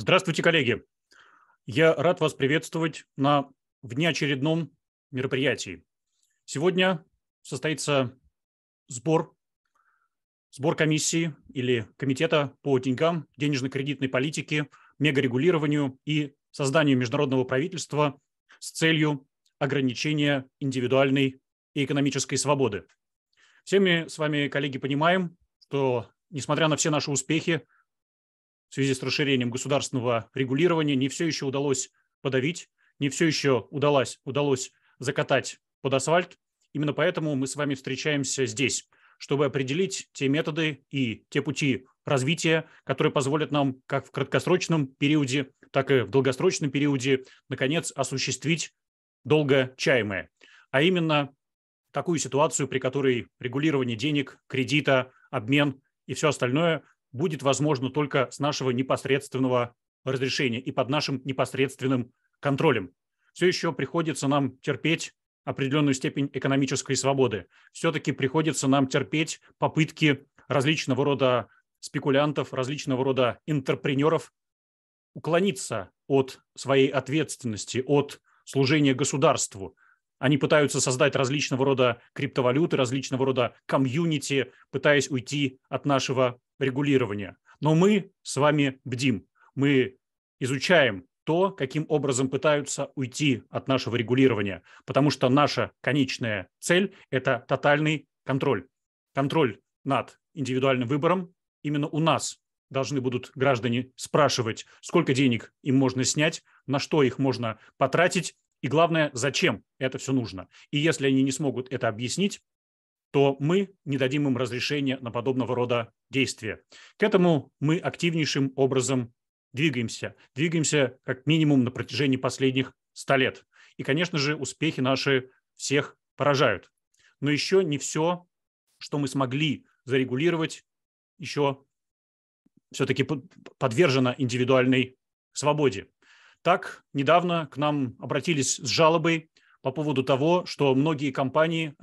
Здравствуйте, коллеги. Я рад вас приветствовать на внеочередном мероприятии. Сегодня состоится сбор, сбор комиссии или комитета по деньгам, денежно-кредитной политике, мегарегулированию и созданию международного правительства с целью ограничения индивидуальной и экономической свободы. Все мы с вами, коллеги, понимаем, что, несмотря на все наши успехи, в связи с расширением государственного регулирования не все еще удалось подавить, не все еще удалось, удалось закатать под асфальт. Именно поэтому мы с вами встречаемся здесь, чтобы определить те методы и те пути развития, которые позволят нам как в краткосрочном периоде, так и в долгосрочном периоде, наконец, осуществить долго чаемое, а именно такую ситуацию, при которой регулирование денег, кредита, обмен и все остальное будет возможно только с нашего непосредственного разрешения и под нашим непосредственным контролем. Все еще приходится нам терпеть определенную степень экономической свободы. Все-таки приходится нам терпеть попытки различного рода спекулянтов, различного рода интерпренеров уклониться от своей ответственности, от служения государству. Они пытаются создать различного рода криптовалюты, различного рода комьюнити, пытаясь уйти от нашего регулирования. Но мы с вами бдим, мы изучаем то, каким образом пытаются уйти от нашего регулирования, потому что наша конечная цель – это тотальный контроль. Контроль над индивидуальным выбором именно у нас должны будут граждане спрашивать, сколько денег им можно снять, на что их можно потратить, и главное, зачем это все нужно. И если они не смогут это объяснить, то мы не дадим им разрешения на подобного рода действия. К этому мы активнейшим образом двигаемся. Двигаемся как минимум на протяжении последних 100 лет. И, конечно же, успехи наши всех поражают. Но еще не все, что мы смогли зарегулировать, еще все-таки подвержено индивидуальной свободе. Так, недавно к нам обратились с жалобой по поводу того, что многие компании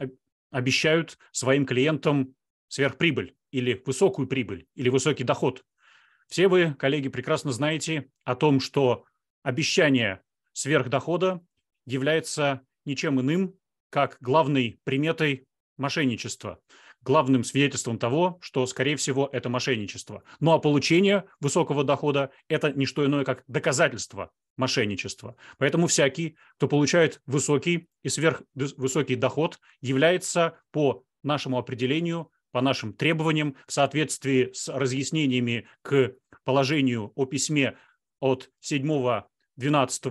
обещают своим клиентам сверхприбыль или высокую прибыль или высокий доход. Все вы, коллеги, прекрасно знаете о том, что обещание сверхдохода является ничем иным, как главной приметой мошенничества главным свидетельством того, что, скорее всего, это мошенничество. Ну а получение высокого дохода – это не что иное, как доказательство мошенничества. Поэтому всякий, кто получает высокий и сверхвысокий доход, является по нашему определению, по нашим требованиям, в соответствии с разъяснениями к положению о письме от 7 12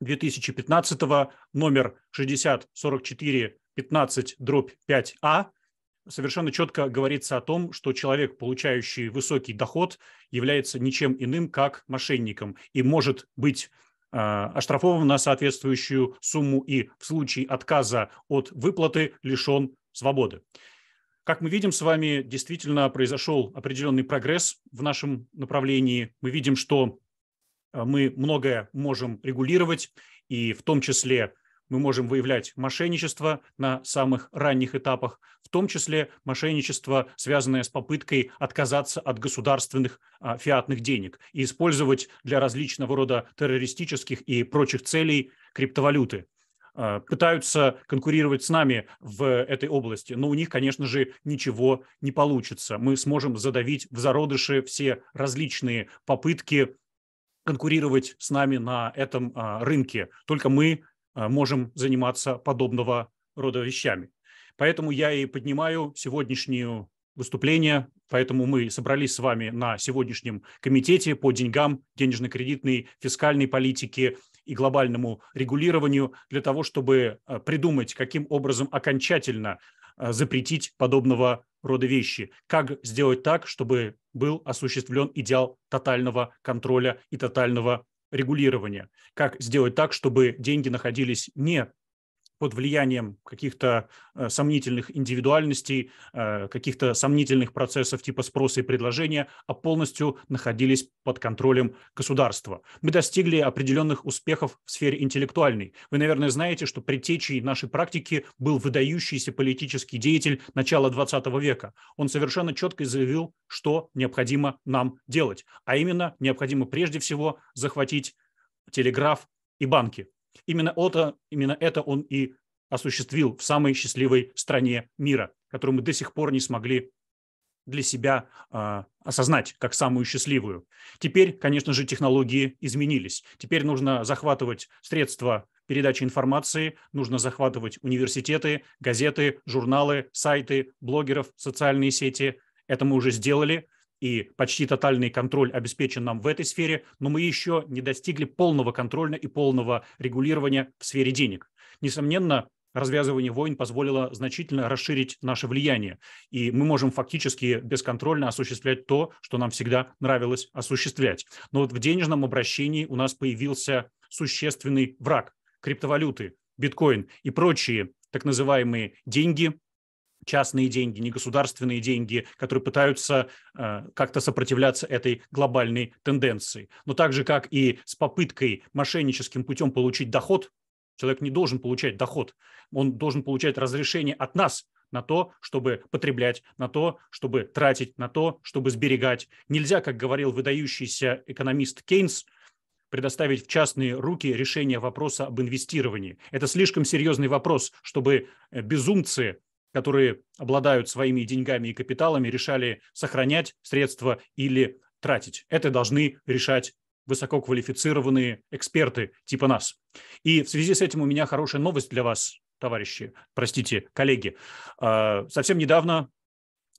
2015 номер 6044 15 дробь 5А совершенно четко говорится о том, что человек, получающий высокий доход, является ничем иным, как мошенником и может быть а, оштрафован на соответствующую сумму и в случае отказа от выплаты лишен свободы. Как мы видим с вами, действительно произошел определенный прогресс в нашем направлении. Мы видим, что а, мы многое можем регулировать, и в том числе мы можем выявлять мошенничество на самых ранних этапах, в том числе мошенничество, связанное с попыткой отказаться от государственных а, фиатных денег и использовать для различного рода террористических и прочих целей криптовалюты а, пытаются конкурировать с нами в этой области, но у них, конечно же, ничего не получится. Мы сможем задавить в зародыше все различные попытки конкурировать с нами на этом а, рынке. Только мы а, можем заниматься подобного рода вещами. Поэтому я и поднимаю сегодняшнее выступление, поэтому мы собрались с вами на сегодняшнем комитете по деньгам, денежно-кредитной, фискальной политике и глобальному регулированию для того, чтобы а, придумать, каким образом окончательно а, запретить подобного рода вещи. Как сделать так, чтобы был осуществлен идеал тотального контроля и тотального регулирования, как сделать так, чтобы деньги находились не под влиянием каких-то э, сомнительных индивидуальностей, э, каких-то сомнительных процессов типа спроса и предложения, а полностью находились под контролем государства. Мы достигли определенных успехов в сфере интеллектуальной. Вы, наверное, знаете, что предтечей нашей практики был выдающийся политический деятель начала 20 века. Он совершенно четко заявил, что необходимо нам делать. А именно, необходимо прежде всего захватить телеграф и банки. Именно это, именно это он и осуществил в самой счастливой стране мира, которую мы до сих пор не смогли для себя э, осознать как самую счастливую. Теперь, конечно же, технологии изменились. Теперь нужно захватывать средства передачи информации, нужно захватывать университеты, газеты, журналы, сайты, блогеров, социальные сети. Это мы уже сделали, и почти тотальный контроль обеспечен нам в этой сфере, но мы еще не достигли полного контроля и полного регулирования в сфере денег. Несомненно, развязывание войн позволило значительно расширить наше влияние, и мы можем фактически бесконтрольно осуществлять то, что нам всегда нравилось осуществлять. Но вот в денежном обращении у нас появился существенный враг – криптовалюты, биткоин и прочие так называемые деньги, частные деньги, не государственные деньги, которые пытаются э, как-то сопротивляться этой глобальной тенденции. Но так же, как и с попыткой мошенническим путем получить доход, человек не должен получать доход, он должен получать разрешение от нас на то, чтобы потреблять, на то, чтобы тратить, на то, чтобы сберегать. Нельзя, как говорил выдающийся экономист Кейнс, предоставить в частные руки решение вопроса об инвестировании. Это слишком серьезный вопрос, чтобы э, безумцы которые обладают своими деньгами и капиталами, решали сохранять средства или тратить. Это должны решать высококвалифицированные эксперты типа нас. И в связи с этим у меня хорошая новость для вас, товарищи, простите, коллеги. А, совсем недавно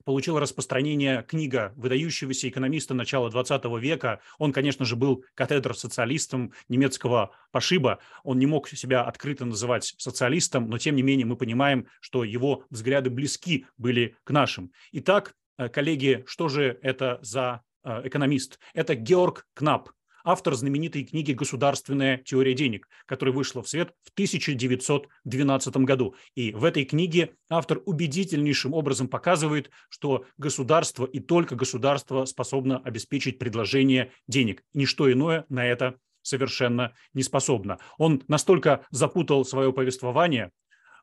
получила распространение книга выдающегося экономиста начала 20 века. Он, конечно же, был катедр-социалистом немецкого пошиба. Он не мог себя открыто называть социалистом, но тем не менее мы понимаем, что его взгляды близки были к нашим. Итак, э, коллеги, что же это за э, экономист? Это Георг Кнап, автор знаменитой книги «Государственная теория денег», которая вышла в свет в 1912 году. И в этой книге автор убедительнейшим образом показывает, что государство и только государство способно обеспечить предложение денег. Ничто иное на это совершенно не способна. Он настолько запутал свое повествование,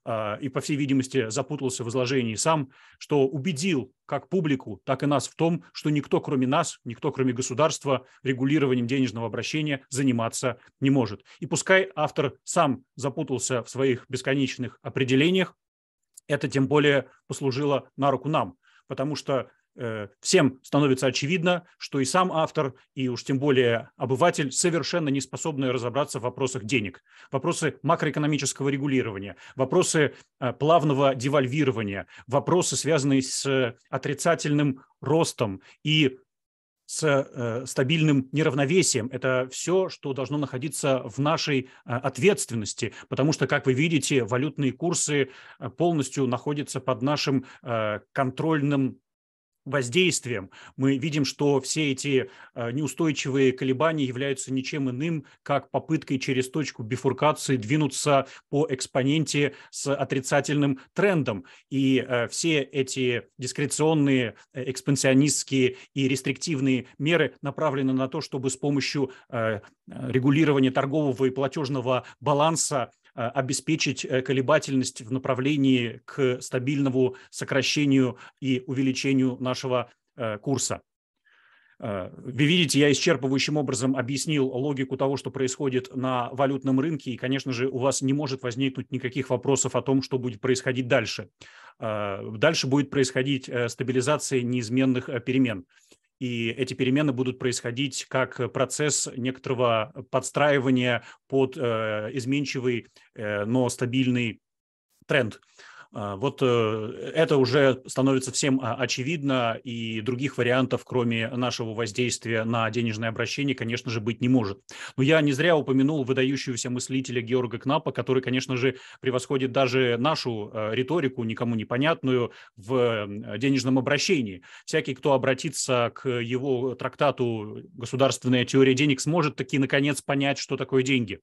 а, и, по всей видимости, запутался в изложении сам, что убедил как публику, так и нас в том, что никто, кроме нас, никто, кроме государства, регулированием денежного обращения заниматься не может. И пускай автор сам запутался в своих бесконечных определениях, это тем более послужило на руку нам, потому что Э, всем становится очевидно, что и сам автор, и уж тем более обыватель совершенно не способны разобраться в вопросах денег, вопросы макроэкономического регулирования, вопросы э, плавного девальвирования, вопросы, связанные с отрицательным ростом и с э, стабильным неравновесием. Это все, что должно находиться в нашей ответственности, потому что, как вы видите, валютные курсы полностью находятся под нашим контрольным воздействием, мы видим, что все эти э, неустойчивые колебания являются ничем иным, как попыткой через точку бифуркации двинуться по экспоненте с отрицательным трендом. И э, все эти дискреционные, э, экспансионистские и рестриктивные меры направлены на то, чтобы с помощью регулирования торгового и платежного баланса Э, обеспечить э, колебательность в направлении к стабильному сокращению и увеличению нашего э, курса. Вы видите, я исчерпывающим образом объяснил логику того, что происходит на валютном рынке, и, конечно же, у вас не может возникнуть никаких вопросов о том, что будет происходить дальше. Дальше будет происходить стабилизация неизменных перемен и эти перемены будут происходить как э, процесс некоторого э, подстраивания под э, изменчивый, но стабильный тренд. А, вот э, это уже становится всем а, очевидно, и других вариантов, кроме нашего воздействия на денежное обращение, конечно же, быть не может. Но я не зря упомянул выдающегося мыслителя Георга Кнапа, который, конечно же, превосходит даже нашу э, риторику, никому непонятную, в денежном обращении. Всякий, кто обратится к его трактату «Государственная теория денег», сможет таки, наконец, понять, что такое деньги.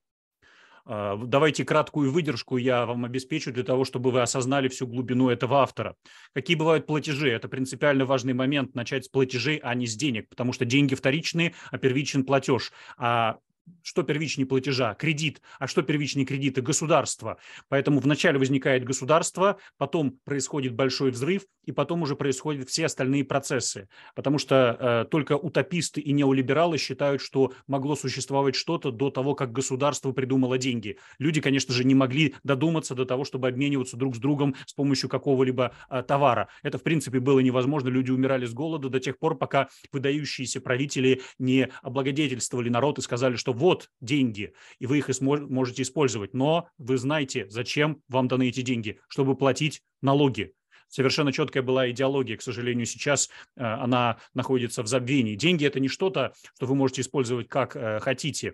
А, давайте краткую выдержку я вам обеспечу для того, чтобы вы осознали всю глубину этого автора. Какие бывают платежи? Это принципиально важный момент начать с платежей, а не с денег, потому что деньги вторичные, а первичен платеж. А что первичнее платежа? Кредит. А что первичнее кредиты Государство. Поэтому вначале возникает государство, потом происходит большой взрыв, и потом уже происходят все остальные процессы. Потому что э, только утописты и неолибералы считают, что могло существовать что-то до того, как государство придумало деньги. Люди, конечно же, не могли додуматься до того, чтобы обмениваться друг с другом с помощью какого-либо э, товара. Это, в принципе, было невозможно. Люди умирали с голода до тех пор, пока выдающиеся правители не облагодетельствовали народ и сказали, что вот деньги, и вы их можете использовать, но вы знаете, зачем вам даны эти деньги, чтобы платить налоги. Совершенно четкая была идеология, к сожалению, сейчас э, она находится в забвении. Деньги – это не что-то, что вы можете использовать как э, хотите.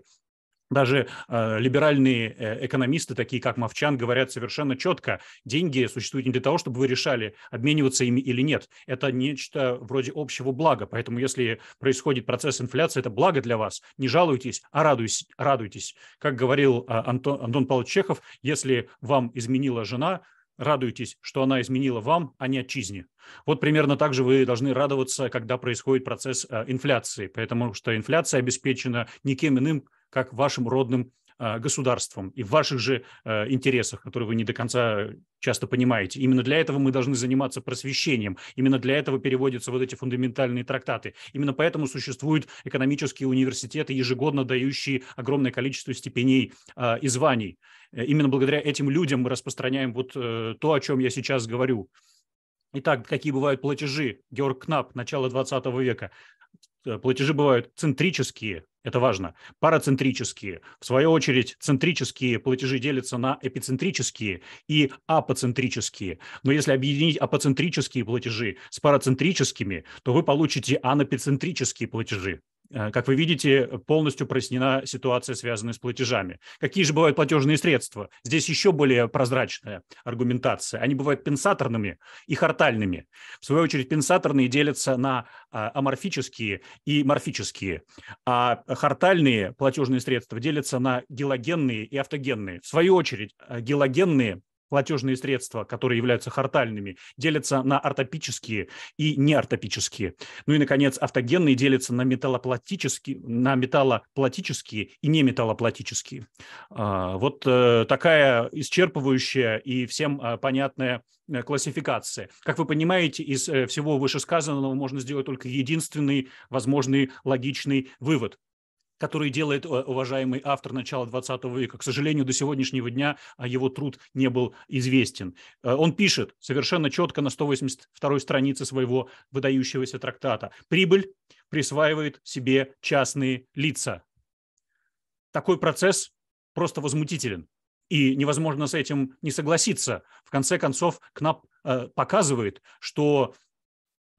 Даже э, либеральные э, экономисты, такие как Мовчан, говорят совершенно четко, деньги существуют не для того, чтобы вы решали, обмениваться ими или нет. Это нечто вроде общего блага. Поэтому если происходит процесс инфляции, это благо для вас. Не жалуйтесь, а радуйтесь. радуйтесь. Как говорил э, а, Антон, Антон Павлович Чехов, если вам изменила жена, радуйтесь, что она изменила вам, а не отчизне. Вот примерно так же вы должны радоваться, когда происходит процесс э, инфляции, потому что инфляция обеспечена никем иным, как вашим родным а, государством и в ваших же а, интересах, которые вы не до конца часто понимаете. Именно для этого мы должны заниматься просвещением. Именно для этого переводятся вот эти фундаментальные трактаты. Именно поэтому существуют экономические университеты, ежегодно дающие огромное количество степеней а, и званий. Э, именно благодаря этим людям мы распространяем вот э, то, о чем я сейчас говорю. Итак, какие бывают платежи? Георг Кнап, начало 20 века. Э, платежи бывают центрические, это важно. Парацентрические. В свою очередь, центрические платежи делятся на эпицентрические и апоцентрические. Но если объединить апоцентрические платежи с парацентрическими, то вы получите анапицентрические платежи. Э, как вы видите, полностью прояснена ситуация, связанная с платежами. Какие же бывают платежные средства? Здесь еще более прозрачная аргументация. Они бывают пенсаторными и хартальными. В свою очередь, пенсаторные делятся на а, аморфические и морфические, а хартальные платежные средства делятся на гелогенные и автогенные. В свою очередь, э, гелогенные платежные средства, которые являются хартальными, делятся на ортопические и неортопические. Ну и, наконец, автогенные делятся на металлоплатические, на металлоплатические и неметаллоплатические. А, вот э, такая исчерпывающая и всем э, понятная э, классификация. Как вы понимаете, из всего вышесказанного можно сделать только единственный возможный логичный вывод который делает э, уважаемый автор начала 20 века. К сожалению, до сегодняшнего дня а, его труд не был известен. Э, он пишет совершенно четко на 182 странице своего выдающегося трактата. Прибыль присваивает себе частные лица. Такой процесс просто возмутителен. И невозможно с этим не согласиться. В конце концов, КНАП э, показывает, что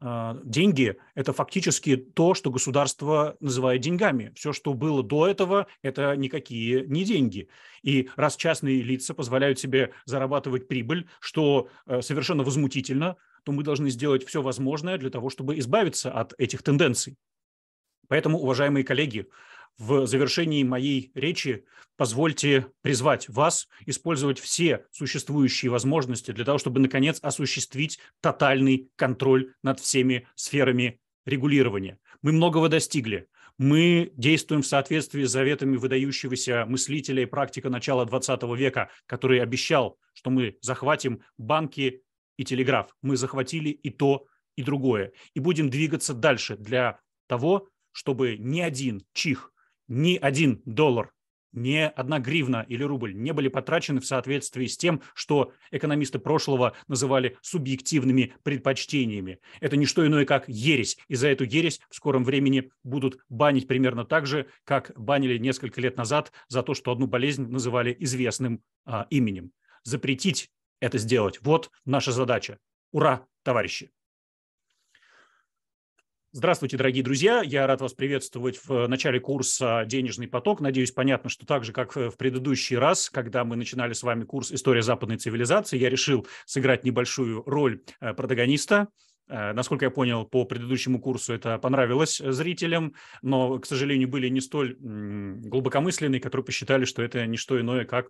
а, деньги – это фактически то, что государство называет деньгами. Все, что было до этого, это никакие не деньги. И раз частные лица позволяют себе зарабатывать прибыль, что э, совершенно возмутительно, то мы должны сделать все возможное для того, чтобы избавиться от этих тенденций. Поэтому, уважаемые коллеги, в завершении моей речи позвольте призвать вас использовать все существующие возможности для того, чтобы, наконец, осуществить тотальный контроль над всеми сферами регулирования. Мы многого достигли. Мы действуем в соответствии с заветами выдающегося мыслителя и практика начала 20 века, который обещал, что мы захватим банки и телеграф. Мы захватили и то, и другое. И будем двигаться дальше для того, чтобы ни один чих ни один доллар, ни одна гривна или рубль не были потрачены в соответствии с тем, что экономисты прошлого называли субъективными предпочтениями. Это не что иное, как ересь. И за эту ересь в скором времени будут банить примерно так же, как банили несколько лет назад за то, что одну болезнь называли известным а, именем. Запретить это сделать. Вот наша задача. Ура, товарищи! Здравствуйте, дорогие друзья! Я рад вас приветствовать в начале курса «Денежный поток». Надеюсь, понятно, что так же, как в предыдущий раз, когда мы начинали с вами курс «История западной цивилизации», я решил сыграть небольшую роль э, протагониста. Э, насколько я понял, по предыдущему курсу это понравилось зрителям, но, к сожалению, были не столь глубокомысленные, которые посчитали, что это не что иное, как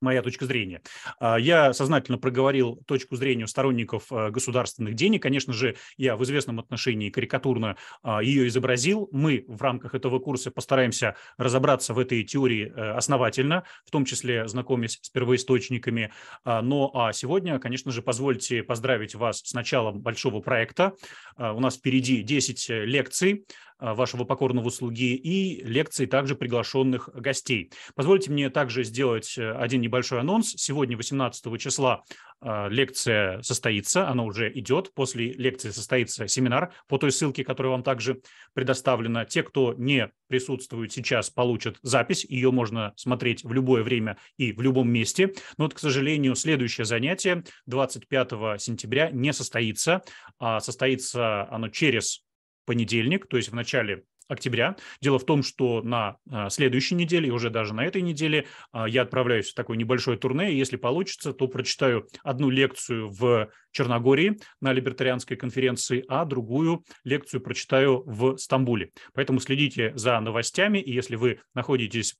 моя точка зрения. А, я сознательно проговорил точку зрения сторонников э, государственных денег. Конечно же, я в известном отношении карикатурно а, ее изобразил. Мы в рамках этого курса постараемся разобраться в этой теории э, основательно, в том числе знакомясь с первоисточниками. А, Но ну, а сегодня, конечно же, позвольте поздравить вас с началом большого проекта. У нас впереди 10 э, лекций, а, вашего покорного услуги и лекции также приглашенных гостей. Позвольте мне также сделать э, один небольшой анонс. Сегодня, 18 числа, а, лекция состоится, она уже идет. После лекции состоится семинар по той ссылке, которая вам также предоставлена. Те, кто не присутствует сейчас, получат запись. Ее можно смотреть в любое время и в любом месте. Но вот, к сожалению, следующее занятие 25 сентября не состоится. а Состоится оно через понедельник, то есть в начале октября. Дело в том, что на э, следующей неделе и уже даже на этой неделе э, я отправляюсь в такой небольшой турне. И если получится, то прочитаю одну лекцию в Черногории на либертарианской конференции, а другую лекцию прочитаю в Стамбуле. Поэтому следите за новостями, и если вы находитесь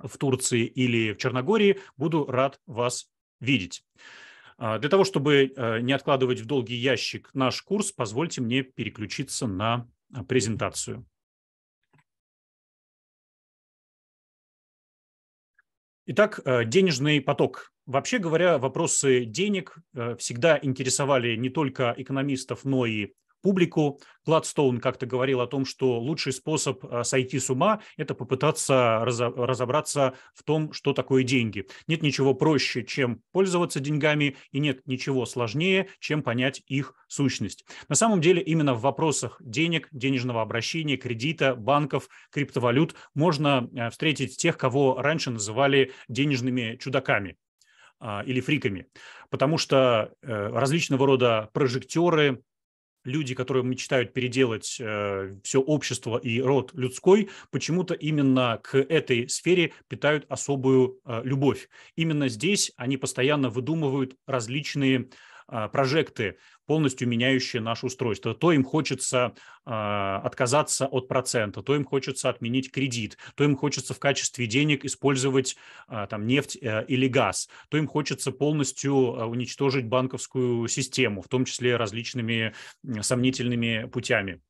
в Турции или в Черногории, буду рад вас видеть. А, для того, чтобы э, не откладывать в долгий ящик наш курс, позвольте мне переключиться на э, презентацию. Итак, э, денежный поток. Вообще говоря, вопросы денег всегда интересовали не только экономистов, но и публику. Гладстоун как-то говорил о том, что лучший способ э, сойти с ума – это попытаться разобраться в том, что такое деньги. Нет ничего проще, чем пользоваться деньгами, и нет ничего сложнее, чем понять их сущность. На самом деле именно в вопросах денег, денежного обращения, кредита, банков, криптовалют можно э, встретить тех, кого раньше называли денежными чудаками а, или фриками, потому что э, различного рода прожекторы, люди, которые мечтают переделать э, все общество и род людской, почему-то именно к этой сфере питают особую э, любовь. Именно здесь они постоянно выдумывают различные а, прожекты, полностью меняющие наше устройство. То им хочется а, отказаться от процента, то им хочется отменить кредит, то им хочется в качестве денег использовать а, там нефть э, или газ, то им хочется полностью уничтожить банковскую систему, в том числе различными сомнительными путями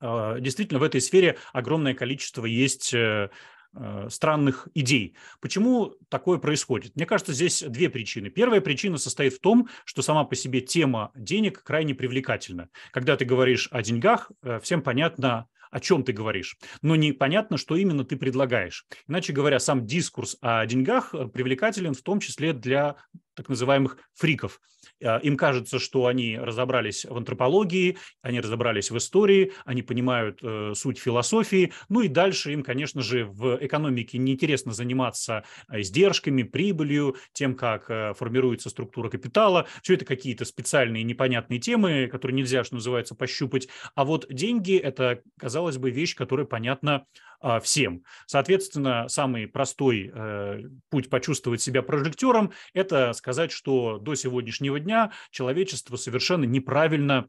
действительно в этой сфере огромное количество есть э, Э, странных идей. Почему такое происходит? Мне кажется, здесь две причины. Первая причина состоит в том, что сама по себе тема денег крайне привлекательна. Когда ты говоришь о деньгах, э, всем понятно, о чем ты говоришь, но непонятно, что именно ты предлагаешь. Иначе говоря, сам дискурс о деньгах э, привлекателен в том числе для так называемых фриков. А, им кажется, что они разобрались в антропологии, они разобрались в истории, они понимают э, суть философии. Ну и дальше им, конечно же, в экономике неинтересно заниматься а, издержками, прибылью, тем, как э, формируется структура капитала. Все это какие-то специальные непонятные темы, которые нельзя, что называется, пощупать. А вот деньги – это, казалось бы, вещь, которая понятна а, всем. Соответственно, самый простой э, путь почувствовать себя прожектором – это, сказать, что до сегодняшнего дня человечество совершенно неправильно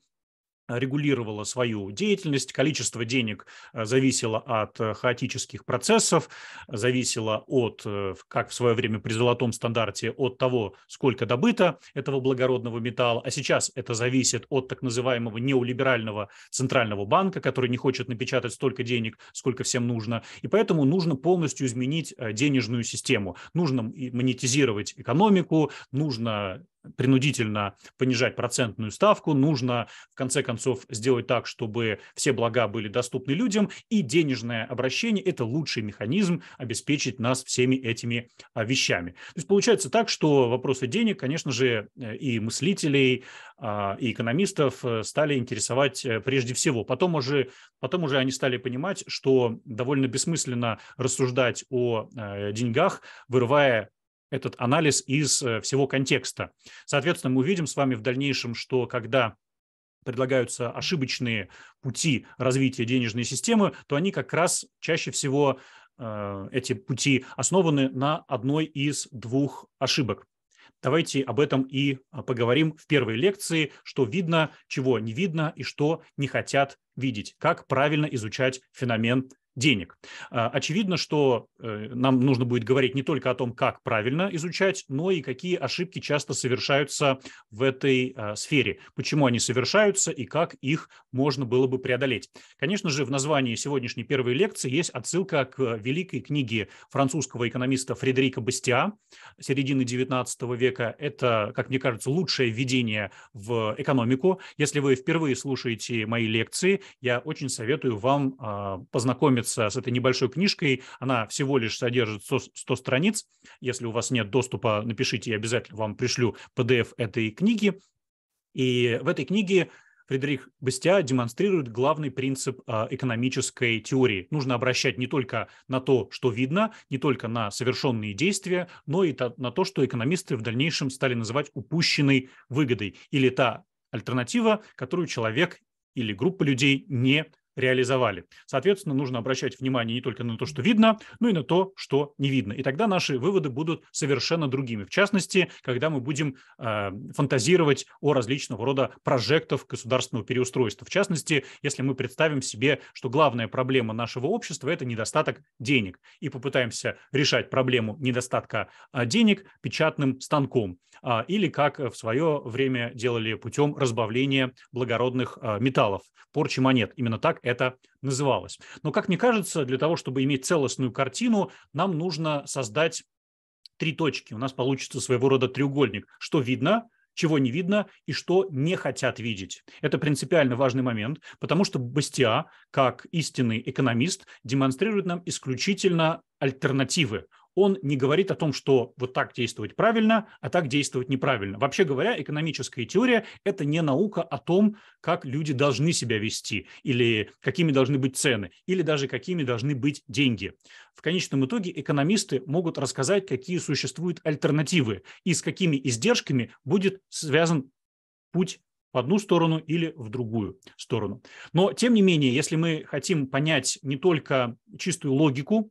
а, регулировала свою деятельность, количество денег а, зависело от э, хаотических процессов, зависело от, э, как в свое время при золотом стандарте, от того, сколько добыто этого благородного металла, а сейчас это зависит от так называемого неолиберального центрального банка, который не хочет напечатать столько денег, сколько всем нужно, и поэтому нужно полностью изменить э, денежную систему, нужно монетизировать экономику, нужно принудительно понижать процентную ставку, нужно в конце концов сделать так, чтобы все блага были доступны людям, и денежное обращение – это лучший механизм обеспечить нас всеми этими а, вещами. То есть получается так, что вопросы денег, конечно же, э, и мыслителей, а, и экономистов э, стали интересовать э, прежде всего. Потом уже, потом уже они стали понимать, что довольно бессмысленно рассуждать о деньгах, вырывая этот анализ из э, всего контекста. Соответственно, мы увидим с вами в дальнейшем, что когда предлагаются ошибочные пути развития денежной системы, то они как раз чаще всего э, эти пути основаны на одной из двух ошибок. Давайте об этом и а, поговорим в первой лекции, что видно, чего не видно и что не хотят видеть, как правильно изучать феномен денег. А, очевидно, что э, нам нужно будет говорить не только о том, как правильно изучать, но и какие ошибки часто совершаются в этой а, сфере, почему они совершаются и как их можно было бы преодолеть. Конечно же, в названии сегодняшней первой лекции есть отсылка к великой книге французского экономиста Фредерика Бастиа середины XIX века. Это, как мне кажется, лучшее введение в экономику. Если вы впервые слушаете мои лекции, я очень советую вам а, познакомиться ознакомиться с этой небольшой книжкой. Она всего лишь содержит 100 страниц. Если у вас нет доступа, напишите, я обязательно вам пришлю PDF этой книги. И в этой книге Фредерик Бастиа демонстрирует главный принцип а, экономической теории. Нужно обращать не только на то, что видно, не только на совершенные действия, но и на то, что экономисты в дальнейшем стали называть упущенной выгодой или та альтернатива, которую человек или группа людей не реализовали. Соответственно, нужно обращать внимание не только на то, что видно, но и на то, что не видно. И тогда наши выводы будут совершенно другими. В частности, когда мы будем э, фантазировать о различного рода прожектах государственного переустройства. В частности, если мы представим себе, что главная проблема нашего общества – это недостаток денег, и попытаемся решать проблему недостатка э, денег печатным станком. Э, или, как в свое время делали путем разбавления благородных э, металлов, порчи монет. Именно так это называлось. Но, как мне кажется, для того, чтобы иметь целостную картину, нам нужно создать три точки. У нас получится своего рода треугольник. Что видно, чего не видно и что не хотят видеть. Это принципиально важный момент, потому что Бастиа, как истинный экономист, демонстрирует нам исключительно альтернативы он не говорит о том, что вот так действовать правильно, а так действовать неправильно. Вообще говоря, экономическая теория – это не наука о том, как люди должны себя вести, или какими должны быть цены, или даже какими должны быть деньги. В конечном итоге экономисты могут рассказать, какие существуют альтернативы и с какими издержками будет связан путь в одну сторону или в другую сторону. Но, тем не менее, если мы хотим понять не только чистую логику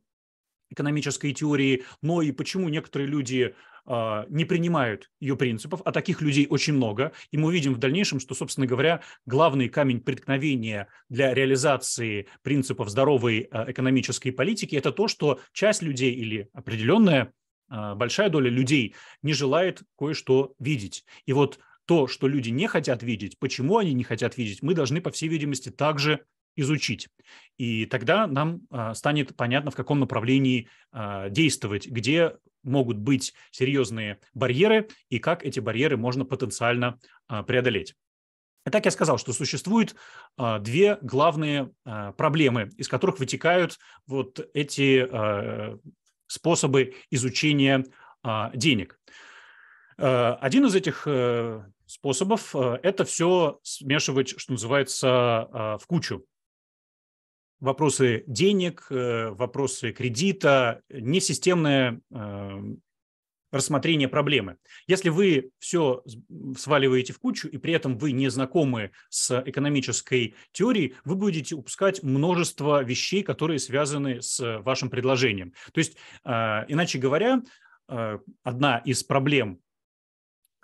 экономической теории, но и почему некоторые люди а, не принимают ее принципов, а таких людей очень много. И мы увидим в дальнейшем, что, собственно говоря, главный камень преткновения для реализации принципов здоровой а, экономической политики – это то, что часть людей или определенная а, большая доля людей не желает кое-что видеть. И вот то, что люди не хотят видеть, почему они не хотят видеть, мы должны, по всей видимости, также изучить. И тогда нам а, станет понятно, в каком направлении а, действовать, где могут быть серьезные барьеры и как эти барьеры можно потенциально а, преодолеть. Итак, я сказал, что существуют две главные проблемы, из которых вытекают вот эти способы изучения денег. Э, один из этих э, способов э, – это все смешивать, что называется, в кучу вопросы денег, э, вопросы кредита, несистемное э, рассмотрение проблемы. Если вы все сваливаете в кучу, и при этом вы не знакомы с экономической теорией, вы будете упускать множество вещей, которые связаны с вашим предложением. То есть, э, иначе говоря, одна из проблем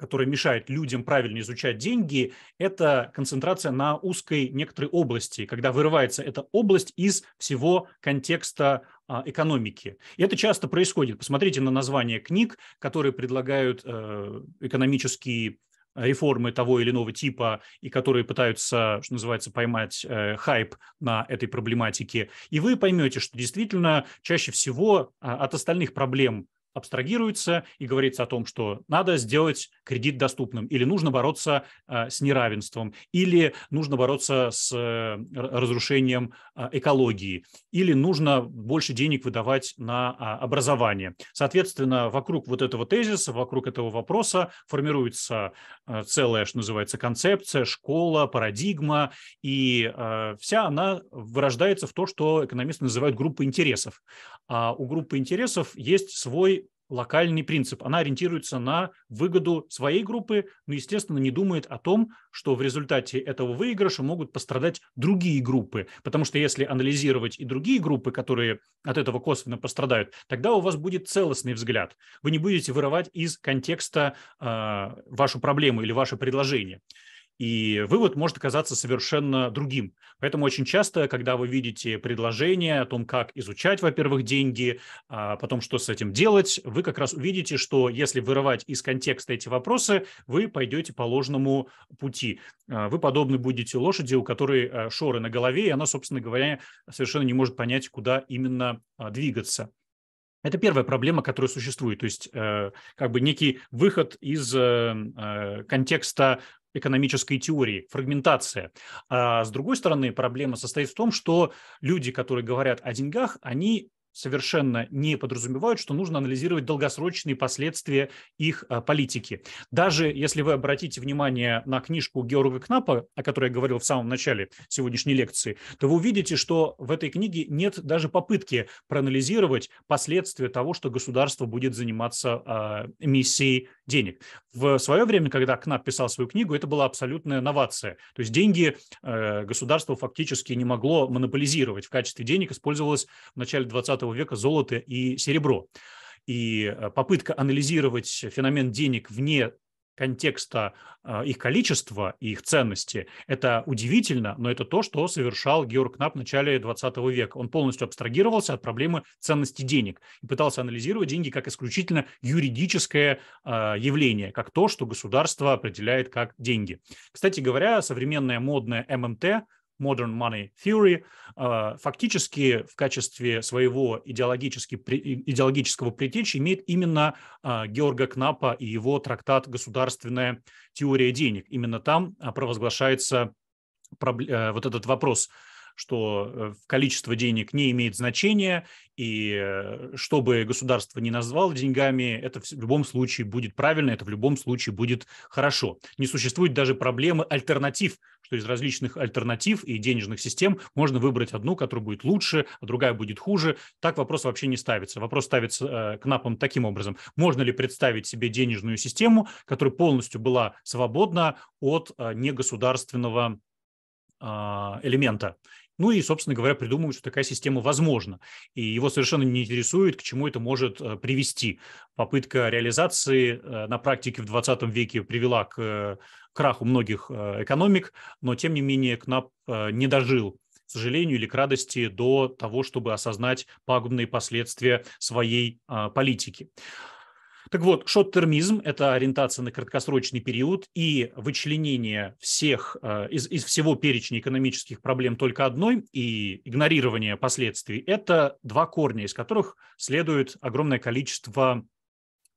которая мешает людям правильно изучать деньги, это концентрация на узкой некоторой области, когда вырывается эта область из всего контекста а, экономики. И это часто происходит. Посмотрите на название книг, которые предлагают э, экономические реформы того или иного типа и которые пытаются, что называется, поймать э, хайп на этой проблематике. И вы поймете, что действительно чаще всего а, от остальных проблем абстрагируется и говорится о том, что надо сделать кредит доступным, или нужно бороться а, с неравенством, или нужно бороться с э, разрушением а, экологии, или нужно больше денег выдавать на а, образование. Соответственно, вокруг вот этого тезиса, вокруг этого вопроса формируется э, целая, что называется, концепция, школа, парадигма, и э, вся она вырождается в то, что экономисты называют группой интересов. А у группы интересов есть свой локальный принцип. Она ориентируется на выгоду своей группы, но, естественно, не думает о том, что в результате этого выигрыша могут пострадать другие группы. Потому что если анализировать и другие группы, которые от этого косвенно пострадают, тогда у вас будет целостный взгляд. Вы не будете вырывать из контекста э, вашу проблему или ваше предложение и вывод может оказаться совершенно другим. Поэтому очень часто, когда вы видите предложение о том, как изучать, во-первых, деньги, а потом что с этим делать, вы как раз увидите, что если вырывать из контекста эти вопросы, вы пойдете по ложному пути. А вы подобны будете лошади, у которой а, шоры на голове, и она, собственно говоря, совершенно не может понять, куда именно а, двигаться. Это первая проблема, которая существует, то есть э, как бы некий выход из э, э контекста экономической теории, фрагментация. А с другой стороны, проблема состоит в том, что люди, которые говорят о деньгах, они совершенно не подразумевают, что нужно анализировать долгосрочные последствия их э, политики. Даже если вы обратите внимание на книжку Георга Кнапа, о которой я говорил в самом начале сегодняшней лекции, то вы увидите, что в этой книге нет даже попытки проанализировать последствия того, что государство будет заниматься а, миссией денег. В свое время, когда Кнап писал свою книгу, это была абсолютная новация. То есть деньги э, государство фактически не могло монополизировать. В качестве денег использовалось в начале 20 20 века золото и серебро. И э, попытка анализировать феномен денег вне контекста э, их количества и их ценности, это удивительно, но это то, что совершал Георг Кнап в начале 20 века. Он полностью абстрагировался от проблемы ценности денег и пытался анализировать деньги как исключительно юридическое э, явление, как то, что государство определяет как деньги. Кстати говоря, современная модная ММТ Modern Money Theory, э, фактически в качестве своего идеологически, идеологического притечи имеет именно э, Георга Кнапа и его трактат «Государственная теория денег». Именно там э, провозглашается вот этот вопрос – что э, количество денег не имеет значения, и э, чтобы государство не назвало деньгами, это в любом случае будет правильно, это в любом случае будет хорошо. Не существует даже проблемы альтернатив, что из различных альтернатив и денежных систем можно выбрать одну, которая будет лучше, а другая будет хуже. Так вопрос вообще не ставится. Вопрос ставится э, к НАПам таким образом. Можно ли представить себе денежную систему, которая полностью была свободна от негосударственного а, элемента. Ну и, собственно говоря, придумывают, что такая система возможна. И его совершенно не интересует, к чему это может э, привести. Попытка реализации э, на практике в 20 веке привела к э, краху многих экономик, но, тем не менее, КНАП не дожил к сожалению или к радости, до того, чтобы осознать пагубные последствия своей а, политики. Так вот, шоттермизм — это ориентация на краткосрочный период и вычленение всех, э, из, из всего перечня экономических проблем только одной и игнорирование последствий – это два корня, из которых следует огромное количество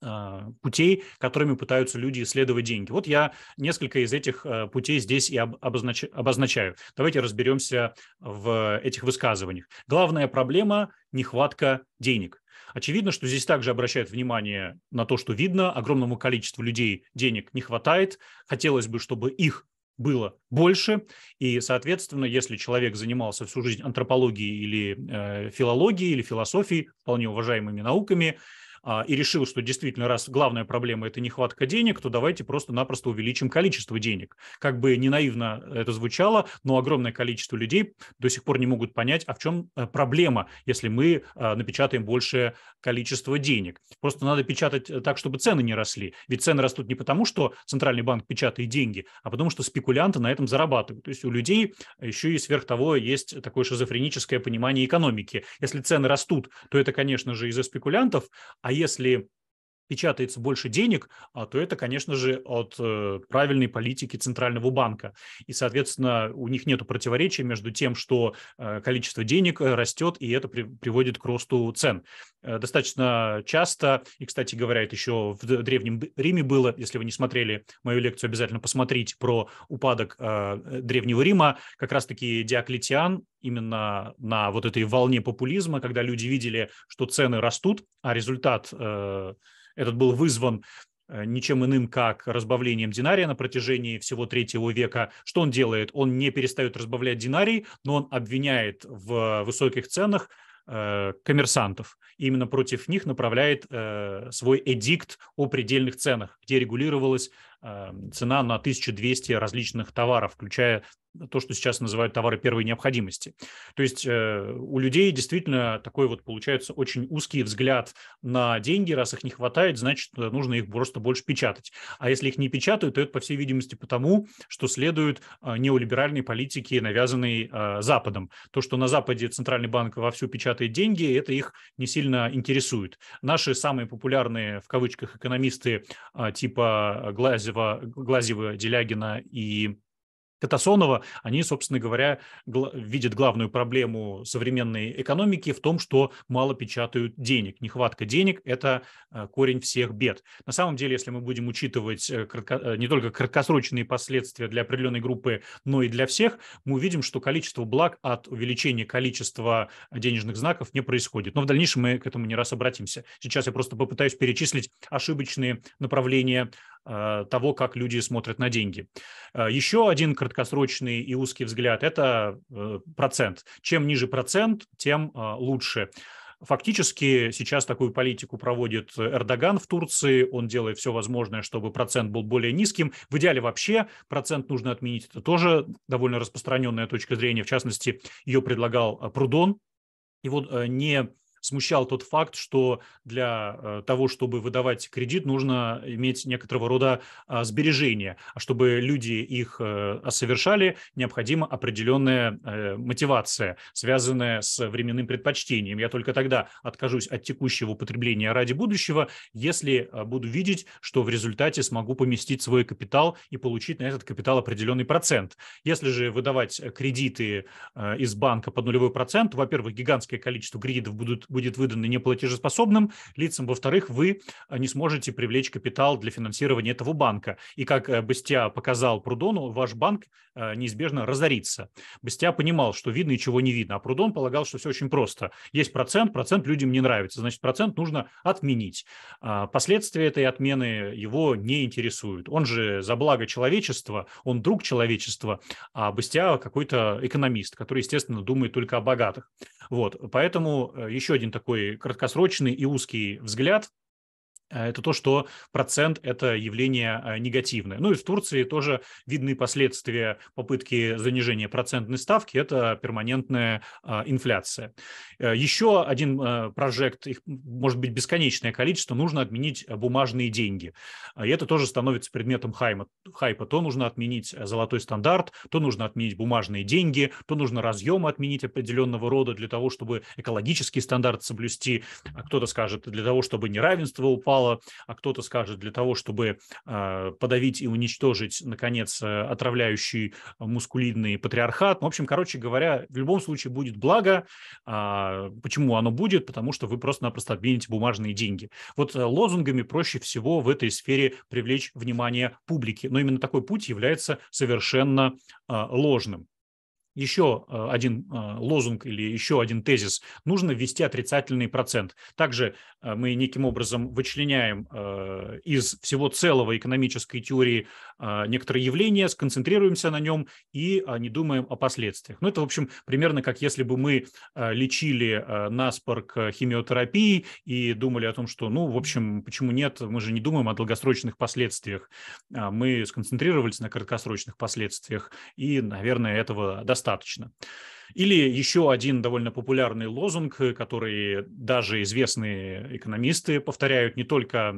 а, путей, которыми пытаются люди исследовать деньги. Вот я несколько из этих а, путей здесь и обознач... обозначаю. Давайте разберемся в этих высказываниях. Главная проблема – нехватка денег. Очевидно, что здесь также обращают внимание на то, что видно, огромному количеству людей денег не хватает. Хотелось бы, чтобы их было больше, и, соответственно, если человек занимался всю жизнь антропологией или э, филологией, или философией, вполне уважаемыми науками, а, и решил, что действительно, раз главная проблема – это нехватка денег, то давайте просто-напросто увеличим количество денег. Как бы не наивно это звучало, но огромное количество людей до сих пор не могут понять, а в чем э, проблема, если мы э, напечатаем большее количество денег. Просто надо печатать э, так, чтобы цены не росли. Ведь цены растут не потому, что центральный банк печатает деньги, а потому что спекулянты на этом зарабатывают. То есть у людей еще и сверх того есть такое шизофреническое понимание экономики. Если цены растут, то это, конечно же, из-за спекулянтов, а если печатается больше денег, а, то это, конечно же, от э, правильной политики Центрального банка. И, соответственно, у них нет противоречия между тем, что э, количество денег э, растет, и это приводит к росту цен. Достаточно часто, и, кстати говоря, это еще в Древнем Риме было, если вы не смотрели мою лекцию, обязательно посмотрите про упадок Древнего Рима, как раз-таки Диоклетиан именно на вот этой волне популизма, когда люди видели, что цены растут, а результат этот был вызван э, ничем иным, как разбавлением динария на протяжении всего третьего века. Что он делает? Он не перестает разбавлять динарий, но он обвиняет в высоких ценах э, коммерсантов. И именно против них направляет э, свой эдикт о предельных ценах, где регулировалось. Эм, цена на 1200 различных товаров, включая то, что сейчас называют товары первой необходимости. То есть э, у людей действительно такой вот получается очень узкий взгляд на деньги. Раз их не хватает, значит, э, нужно их просто больше печатать. А если их не печатают, то это, по всей видимости, потому, что следуют э, неолиберальной политике, навязанной Западом. То, что на Западе Центральный банк вовсю печатает деньги, это их не сильно интересует. Наши самые популярные, в кавычках, экономисты типа Глазев, Глазева, Глазева Делягина и Катасонова, они, собственно говоря, видят главную проблему современной экономики в том, что мало печатают денег. Нехватка денег – это э, корень всех бед. На самом деле, если мы будем учитывать э, э, не только краткосрочные последствия для определенной группы, но и для всех, мы увидим, что количество благ от увеличения количества денежных знаков не происходит. Но в дальнейшем мы к этому не раз обратимся. Сейчас я просто попытаюсь перечислить ошибочные направления Э, того, как люди смотрят на деньги. Э, еще один краткосрочный и узкий взгляд – это э, процент. Чем ниже процент, тем лучше. Фактически сейчас такую политику проводит Эрдоган в Турции. Он делает все возможное, чтобы процент был более низким. В идеале вообще процент нужно отменить. Это тоже довольно распространенная точка зрения. В частности, ее предлагал Прудон. И вот не смущал тот факт, что для э, того, чтобы выдавать кредит, нужно иметь некоторого рода а, сбережения. А чтобы люди их э, совершали, необходима определенная э, мотивация, связанная с временным предпочтением. Я только тогда откажусь от текущего употребления ради будущего, если а, буду видеть, что в результате смогу поместить свой капитал и получить на этот капитал определенный процент. Если же выдавать кредиты из банка под нулевой процент, во-первых, гигантское количество кредитов будут будет выдано неплатежеспособным лицам. Во-вторых, вы э, не сможете привлечь капитал для финансирования этого банка. И как э, Бастя показал Прудону, ваш банк э, неизбежно разорится. Бастя понимал, что видно и чего не видно, а Прудон полагал, что все очень просто. Есть процент, процент людям не нравится, значит, процент нужно отменить. А последствия этой отмены его не интересуют. Он же за благо человечества, он друг человечества, а Бастя какой-то экономист, который, естественно, думает только о богатых. Вот, поэтому еще один один такой краткосрочный и узкий взгляд а, это то, что процент – это явление а, негативное. Ну и в Турции тоже видны последствия попытки занижения процентной ставки – это перманентная а, инфляция. Э, еще один прожект, их может быть бесконечное количество, нужно отменить бумажные деньги. И это тоже становится предметом хайма, хайпа. То нужно отменить золотой стандарт, то нужно отменить бумажные деньги, то нужно разъемы отменить определенного рода для того, чтобы экологический стандарт соблюсти. А кто-то скажет, для того, чтобы неравенство упало, потенциала, а кто-то скажет, для того, чтобы а, подавить и уничтожить, наконец, э, отравляющий э, мускулидный патриархат. Ну, в общем, короче говоря, в любом случае будет благо. А, почему оно будет? Потому что вы просто-напросто обмените бумажные деньги. Вот э, лозунгами проще всего в этой сфере привлечь внимание публики. Но именно такой путь является совершенно а, ложным еще э, один э, лозунг или еще один тезис. Нужно ввести отрицательный процент. Также э, мы неким образом вычленяем из всего целого экономической теории некоторые явления, сконцентрируемся на нем и не думаем о последствиях. Ну, это, в общем, примерно как если бы мы лечили наспорк химиотерапии и думали о том, что, ну, в общем, почему нет, мы же не думаем о долгосрочных последствиях. А мы сконцентрировались на краткосрочных последствиях, и, наверное, этого достаточно недостаточно. Или еще один довольно популярный лозунг, который даже известные экономисты повторяют не только э,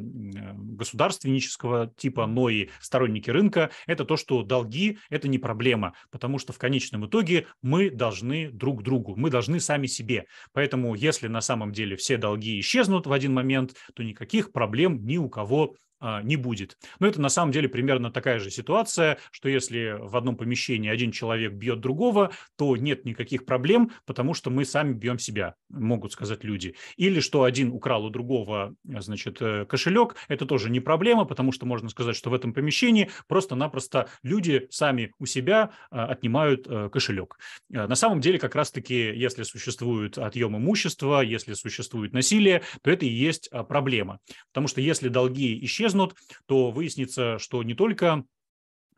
государственнического типа, но и сторонники рынка, это то, что долги – это не проблема, потому что в конечном итоге мы должны друг другу, мы должны сами себе. Поэтому если на самом деле все долги исчезнут в один момент, то никаких проблем ни у кого а, не будет. Но это на самом деле примерно такая же ситуация, что если в одном помещении один человек бьет другого, то нет никаких проблем, потому что мы сами бьем себя, могут сказать люди. Или что один украл у другого, э, значит, э, кошелек, это тоже не проблема, потому что можно сказать, что в этом помещении просто-напросто люди сами у себя э, отнимают кошелек. На самом деле как раз-таки, если существует отъем имущества, если существует насилие, то это и есть а, проблема. Потому что если долги исчезнут, то выяснится, что не только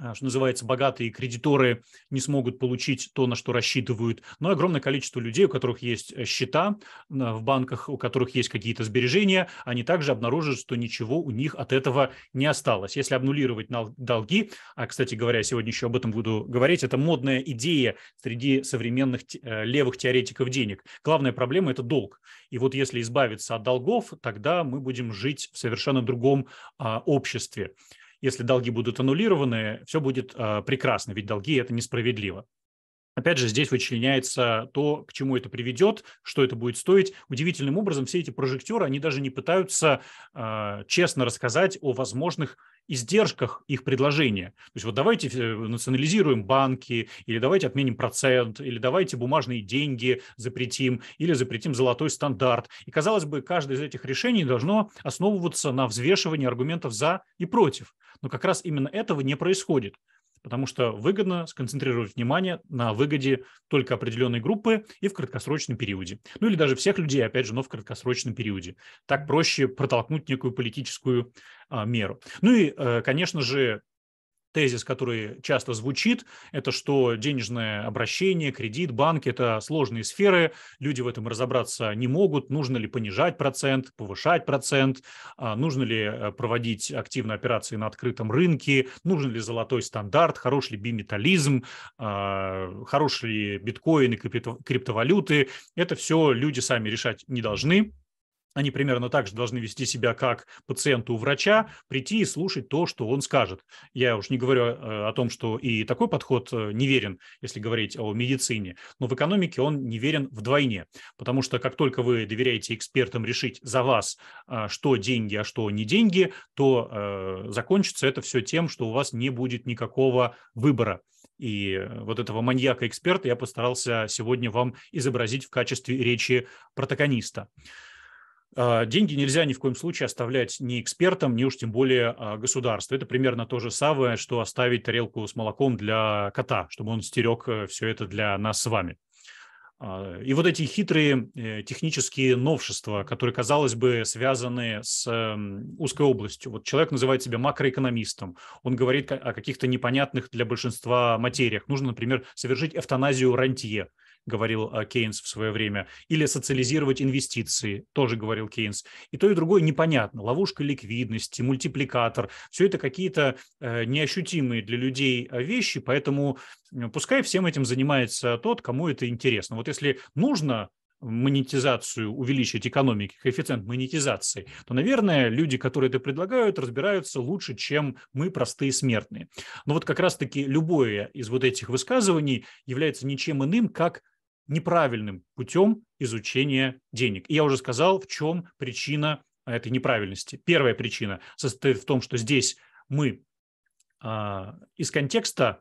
а, что называется, богатые кредиторы не смогут получить то, на что рассчитывают, но огромное количество людей, у которых есть э, счета в банках, у которых есть какие-то сбережения, они также обнаружат, что ничего у них от этого не осталось. Если обнулировать долги, а, кстати говоря, сегодня еще об этом буду говорить, это модная идея среди современных э, левых теоретиков денег. Главная проблема – это долг. И вот если избавиться от долгов, тогда мы будем жить в совершенно другом а, обществе если долги будут аннулированы, все будет а, прекрасно, ведь долги – это несправедливо. Опять же, здесь вычленяется то, к чему это приведет, что это будет стоить. Удивительным образом все эти прожектеры, они даже не пытаются э, честно рассказать о возможных издержках их предложения. То есть вот давайте э, национализируем банки, или давайте отменим процент, или давайте бумажные деньги запретим, или запретим золотой стандарт. И, казалось бы, каждое из этих решений должно основываться на взвешивании аргументов за и против. Но как раз именно этого не происходит потому что выгодно сконцентрировать внимание на выгоде только определенной группы и в краткосрочном периоде. Ну или даже всех людей, опять же, но в краткосрочном периоде. Так проще протолкнуть некую политическую а, меру. Ну и, э, конечно же, тезис, который часто звучит, это что денежное обращение, кредит, банки – это сложные сферы, люди в этом разобраться не могут, нужно ли понижать процент, повышать процент, а, нужно ли э, проводить активные операции на открытом рынке, нужен ли золотой стандарт, хорош ли биметализм, а, хорош ли биткоин и криптовалюты. Это все люди сами решать не должны, они примерно так же должны вести себя, как пациенту у врача, прийти и слушать то, что он скажет. Я уж не говорю э, о том, что и такой подход э, неверен, если говорить о медицине, но в экономике он неверен вдвойне, потому что как только вы доверяете экспертам решить за вас, э, что деньги, а что не деньги, то закончится это все тем, что у вас не будет никакого выбора. И вот этого маньяка-эксперта я постарался сегодня вам изобразить в качестве речи протагониста. А, деньги нельзя ни в коем случае оставлять ни экспертам, ни уж тем более а, государству. Это примерно то же самое, что оставить тарелку с молоком для кота, чтобы он стерег э, все это для нас с вами. А, и вот эти хитрые э, технические новшества, которые, казалось бы, связаны с эм, узкой областью. Вот человек называет себя макроэкономистом, он говорит о каких-то непонятных для большинства материях. Нужно, например, совершить эвтаназию рантье говорил э, Кейнс в свое время, или социализировать инвестиции, тоже говорил Кейнс. И то, и другое непонятно. Ловушка ликвидности, мультипликатор, все это какие-то э, неощутимые для людей э, вещи, поэтому пускай всем этим занимается тот, кому это интересно. Вот если нужно монетизацию, увеличить экономики, коэффициент монетизации, то, наверное, люди, которые это предлагают, разбираются лучше, чем мы, простые смертные. Но вот как раз-таки любое из вот этих высказываний является ничем иным, как неправильным путем изучения денег. И я уже сказал, в чем причина этой неправильности. Первая причина состоит в том, что здесь мы а, из контекста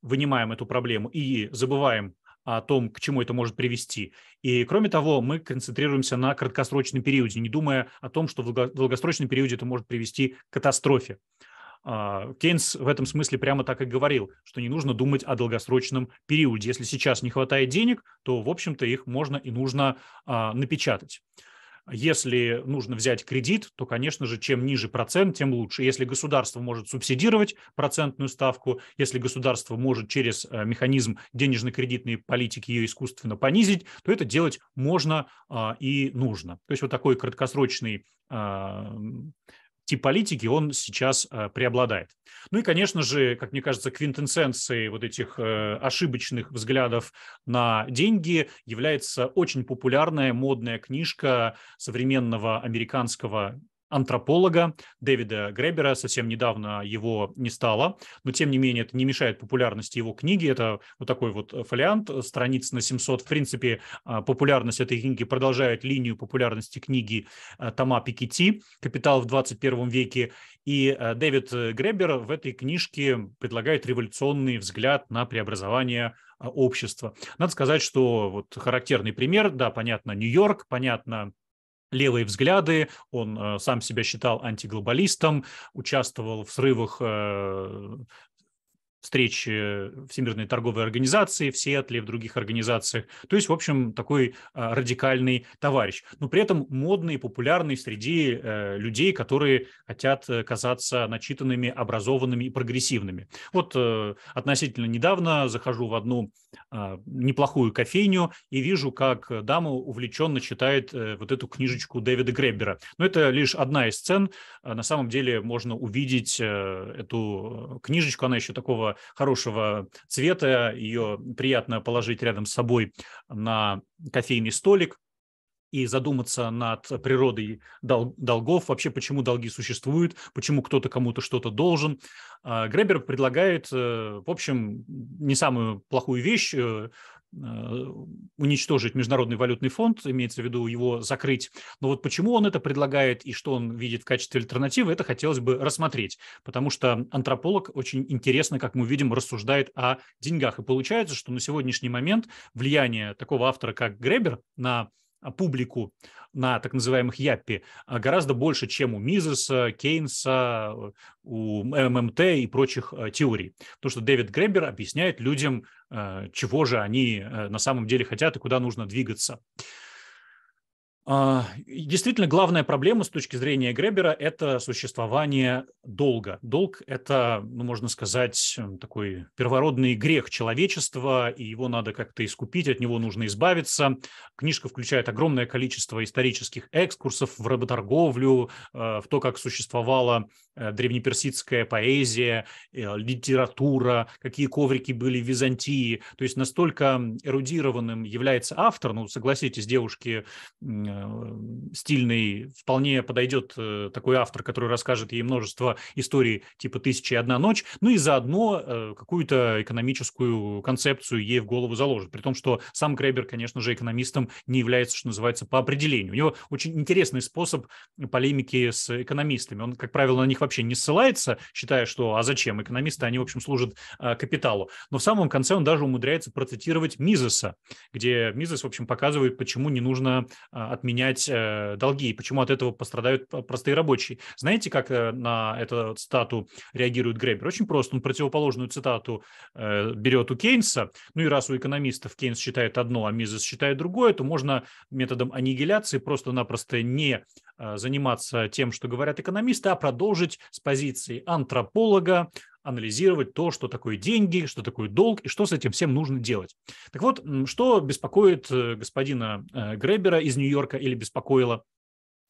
вынимаем эту проблему и забываем о том, к чему это может привести. И кроме того, мы концентрируемся на краткосрочном периоде, не думая о том, что в долгосрочном периоде это может привести к катастрофе. А, Кейнс в этом смысле прямо так и говорил, что не нужно думать о долгосрочном периоде. Если сейчас не хватает денег, то, в общем-то, их можно и нужно а, напечатать. Если нужно взять кредит, то, конечно же, чем ниже процент, тем лучше. Если государство может субсидировать процентную ставку, если государство может через э, механизм денежно-кредитной политики ее искусственно понизить, то это делать можно а, и нужно. То есть вот такой краткосрочный а, тип политики, он сейчас э, преобладает. Ну и, конечно же, как мне кажется, квинтэссенцией вот этих э, ошибочных взглядов на деньги является очень популярная модная книжка современного американского антрополога Дэвида Гребера. Совсем недавно его не стало, но тем не менее это не мешает популярности его книги. Это вот такой вот фолиант, страниц на 700. В принципе, а, популярность этой книги продолжает линию популярности книги а, Тома Пикетти «Капитал в 21 веке». И а, Дэвид Гребер в этой книжке предлагает революционный взгляд на преобразование общества. Надо сказать, что вот характерный пример, да, понятно, Нью-Йорк, понятно, левые взгляды, он э, сам себя считал антиглобалистом, участвовал в срывах э, встречи э, Всемирной торговой организации в Сиэтле, в других организациях. То есть, в общем, такой а, радикальный товарищ. Но при этом модный, популярный среди э, людей, которые хотят э, казаться начитанными, образованными и прогрессивными. Вот относительно недавно захожу в одну а, неплохую кофейню и вижу, как дама увлеченно читает вот эту книжечку Дэвида Греббера. Но это лишь одна из сцен. А на самом деле можно увидеть эту книжечку, она еще такого хорошего, цвета, ее приятно положить рядом с собой на кофейный столик и задуматься над природой дол- долгов, вообще почему долги существуют, почему кто-то кому-то что-то должен. А, Гребер предлагает, э, в общем, не самую плохую вещь э, Э, уничтожить Международный валютный фонд, имеется в виду его закрыть. Но вот почему он это предлагает и что он видит в качестве альтернативы, это хотелось бы рассмотреть, потому что антрополог очень интересно, как мы видим, рассуждает о деньгах. И получается, что на сегодняшний момент влияние такого автора, как Гребер, на а, публику на так называемых Яппи а, гораздо больше, чем у Мизеса, Кейнса, у ММТ и прочих э, теорий. то что Дэвид Гребер объясняет людям, э, чего же они э, на самом деле хотят и куда нужно двигаться. А, действительно, главная проблема с точки зрения Гребера – это существование долга. Долг – это, ну, можно сказать, такой первородный грех человечества, и его надо как-то искупить, от него нужно избавиться. Книжка включает огромное количество исторических экскурсов в работорговлю, э, в то, как существовало. Э, древнеперсидская поэзия, э, литература, какие коврики были в Византии. То есть настолько эрудированным является автор, ну, согласитесь, девушке э, стильный, вполне подойдет такой автор, который расскажет ей множество историй типа «Тысяча и одна ночь», ну и заодно какую-то экономическую концепцию ей в голову заложит. При том, что сам Гребер, конечно же, экономистом не является, что называется, по определению. У него очень интересный способ полемики с экономистами. Он, как правило, на них вообще не ссылается, считая, что а зачем, экономисты, они, в общем, служат э, капиталу. Но в самом конце он даже умудряется процитировать Мизеса, где Мизес, в общем, показывает, почему не нужно э, отменять э, долги и почему от этого пострадают простые рабочие. Знаете, как на эту цитату реагирует Гребер? Очень просто. Он противоположную цитату берет у Кейнса. Ну и раз у экономистов Кейнс считает одно, а Мизес считает другое, то можно методом аннигиляции просто-напросто не заниматься тем, что говорят экономисты, а продолжить думать с позиции антрополога, анализировать то, что такое деньги, что такое долг и что с этим всем нужно делать. Так вот, что беспокоит э, господина э, Гребера из Нью-Йорка или беспокоило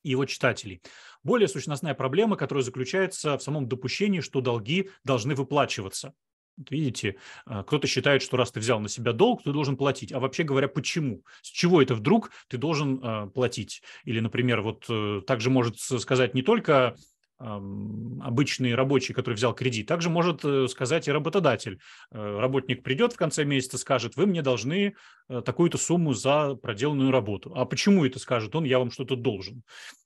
его читателей. Более сущностная проблема, которая заключается в самом допущении, что долги должны выплачиваться. Вот видите, э, кто-то считает, что раз ты взял на себя долг, ты должен платить. А вообще говоря, почему? С чего это вдруг ты должен платить? Или, например, вот также может сказать не только обычный рабочий, который взял кредит. Также может э, сказать и работодатель. Э, работник придет в конце месяца, скажет, вы мне должны э, такую-то сумму за проделанную работу. А почему это скажет он, я вам что-то должен?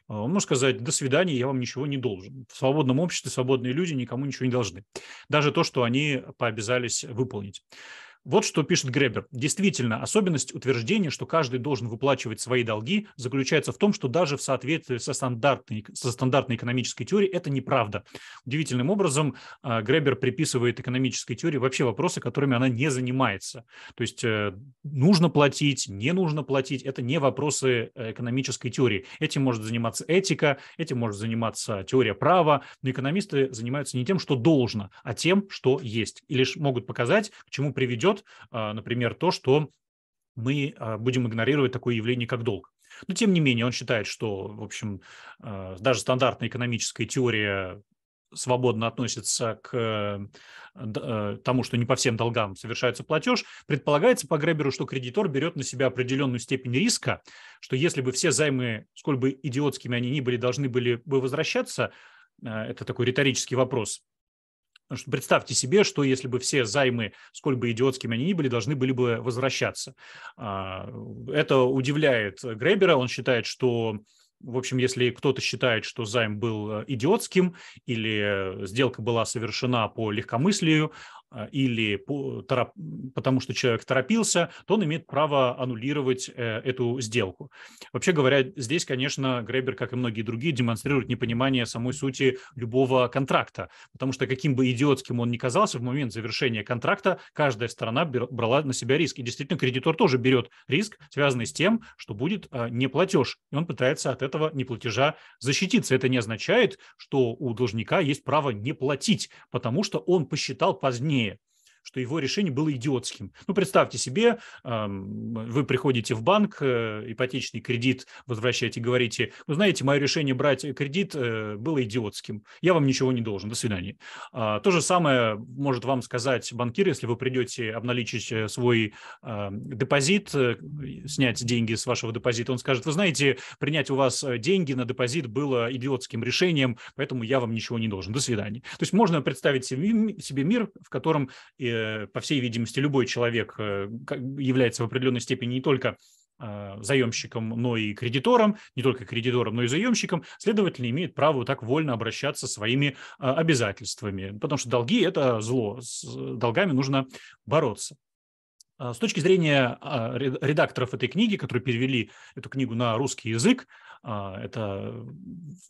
А он может сказать, до свидания, я вам ничего не должен. В свободном обществе свободные люди никому ничего не должны. Даже то, что они пообязались выполнить. Вот что пишет Гребер. Действительно, особенность утверждения, что каждый должен выплачивать свои долги, заключается в том, что даже в соответствии со стандартной, со стандартной экономической теорией это неправда. Удивительным образом а, Гребер приписывает экономической теории вообще вопросы, которыми она не занимается. То есть э, нужно платить, не нужно платить, это не вопросы э, экономической теории. Этим может заниматься этика, этим может заниматься теория права, но экономисты занимаются не тем, что должно, а тем, что есть. И лишь могут показать, к чему приведет дает, а, например, то, что мы а, будем игнорировать такое явление, как долг. Но тем не менее, он считает, что, в общем, а, даже стандартная экономическая теория свободно относится к э, э, тому, что не по всем долгам совершается платеж, предполагается по Греберу, что кредитор берет на себя определенную степень риска, что если бы все займы, сколь бы идиотскими они ни были, должны были бы возвращаться, это такой риторический вопрос, Представьте себе, что если бы все займы, сколь бы идиотскими они ни были, должны были бы возвращаться. А, это удивляет Гребера. Он считает, что в общем, если кто-то считает, что займ был э, идиотским или э, сделка была совершена по легкомыслию, а, или потому что человек торопился, то он имеет право аннулировать э, эту сделку. Вообще говоря, здесь, конечно, Гребер, как и многие другие, демонстрирует непонимание самой сути любого контракта, потому что каким бы идиотским он ни казался, в момент завершения контракта каждая сторона брала на себя риск. И действительно, кредитор тоже берет риск, связанный с тем, что будет э, а, неплатеж, и он пытается от этого неплатежа защититься. Это не означает, что у должника есть право не платить, потому что он посчитал позднее важнее. что его решение было идиотским. Ну, представьте себе, вы приходите в банк, э, ипотечный кредит возвращаете, говорите, вы «Ну, знаете, мое решение брать кредит э, было идиотским, я вам ничего не должен, до свидания. А, то же самое может вам сказать банкир, если вы придете обналичить э, свой а, депозит, снять деньги с вашего депозита, он скажет, вы знаете, принять у вас деньги на депозит было идиотским решением, поэтому я вам ничего не должен, до свидания. То есть можно представить себе мир, в котором Э, по всей видимости, любой человек э, является в определенной степени не только а, заемщиком, но и кредитором, не только кредитором, но и заемщиком, следовательно, имеет право так вольно обращаться своими а, обязательствами, потому что долги – это зло, с долгами нужно бороться. А, с точки зрения редакторов этой книги, которые перевели эту книгу на русский язык, а, это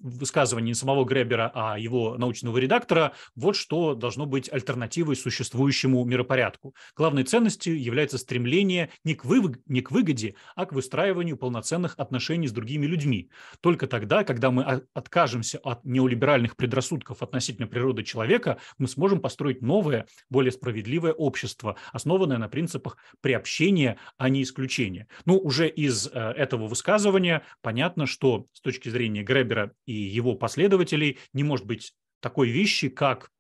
высказывание не самого Гребера, а его научного редактора, вот что должно быть альтернативой существующему миропорядку. Главной ценностью является стремление не к, вы, не к выгоде, а к выстраиванию полноценных отношений с другими людьми. Только тогда, когда мы откажемся от неолиберальных предрассудков относительно природы человека, мы сможем построить новое, более справедливое общество, основанное на принципах приобщения, а не исключения. Ну, уже из э, этого высказывания понятно, что что с точки зрения Гребера и его последователей не может быть такой вещи, как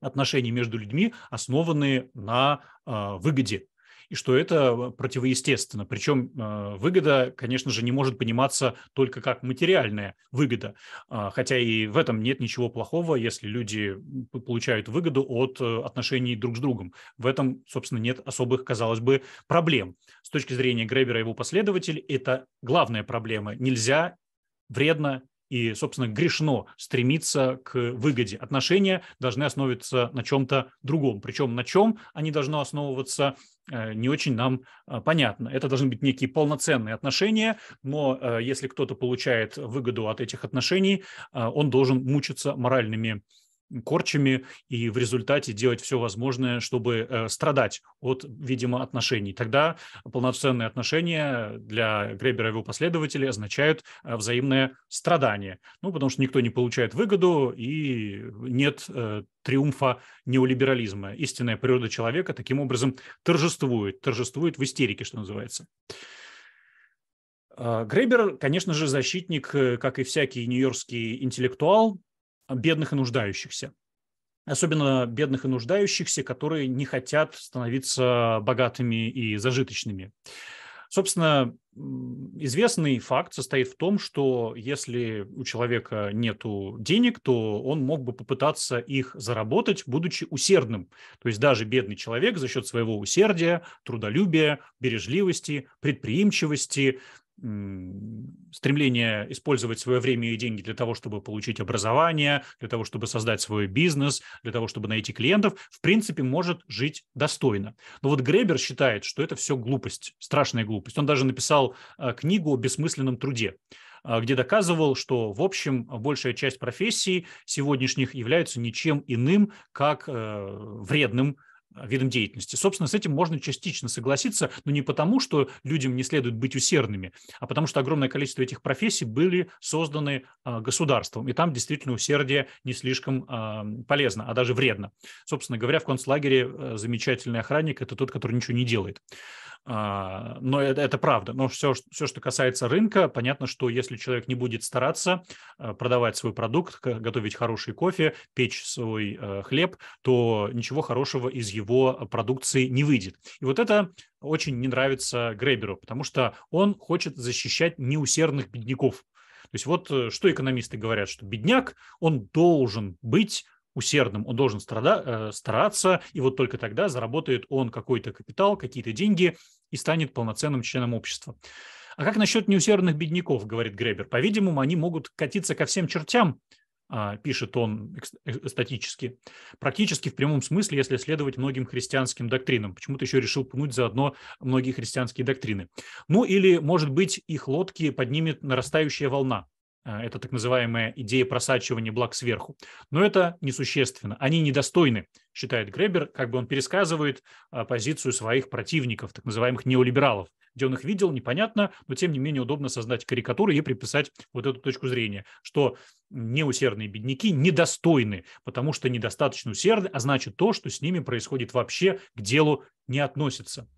отношения между людьми, основанные на а, выгоде и что это противоестественно. Причем э, выгода, конечно же, не может пониматься только как материальная выгода, а, хотя и в этом нет ничего плохого, если люди получают выгоду от э, отношений друг с другом. В этом, собственно, нет особых, казалось бы, проблем. С точки зрения Гребера и его последователей, это главная проблема. Нельзя вредно и, собственно, грешно стремиться к выгоде. Отношения должны основываться на чем-то другом. Причем на чем они должны основываться, Э, не очень нам э, понятно. Это должны быть некие полноценные отношения, но э, если кто-то получает выгоду от этих отношений, он должен мучиться моральными корчами и в результате делать все возможное, чтобы э, страдать от, видимо, отношений. Тогда полноценные отношения для Гребера и его последователей означают э, взаимное страдание. Ну, потому что никто не получает выгоду и нет э, триумфа неолиберализма. Истинная природа человека таким образом торжествует, торжествует в истерике, что называется. А, Гребер, конечно же, защитник, как и всякий нью-йоркский интеллектуал, бедных и нуждающихся. Особенно бедных и нуждающихся, которые не хотят становиться богатыми и зажиточными. Собственно, известный факт состоит в том, что если у человека нет денег, то он мог бы попытаться их заработать, будучи усердным. То есть даже бедный человек за счет своего усердия, трудолюбия, бережливости, предприимчивости стремление использовать свое время и деньги для того, чтобы получить образование, для того, чтобы создать свой бизнес, для того, чтобы найти клиентов, в принципе, может жить достойно. Но вот Гребер считает, что это все глупость, страшная глупость. Он даже написал э, книгу о бессмысленном труде э, где доказывал, что, в общем, большая часть профессий сегодняшних являются ничем иным, как э, вредным Э, видом деятельности. Собственно, с этим можно частично согласиться, но не потому, что людям не следует быть усердными, а потому что огромное количество этих профессий были созданы а, государством, и там действительно усердие не слишком а, полезно, а даже вредно. Собственно говоря, в концлагере э, замечательный охранник – это тот, который ничего не делает. А, но это, это правда. Но все, все, что касается рынка, понятно, что если человек не будет стараться э, продавать свой продукт, готовить хороший кофе, печь свой э, хлеб, то ничего хорошего из его э, продукции не выйдет. И вот это очень не нравится Греберу, потому что он хочет защищать неусердных бедняков. То есть вот что экономисты говорят, что бедняк, он должен быть усердным, он должен страда, э, стараться, и вот только тогда заработает он какой-то капитал, какие-то деньги и станет полноценным членом общества. А как насчет неусердных бедняков, говорит Гребер? По-видимому, они могут катиться ко всем чертям, а, пишет он э, статически, практически в прямом смысле, если следовать многим христианским доктринам. Почему-то еще решил пнуть заодно многие христианские доктрины. Ну или, может быть, их лодки поднимет нарастающая волна. А, это так называемая идея просачивания благ сверху. Но это несущественно. Они недостойны, считает Гребер, как бы он пересказывает а, позицию своих противников, так называемых неолибералов. Где он их видел, непонятно, но тем не менее удобно создать карикатуру и приписать вот эту точку зрения, что неусердные бедняки недостойны, потому что недостаточно усердны, а значит то, что с ними происходит вообще к делу не относится.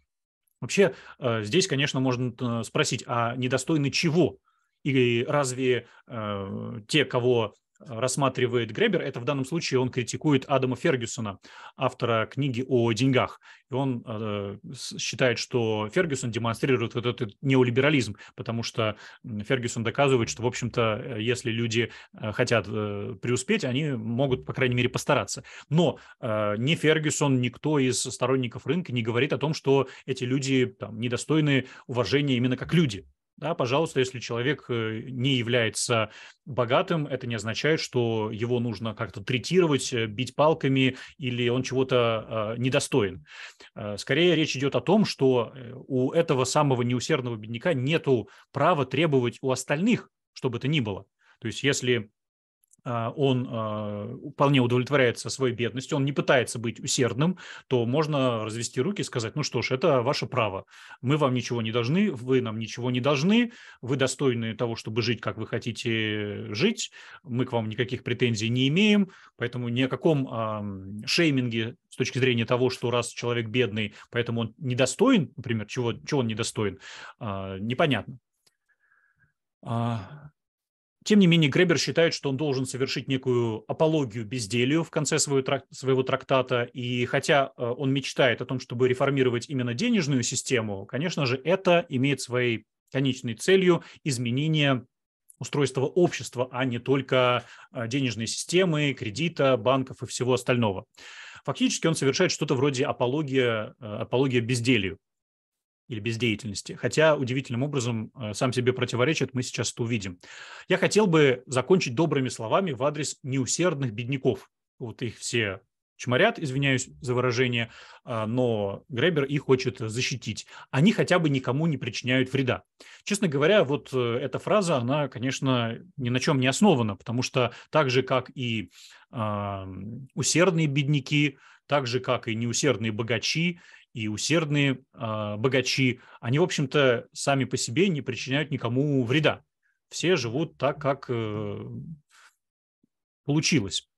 Вообще а, здесь, конечно, можно э, спросить, а недостойны чего? И разве э, те, кого э, рассматривает Гребер, это в данном случае он критикует Адама Фергюсона, автора книги о деньгах. И он э, считает, что Фергюсон демонстрирует вот этот неолиберализм, потому что Фергюсон доказывает, что, в общем-то, э, если люди э, хотят э, преуспеть, они могут, по крайней мере, постараться. Но э, ни Фергюсон, никто из сторонников рынка не говорит о том, что эти люди там, недостойны уважения именно как люди. Да, пожалуйста, если человек э, не является богатым, это не означает, что его нужно как-то третировать, э, бить палками или он чего-то э, недостоин. Скорее речь идет о том, что у этого самого неусердного бедняка нет права требовать у остальных, чтобы это то ни было. То есть если а, он а, вполне удовлетворяется своей бедностью, он не пытается быть усердным, то можно развести руки и сказать, ну что ж, это ваше право, мы вам ничего не должны, вы нам ничего не должны, вы достойны того, чтобы жить, как вы хотите жить, мы к вам никаких претензий не имеем, поэтому ни о каком а, шейминге с точки зрения того, что раз человек бедный, поэтому он недостоин, например, чего, чего он недостоин, непонятно. Тем не менее, Гребер считает, что он должен совершить некую апологию безделию в конце своего трактата. И хотя э, он мечтает о том, чтобы реформировать именно денежную систему, конечно же, это имеет своей конечной целью изменение устройства общества, а не только э, денежной системы, кредита, банков и всего остального. Фактически он совершает что-то вроде апология, э, апология безделью или бездеятельности. Хотя удивительным образом э, сам себе противоречит, мы сейчас это увидим. Я хотел бы закончить добрыми словами в адрес неусердных бедняков. Вот их все чморят, извиняюсь за выражение, а, но Гребер их хочет защитить. Они хотя бы никому не причиняют вреда. Честно говоря, вот э, эта фраза, она, конечно, ни на чем не основана, потому что так же, как и э, усердные бедняки, так же, как и неусердные богачи, и усердные э, богачи, они, в общем-то, сами по себе не причиняют никому вреда. Все живут так, как э, получилось.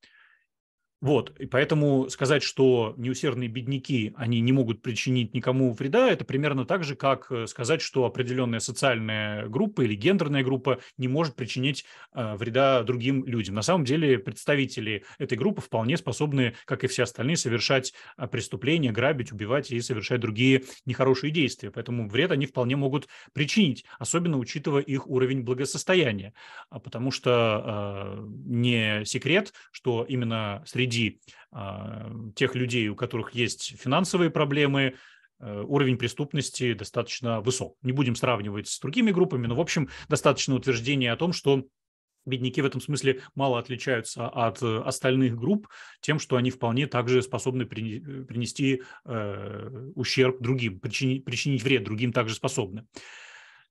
Вот, и поэтому сказать, что неусердные бедняки, они не могут причинить никому вреда, это примерно так же, как э, сказать, что определенная социальная группа или гендерная группа не может причинить э, вреда другим людям. На самом деле представители этой группы вполне способны, как и все остальные, совершать э, преступления, грабить, убивать и совершать другие нехорошие действия. Поэтому вред они вполне могут причинить, особенно учитывая их уровень благосостояния. А потому что э, не секрет, что именно среди среди а, тех людей, у которых есть финансовые проблемы, э, уровень преступности достаточно высок. Не будем сравнивать с другими группами, но, в общем, достаточно утверждения о том, что бедняки в этом смысле мало отличаются от э, остальных групп тем, что они вполне также способны принести э, ущерб другим, причинить, причинить вред другим также способны.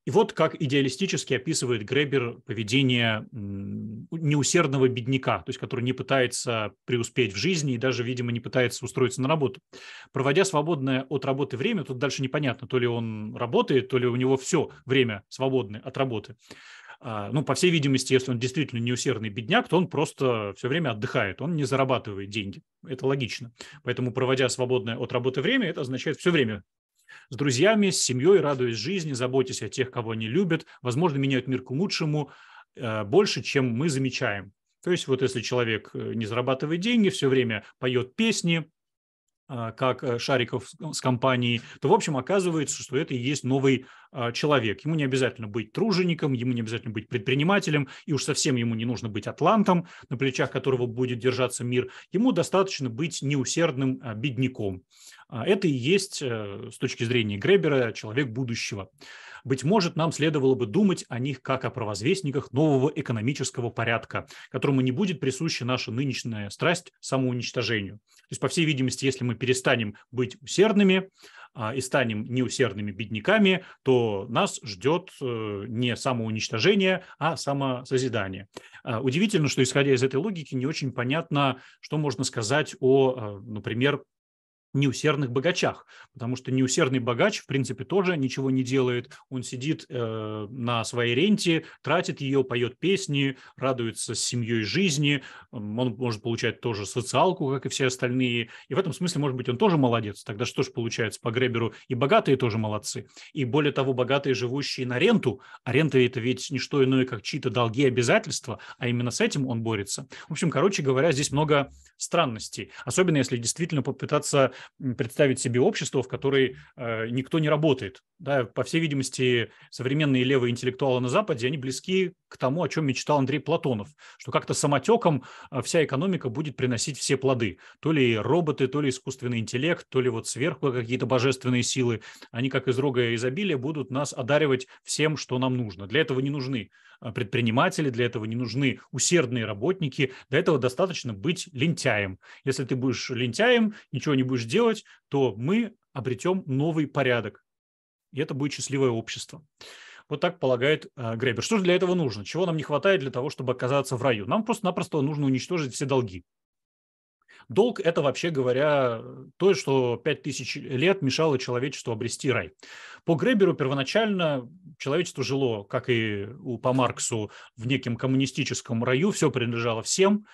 И вот как идеалистически описывает Гребер поведение неусердного бедняка, то есть который не пытается преуспеть в жизни и даже, видимо, не пытается устроиться на работу. Проводя свободное от работы время, тут дальше непонятно, то ли он работает, то ли у него все время свободное от работы. А, ну, по всей видимости, если он действительно неусердный бедняк, то он просто все время отдыхает, он не зарабатывает деньги. Это логично. Поэтому, проводя свободное от работы время, это означает все время с друзьями, с семьей, радуясь жизни, заботясь о тех, кого они любят, возможно, меняют мир к лучшему э, больше, чем мы замечаем. То есть вот если человек э, не зарабатывает деньги, все время поет песни, э, как Шариков с компанией, то, в общем, оказывается, что это и есть новый а, человек. Ему не обязательно быть тружеником, ему не обязательно быть предпринимателем, и уж совсем ему не нужно быть атлантом, на плечах которого будет держаться мир. Ему достаточно быть неусердным а, бедняком. А, это и есть, э, с точки зрения Гребера, человек будущего. Быть может, нам следовало бы думать о них как о провозвестниках нового экономического порядка, которому не будет присуща наша нынешняя страсть самоуничтожению. То есть, по всей видимости, если мы перестанем быть усердными, а, и станем неусердными бедняками, то нас ждет э, не самоуничтожение, а самосозидание. А, удивительно, что исходя из этой логики не очень понятно, что можно сказать о, э, например, неусердных богачах, потому что неусердный богач, в принципе, тоже ничего не делает. Он сидит э, на своей ренте, тратит ее, поет песни, радуется с семьей жизни, он может получать тоже социалку, как и все остальные. И в этом смысле, может быть, он тоже молодец. Тогда что же получается по Греберу? И богатые тоже молодцы. И более того, богатые, живущие на ренту, а рента – это ведь не что иное, как чьи-то долги и обязательства, а именно с этим он борется. В общем, короче говоря, здесь много странностей, особенно если действительно попытаться представить себе общество, в которой э, никто не работает. Да, по всей видимости, современные левые интеллектуалы на Западе, они близки к тому, о чем мечтал Андрей Платонов, что как-то самотеком э, вся экономика будет приносить все плоды. То ли роботы, то ли искусственный интеллект, то ли вот сверху какие-то божественные силы, они как из рога изобилия будут нас одаривать всем, что нам нужно. Для этого не нужны а, предприниматели, для этого не нужны усердные работники, для этого достаточно быть лентяем. Если ты будешь лентяем, ничего не будешь делать, то мы обретем новый порядок. И это будет счастливое общество. Вот так полагает э, а, Гребер. Что же для этого нужно? Чего нам не хватает для того, чтобы оказаться в раю? Нам просто-напросто нужно уничтожить все долги. Долг – это, вообще говоря, то, что 5000 лет мешало человечеству обрести рай. По Греберу первоначально человечество жило, как и по Марксу, в неком коммунистическом раю, все принадлежало всем,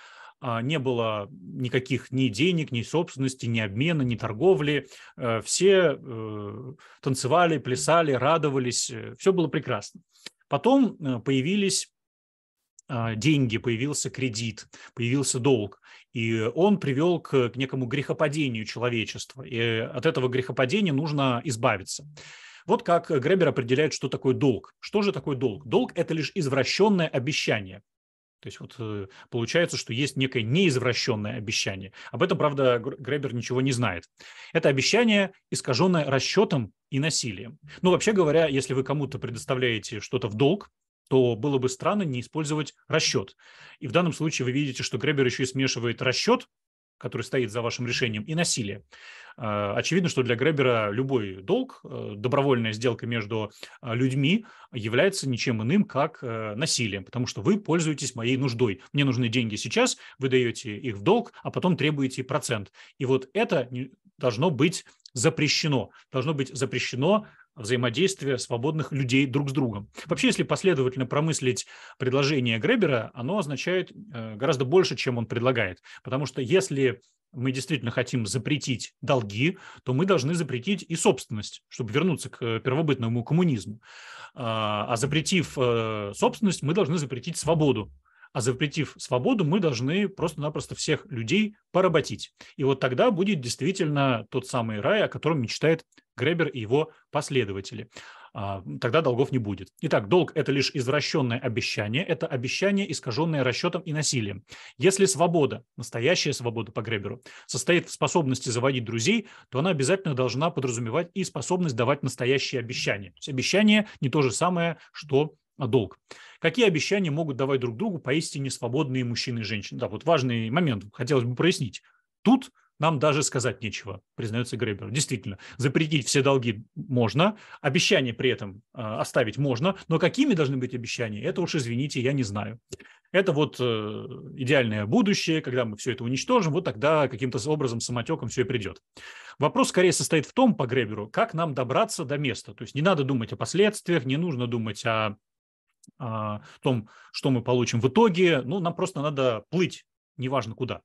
а, не было никаких ни денег, ни собственности, ни обмена, ни торговли. Э, все э, танцевали, плясали, радовались, э, все было прекрасно. Потом появились а, деньги, появился кредит, появился долг. И он привел к некому грехопадению человечества. И от этого грехопадения нужно избавиться. Вот как Гребер определяет, что такое долг. Что же такое долг? Долг – это лишь извращенное обещание. То есть вот э, получается, что есть некое неизвращенное обещание. Об этом, правда, Гребер ничего не знает. Это обещание, искаженное расчетом и насилием. Ну, вообще говоря, если вы кому-то предоставляете что-то в долг, то было бы странно не использовать расчет. И в данном случае вы видите, что Гребер еще и смешивает расчет, который стоит за вашим решением, и насилие. А, очевидно, что для Гребера любой долг, э, добровольная сделка между а, людьми является ничем иным, как э, насилием, потому что вы пользуетесь моей нуждой. Мне нужны деньги сейчас, вы даете их в долг, а потом требуете процент. И вот это должно быть запрещено. Должно быть запрещено взаимодействия свободных людей друг с другом. Вообще, если последовательно промыслить предложение Гребера, оно означает э, гораздо больше, чем он предлагает. Потому что если мы действительно хотим запретить долги, то мы должны запретить и собственность, чтобы вернуться к э, первобытному коммунизму. А, а запретив э, собственность, мы должны запретить свободу, а запретив свободу, мы должны просто-напросто всех людей поработить. И вот тогда будет действительно тот самый рай, о котором мечтает Гребер и его последователи. А, тогда долгов не будет. Итак, долг – это лишь извращенное обещание, это обещание, искаженное расчетом и насилием. Если свобода, настоящая свобода по Греберу, состоит в способности заводить друзей, то она обязательно должна подразумевать и способность давать настоящие обещания. То есть обещание не то же самое, что а, долг. Какие обещания могут давать друг другу поистине свободные мужчины и женщины? Да, вот важный момент, хотелось бы прояснить. Тут нам даже сказать нечего, признается Гребер. Действительно, запретить все долги можно, обещания при этом а, оставить можно, но какими должны быть обещания, это уж, извините, я не знаю. Это вот э, идеальное будущее, когда мы все это уничтожим, вот тогда каким-то образом самотеком все и придет. Вопрос скорее состоит в том, по Греберу, как нам добраться до места. То есть не надо думать о последствиях, не нужно думать о о а, том, что мы получим в итоге. Ну, нам просто надо плыть, неважно куда.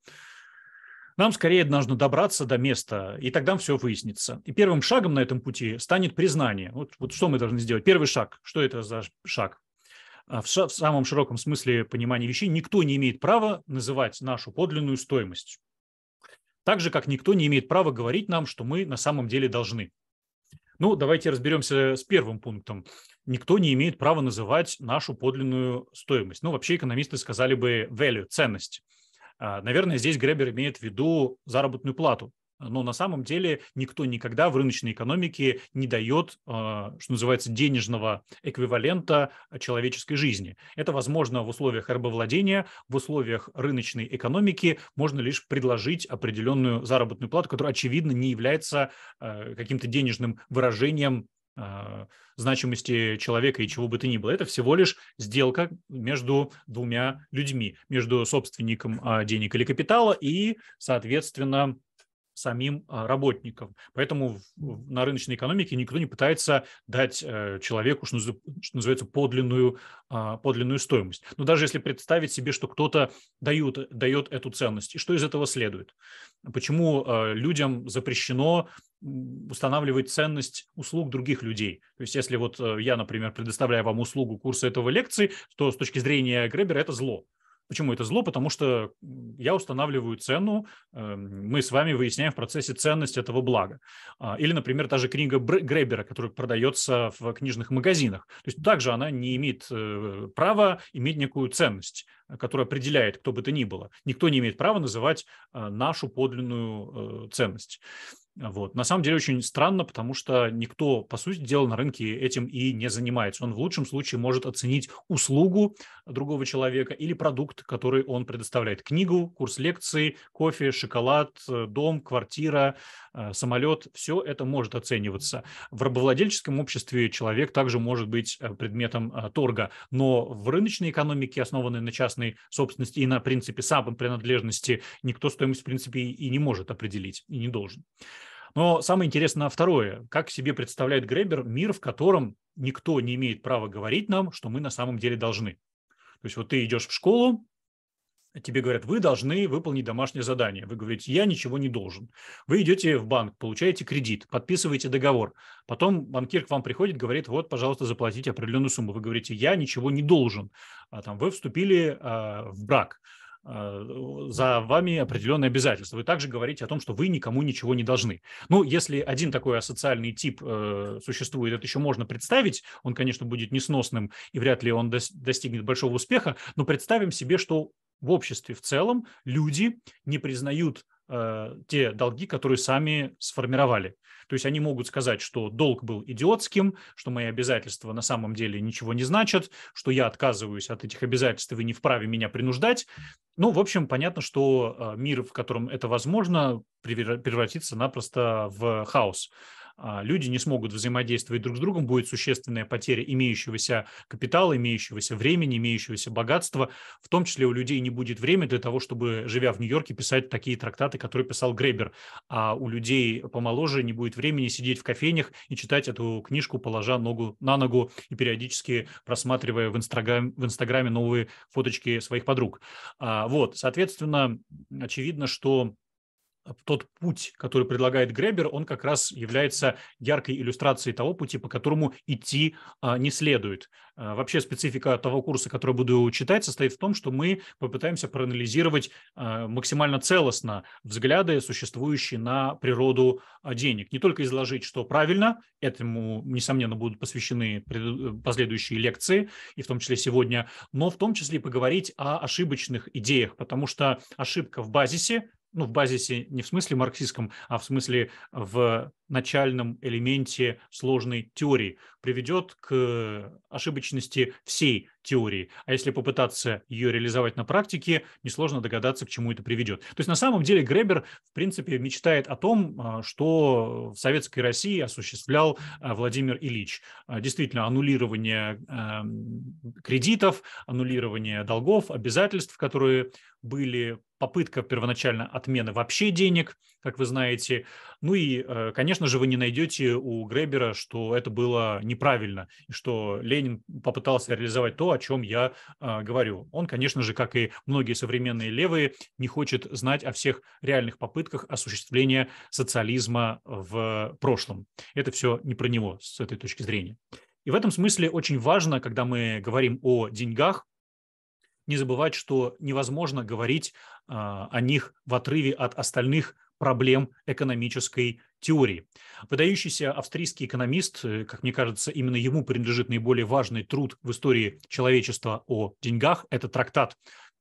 Нам скорее нужно добраться до места, и тогда все выяснится. И первым шагом на этом пути станет признание. Вот, вот что мы должны сделать? Первый шаг. Что это за шаг? А, в, в самом широком смысле понимания вещей никто не имеет права называть нашу подлинную стоимость. Так же, как никто не имеет права говорить нам, что мы на самом деле должны. Ну, давайте разберемся с первым пунктом. Никто не имеет права называть нашу подлинную стоимость. Ну, вообще экономисты сказали бы value, ценность. А, наверное, здесь Гребер имеет в виду заработную плату, но на самом деле никто никогда в рыночной экономике не дает, а, что называется, денежного эквивалента человеческой жизни. Это возможно в условиях рабовладения, в условиях рыночной экономики можно лишь предложить определенную заработную плату, которая, очевидно, не является а, каким-то денежным выражением а, значимости человека и чего бы то ни было. Это всего лишь сделка между двумя людьми, между собственником денег или капитала и, соответственно, самим а, работникам. Поэтому на рыночной экономике никто не пытается дать э, человеку, что называется, подлинную, а, подлинную стоимость. Но даже если представить себе, что кто-то дает, дает эту ценность, и что из этого следует? Почему э, людям запрещено устанавливать ценность услуг других людей. То есть, если вот э, я, например, предоставляю вам услугу курса этого лекции, то с точки зрения Гребера это зло. Почему это зло? Потому что я устанавливаю цену, эм, мы с вами выясняем в процессе ценность этого блага. А, или, например, та же книга Гребера, которая продается в книжных магазинах. То есть также она не имеет э, права иметь некую ценность, э, которая определяет кто бы то ни было. Никто не имеет права называть э, нашу подлинную ценность. Вот. На самом деле очень странно, потому что никто, по сути дела, на рынке этим и не занимается. Он в лучшем случае может оценить услугу другого человека или продукт, который он предоставляет. Книгу, курс лекций, кофе, шоколад, э, дом, квартира, э, самолет. Все это может оцениваться. В рабовладельческом обществе человек также может быть э, предметом торга. Но в рыночной экономике, основанной на частной собственности и на принципе самопринадлежности, никто стоимость в принципе и не может определить, и не должен. Но самое интересное второе. Как себе представляет Гребер мир, в котором никто не имеет права говорить нам, что мы на самом деле должны? То есть вот ты идешь в школу, тебе говорят, вы должны выполнить домашнее задание. Вы говорите, я ничего не должен. Вы идете в банк, получаете кредит, подписываете договор. Потом банкир к вам приходит, говорит, вот, пожалуйста, заплатите определенную сумму. Вы говорите, я ничего не должен. А там вы вступили э, в брак. Э, за вами определенные обязательства. Вы также говорите о том, что вы никому ничего не должны. Ну, если один такой асоциальный тип э, существует, это еще можно представить. Он, конечно, будет несносным, и вряд ли он дос- достигнет большого успеха. Но представим себе, что в обществе в целом люди не признают Э, те долги, которые сами сформировали. То есть они могут сказать, что долг был идиотским, что мои обязательства на самом деле ничего не значат, что я отказываюсь от этих обязательств, и вы не вправе меня принуждать. Ну, в общем, понятно, что э, мир, в котором это возможно, превратится напросто в хаос. А, люди не смогут взаимодействовать друг с другом, будет существенная потеря имеющегося капитала, имеющегося времени, имеющегося богатства. В том числе у людей не будет времени для того, чтобы, живя в Нью-Йорке, писать такие трактаты, которые писал Гребер. А у людей помоложе не будет времени сидеть в кофейнях и читать эту книжку, положа ногу на ногу и периодически просматривая в, инстаграм, в Инстаграме новые фоточки своих подруг. А, вот, соответственно, очевидно, что тот путь, который предлагает Гребер, он как раз является яркой иллюстрацией того пути, по которому идти а, не следует. А, вообще специфика того курса, который буду читать, состоит в том, что мы попытаемся проанализировать а, максимально целостно взгляды, существующие на природу денег. Не только изложить, что правильно, этому, несомненно, будут посвящены последующие лекции, и в том числе сегодня, но в том числе поговорить о ошибочных идеях, потому что ошибка в базисе ну, в базисе не в смысле марксистском, а в смысле в начальном элементе сложной теории, приведет к ошибочности всей теории. А если попытаться ее реализовать на практике, несложно догадаться, к чему это приведет. То есть на самом деле Гребер, в принципе, мечтает о том, а, что в Советской России осуществлял а, Владимир Ильич. А, действительно, аннулирование кредитов, аннулирование долгов, обязательств, которые были попытка первоначально отмены вообще денег, как вы знаете. Ну и, э, конечно же, вы не найдете у Гребера, что это было неправильно, и что Ленин попытался реализовать то, о чем я э, говорю. Он, конечно же, как и многие современные левые, не хочет знать о всех реальных попытках осуществления социализма в прошлом. Это все не про него с этой точки зрения. И в этом смысле очень важно, когда мы говорим о деньгах, не забывать, что невозможно говорить а, о них в отрыве от остальных проблем экономической теории. Выдающийся австрийский экономист, э, как мне кажется, именно ему принадлежит наиболее важный труд в истории человечества о деньгах. Это трактат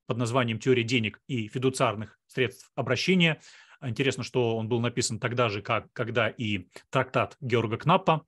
под названием «Теория денег и фидуциарных средств обращения». Интересно, что он был написан тогда же, как, когда и трактат Георга Кнаппа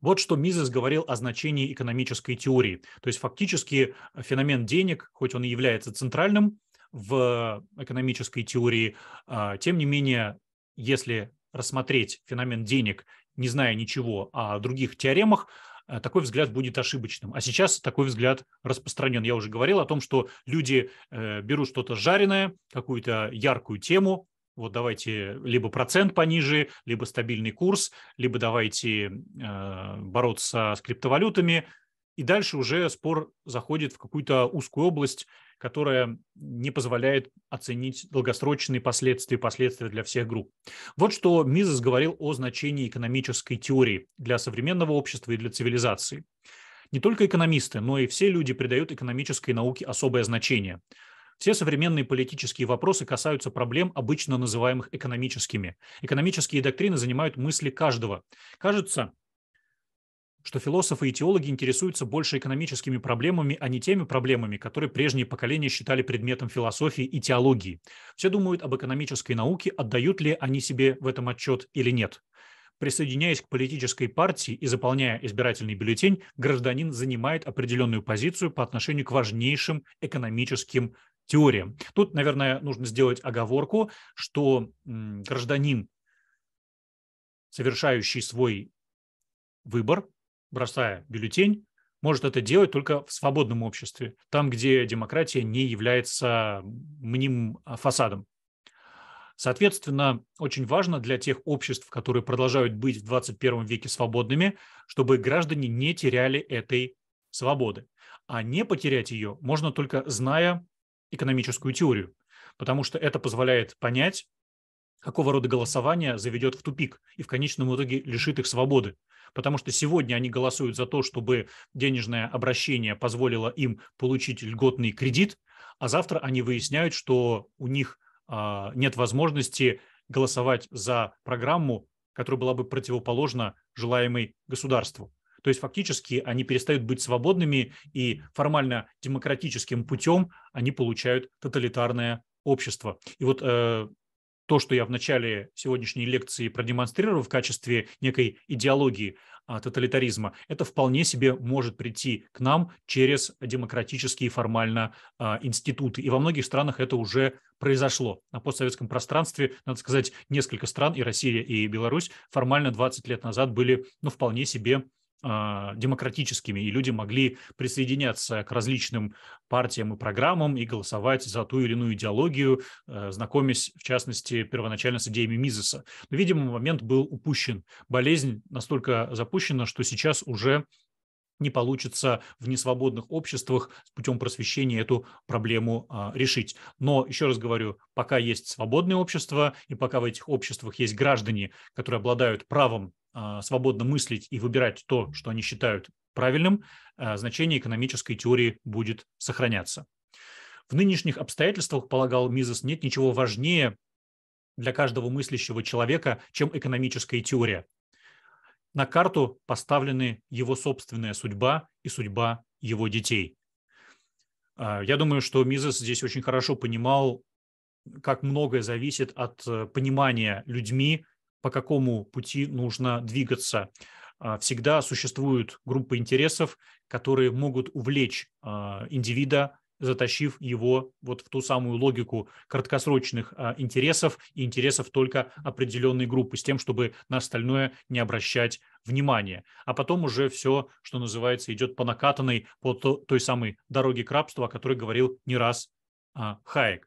вот что Мизес говорил о значении экономической теории. То есть фактически э, феномен денег, хоть он и является центральным в э, экономической теории, а, тем не менее, если рассмотреть феномен денег, не зная ничего о других теоремах, э, такой взгляд будет ошибочным. А сейчас такой взгляд распространен. Я уже говорил о том, что люди берут что-то жареное, какую-то яркую тему, вот давайте либо процент пониже, либо стабильный курс, либо давайте э, бороться с криптовалютами. И дальше уже спор заходит в какую-то узкую область, которая не позволяет оценить долгосрочные последствия, последствия для всех групп. Вот что Мизес говорил о значении экономической теории для современного общества и для цивилизации. Не только экономисты, но и все люди придают экономической науке особое значение – все современные политические вопросы касаются проблем, обычно называемых экономическими. Экономические доктрины занимают мысли каждого. Кажется, что философы и теологи интересуются больше экономическими проблемами, а не теми проблемами, которые прежние поколения считали предметом философии и теологии. Все думают об экономической науке, отдают ли они себе в этом отчет или нет. Присоединяясь к политической партии и заполняя избирательный бюллетень, гражданин занимает определенную позицию по отношению к важнейшим экономическим теория. Тут, наверное, нужно сделать оговорку, что гражданин, совершающий свой выбор, бросая бюллетень, может это делать только в свободном обществе, там, где демократия не является мнимым а, фасадом. Соответственно, очень важно для тех обществ, которые продолжают быть в 21 веке свободными, чтобы граждане не теряли этой свободы. А не потерять ее можно только зная экономическую теорию, потому что это позволяет понять, какого рода голосование заведет в тупик и в конечном итоге лишит их свободы. Потому что сегодня они голосуют за то, чтобы денежное обращение позволило им получить льготный кредит, а завтра они выясняют, что у них а, нет возможности голосовать за программу, которая была бы противоположна желаемой государству. То есть фактически они перестают быть свободными и формально демократическим путем они получают тоталитарное общество. И вот э, то, что я в начале сегодняшней лекции продемонстрировал в качестве некой идеологии а, тоталитаризма, это вполне себе может прийти к нам через демократические формально а, институты. И во многих странах это уже произошло. На постсоветском пространстве, надо сказать, несколько стран, и Россия, и Беларусь, формально 20 лет назад были ну, вполне себе а, демократическими, и люди могли присоединяться к различным партиям и программам и голосовать за ту или иную идеологию, э, знакомясь, в частности, первоначально с идеями Мизеса. Но, видимо, момент был упущен. Болезнь настолько запущена, что сейчас уже не получится в несвободных обществах путем просвещения эту проблему а, решить. Но, еще раз говорю, пока есть свободные общества, и пока в этих обществах есть граждане, которые обладают правом а, свободно мыслить и выбирать то, что они считают правильным, а, значение экономической теории будет сохраняться. В нынешних обстоятельствах, полагал Мизес, нет ничего важнее для каждого мыслящего человека, чем экономическая теория на карту поставлены его собственная судьба и судьба его детей. А, я думаю, что Мизес здесь очень хорошо понимал, как многое зависит от э, понимания людьми, по какому пути нужно двигаться. А, всегда существуют группы интересов, которые могут увлечь а, индивида затащив его вот в ту самую логику краткосрочных а, интересов и интересов только определенной группы, с тем, чтобы на остальное не обращать внимания. А потом уже все, что называется, идет по накатанной, по той самой дороге к рабству, о которой говорил не раз а, Хайек.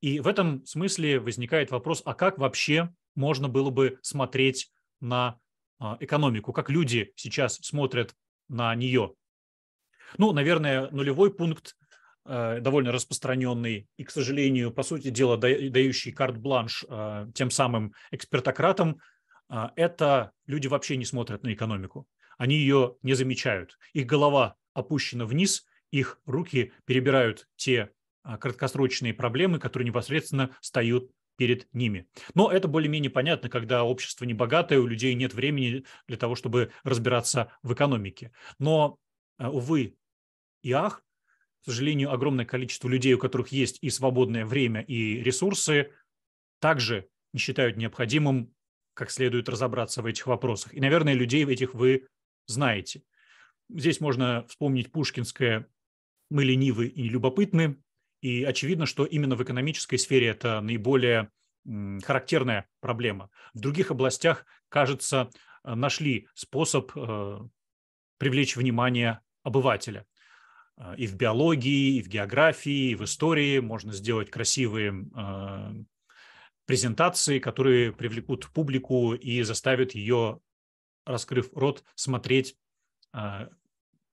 И в этом смысле возникает вопрос, а как вообще можно было бы смотреть на а, экономику, как люди сейчас смотрят на нее. Ну, наверное, нулевой пункт Э, довольно распространенный и, к сожалению, по сути дела, дающий карт-бланш э, тем самым экспертократам, э, это люди вообще не смотрят на экономику. Они ее не замечают. Их голова опущена вниз, их руки перебирают те краткосрочные проблемы, которые непосредственно стоят перед ними. Но это более-менее понятно, когда общество небогатое, у людей нет времени для того, чтобы разбираться в экономике. Но, увы и ах, к сожалению, огромное количество людей, у которых есть и свободное время, и ресурсы, также не считают необходимым как следует разобраться в этих вопросах. И, наверное, людей в этих вы знаете. Здесь можно вспомнить пушкинское «Мы ленивы и любопытны», и очевидно, что именно в экономической сфере это наиболее характерная проблема. В других областях, кажется, нашли способ э, привлечь внимание обывателя. А, и в биологии, и в географии, и в истории можно сделать красивые а, презентации, которые привлекут публику и заставят ее, раскрыв рот, смотреть а,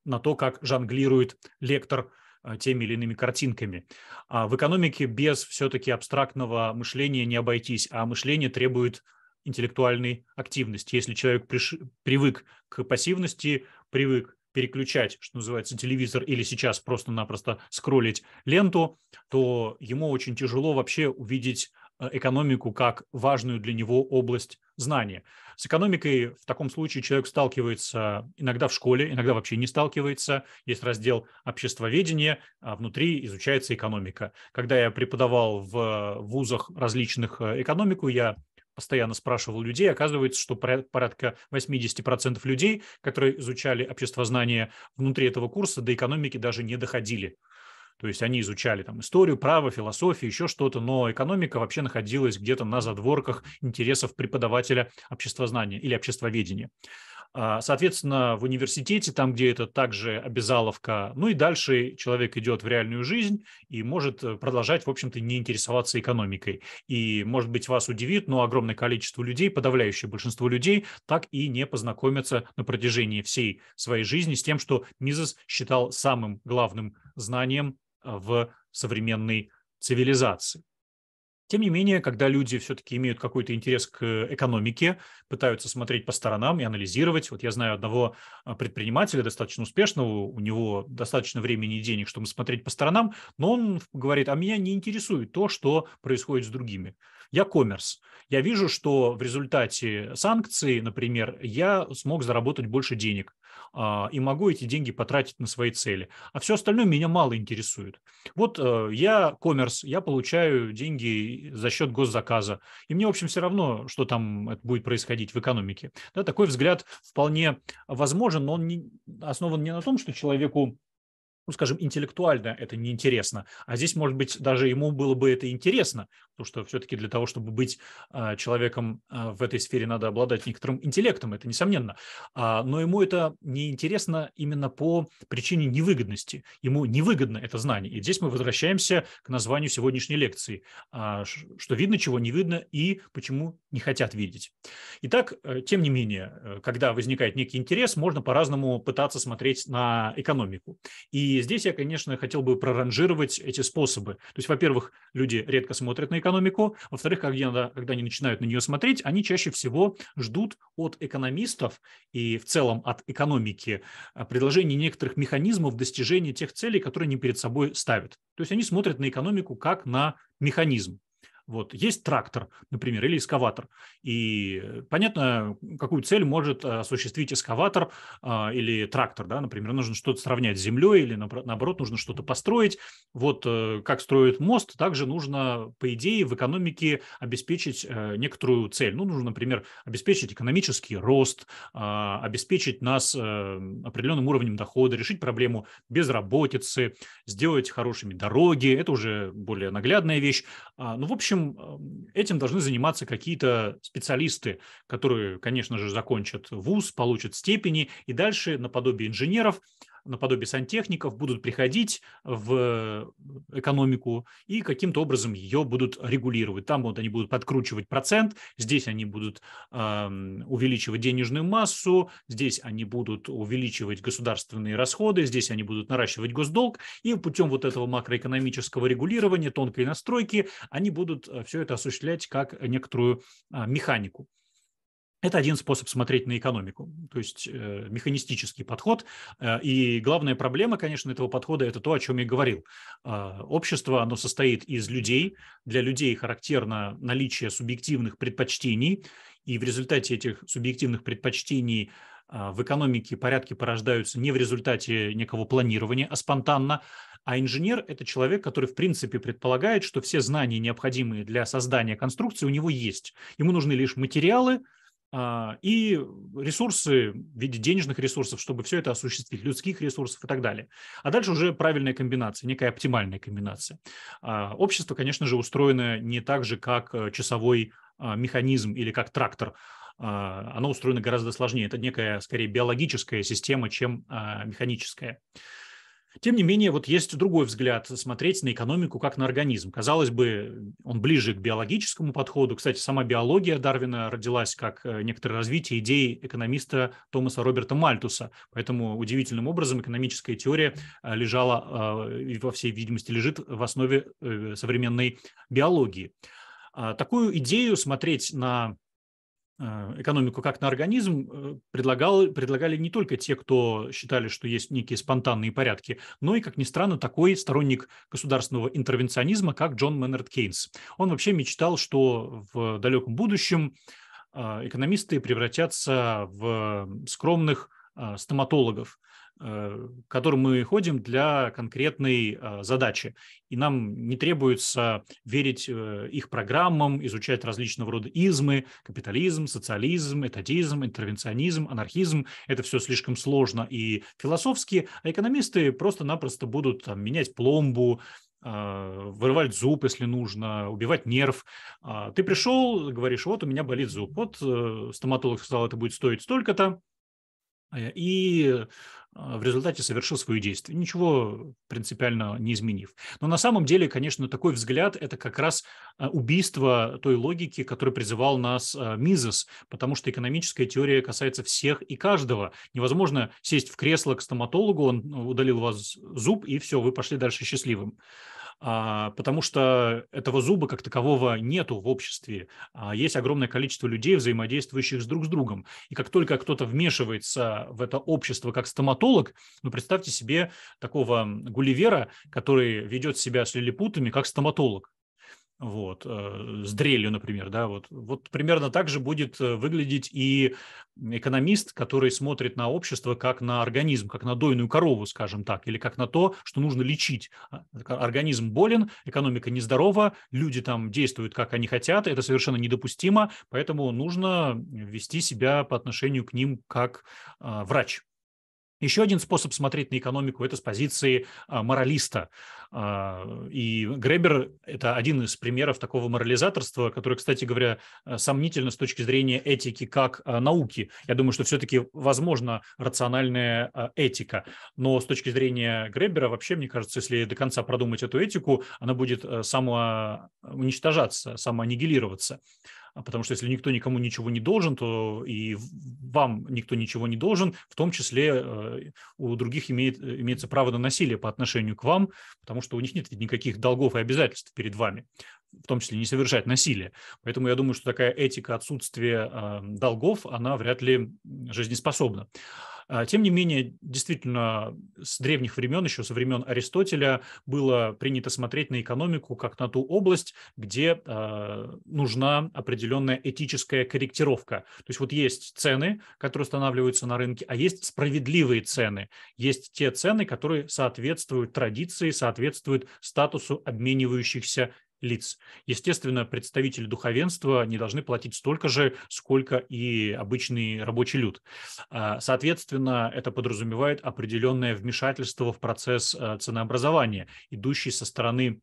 на то, как жонглирует лектор теми или иными картинками. А в экономике без все-таки абстрактного мышления не обойтись, а мышление требует интеллектуальной активности. Если человек приш... привык к пассивности, привык переключать, что называется, телевизор или сейчас просто-напросто скроллить ленту, то ему очень тяжело вообще увидеть э, экономику как важную для него область знания. С экономикой в таком случае человек сталкивается иногда в школе, иногда вообще не сталкивается. Есть раздел обществоведения, а внутри изучается экономика. Когда я преподавал в э, вузах различных э, экономику, я постоянно спрашивал людей, оказывается, что порядка 80% людей, которые изучали обществознание внутри этого курса, до экономики даже не доходили. То есть они изучали там историю, право, философию, еще что-то, но экономика вообще находилась где-то на задворках интересов преподавателя обществознания или обществоведения. А, соответственно, в университете, там, где это также обязаловка, ну и дальше человек идет в реальную жизнь и может э, продолжать, в общем-то, не интересоваться экономикой. И, может быть, вас удивит, но огромное количество людей, подавляющее большинство людей, так и не познакомятся на протяжении всей своей жизни с тем, что Мизес считал самым главным знанием э, в современной цивилизации. Тем не менее, когда люди все-таки имеют какой-то интерес к э, экономике, пытаются смотреть по сторонам и анализировать. Вот я знаю одного а, предпринимателя, достаточно успешного, у него достаточно времени и денег, чтобы смотреть по сторонам, но он говорит, а меня не интересует то, что происходит с другими. Я коммерс. Я вижу, что в результате санкций, например, я смог заработать больше денег. А, и могу эти деньги потратить на свои цели. А все остальное меня мало интересует. Вот э, я коммерс, я получаю деньги за счет госзаказа, и мне, в общем, все равно, что там будет происходить в экономике. Да, такой взгляд вполне возможен, но он не, основан не на том, что человеку ну, скажем, интеллектуально это неинтересно. А здесь, может быть, даже ему было бы это интересно, потому что все-таки для того, чтобы быть а, человеком а, в этой сфере, надо обладать некоторым интеллектом, это несомненно. А, но ему это не интересно именно по причине невыгодности. Ему невыгодно это знание. И здесь мы возвращаемся к названию сегодняшней лекции, что видно, чего не видно и почему не хотят видеть. Итак, э, тем не менее, э, когда возникает некий интерес, можно по-разному пытаться смотреть на экономику. И здесь я, конечно, хотел бы проранжировать эти способы. То есть, во-первых, люди редко смотрят на экономику. Во-вторых, когда, когда они начинают на нее смотреть, они чаще всего ждут от экономистов и в целом от экономики а, предложений некоторых механизмов достижения тех целей, которые они перед собой ставят. То есть они смотрят на экономику как на механизм. Вот. Есть трактор, например, или эскаватор. И понятно, какую цель может э, осуществить эскаватор э, или трактор. Да? Например, нужно что-то сравнять с землей или, наоборот, нужно что-то построить. Вот э, как строят мост, также нужно, по идее, в экономике обеспечить э, некоторую цель. Ну, нужно, например, обеспечить экономический рост, а, обеспечить нас э, определенным уровнем дохода, решить проблему безработицы, сделать хорошими дороги. Это уже более наглядная вещь. А, ну, в общем, общем, эм, этим должны заниматься какие-то специалисты, которые, конечно же, закончат вуз, получат степени и дальше, наподобие инженеров, наподобие сантехников, будут приходить в экономику и каким-то образом ее будут регулировать. Там вот они будут подкручивать процент, здесь они будут э, увеличивать денежную массу, здесь они будут увеличивать государственные расходы, здесь они будут наращивать госдолг, и путем вот этого макроэкономического регулирования, тонкой настройки, они будут э, все это осуществлять как некоторую э, механику. Это один способ смотреть на экономику, то есть э, механистический подход. Э, и главная проблема, конечно, этого подхода – это то, о чем я говорил. Э, общество, оно состоит из людей. Для людей характерно наличие субъективных предпочтений, и в результате этих субъективных предпочтений э, в экономике порядки порождаются не в результате некого планирования, а спонтанно. А инженер – это человек, который, в принципе, предполагает, что все знания, необходимые для создания конструкции, у него есть. Ему нужны лишь материалы – а, и ресурсы в виде денежных ресурсов, чтобы все это осуществить, людских ресурсов и так далее. А дальше уже правильная комбинация, некая оптимальная комбинация. А, общество, конечно же, устроено не так же, как э, часовой а, механизм или как трактор. Оно устроено гораздо сложнее. Это некая, скорее, биологическая система, чем механическая. Тем не менее, вот есть другой взгляд смотреть на экономику как на организм. Казалось бы, он ближе к биологическому подходу. Кстати, сама биология Дарвина родилась как э, некоторое развитие идей экономиста Томаса Роберта Мальтуса. Поэтому удивительным образом экономическая теория э, лежала, э, во всей видимости, лежит в основе современной биологии. А такую идею смотреть на Э, экономику как на организм э, предлагал, предлагали не только те, кто считали, что есть некие спонтанные порядки, но и, как ни странно, такой сторонник государственного интервенционизма, как Джон Мэннерд Кейнс. Он вообще мечтал, что в далеком будущем э, экономисты превратятся в скромных стоматологов – Э, к которым мы ходим для конкретной э, задачи. И нам не требуется верить э, их программам, изучать различного рода измы, капитализм, социализм, этатизм, интервенционизм, анархизм. Это все слишком сложно и философски, а экономисты просто-напросто будут там, менять пломбу, вырывать зуб, если нужно, убивать нерв. А ты пришел, говоришь, вот у меня болит зуб. Вот стоматолог сказал, это будет стоить столько-то, и а, в результате совершил свое действие, ничего принципиально не изменив. Но на самом деле, конечно, такой взгляд – это как раз а, убийство той логики, которую призывал нас а, Мизес, потому что экономическая теория касается всех и каждого. Невозможно сесть в кресло к стоматологу, он удалил у вас зуб, и все, вы пошли дальше счастливым. А, потому что этого зуба как такового нету в обществе. А, есть огромное количество людей, взаимодействующих с друг с другом. И как только кто-то вмешивается в это общество как стоматолог, ну, представьте себе такого Гулливера, который ведет себя с лилипутами как стоматолог вот, э, с дрелью, например, да, вот, вот примерно так же будет э, выглядеть и экономист, который смотрит на общество как на организм, как на дойную корову, скажем так, или как на то, что нужно лечить. А, а, организм болен, экономика нездорова, люди там действуют, как они хотят, это совершенно недопустимо, поэтому нужно вести себя по отношению к ним как а, врач. Еще один способ смотреть на экономику – это с позиции а, моралиста. А, и Гребер – это один из примеров такого морализаторства, которое, кстати говоря, а, сомнительно с точки зрения этики как науки. Я думаю, что все-таки возможно рациональная этика. Но с точки зрения Гребера вообще, мне кажется, если до конца продумать эту этику, она будет самоуничтожаться, самоаннигилироваться. А потому что если никто никому ничего не должен, то и вам никто ничего не должен, в том числе э, у других имеет, э, имеется право на насилие по отношению к вам, потому что у них нет никаких долгов и обязательств перед вами, в том числе не совершать насилие. Поэтому я думаю, что такая этика отсутствия э, долгов, она вряд ли жизнеспособна. А, тем не менее, действительно, с древних времен, еще со времен Аристотеля, было принято смотреть на экономику как на ту область, где а, нужна определенная этическая корректировка. То есть вот есть цены, которые устанавливаются на рынке, а есть справедливые цены. Есть те цены, которые соответствуют традиции, соответствуют статусу обменивающихся лиц. Естественно, представители духовенства не должны платить столько же, сколько и обычный рабочий люд. А, соответственно, это подразумевает определенное вмешательство в процесс а, ценообразования, идущий со стороны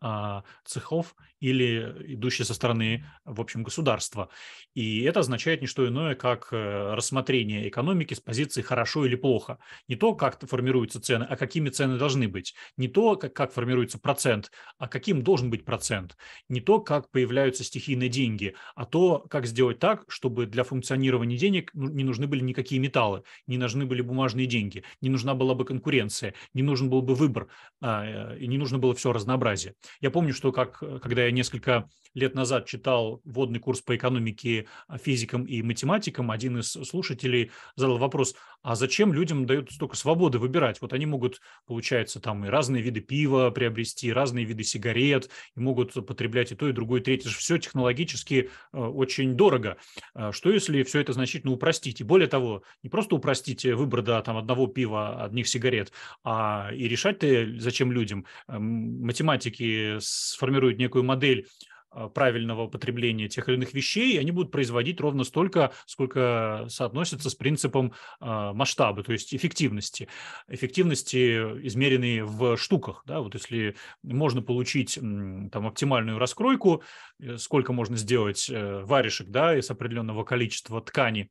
а, цехов или идущие со стороны, в общем, государства. И это означает не что иное, как э, рассмотрение экономики с позиции «хорошо или плохо». Не то, как формируются цены, а какими цены должны быть. Не то, как, как формируется процент, а каким должен быть процент. Не то, как появляются стихийные деньги, а то, как сделать так, чтобы для функционирования денег ну, не нужны были никакие металлы, не нужны были бумажные деньги, не нужна была бы конкуренция, не нужен был бы выбор, а, э, не нужно было все разнообразие. Я помню, что как, э, когда я несколько лет назад читал водный курс по экономике а, физикам и математикам, один из слушателей задал вопрос, а зачем людям дают столько свободы выбирать? Вот они могут, получается, там и разные виды пива приобрести, разные виды сигарет, и могут потреблять и то, и другое, и третье. Это все технологически э, очень дорого. Э, что если все это значительно упростить? И более того, не просто упростить выбор да, там, одного пива, одних сигарет, а и решать-то зачем людям? Эм, математики сформируют некую модель а, правильного потребления тех или иных вещей, они будут производить ровно столько, сколько соотносится с принципом а, масштаба, то есть эффективности. Эффективности, измеренные в штуках. Да? Вот если можно получить там, оптимальную раскройку, э, сколько можно сделать э, варежек да, из определенного количества ткани,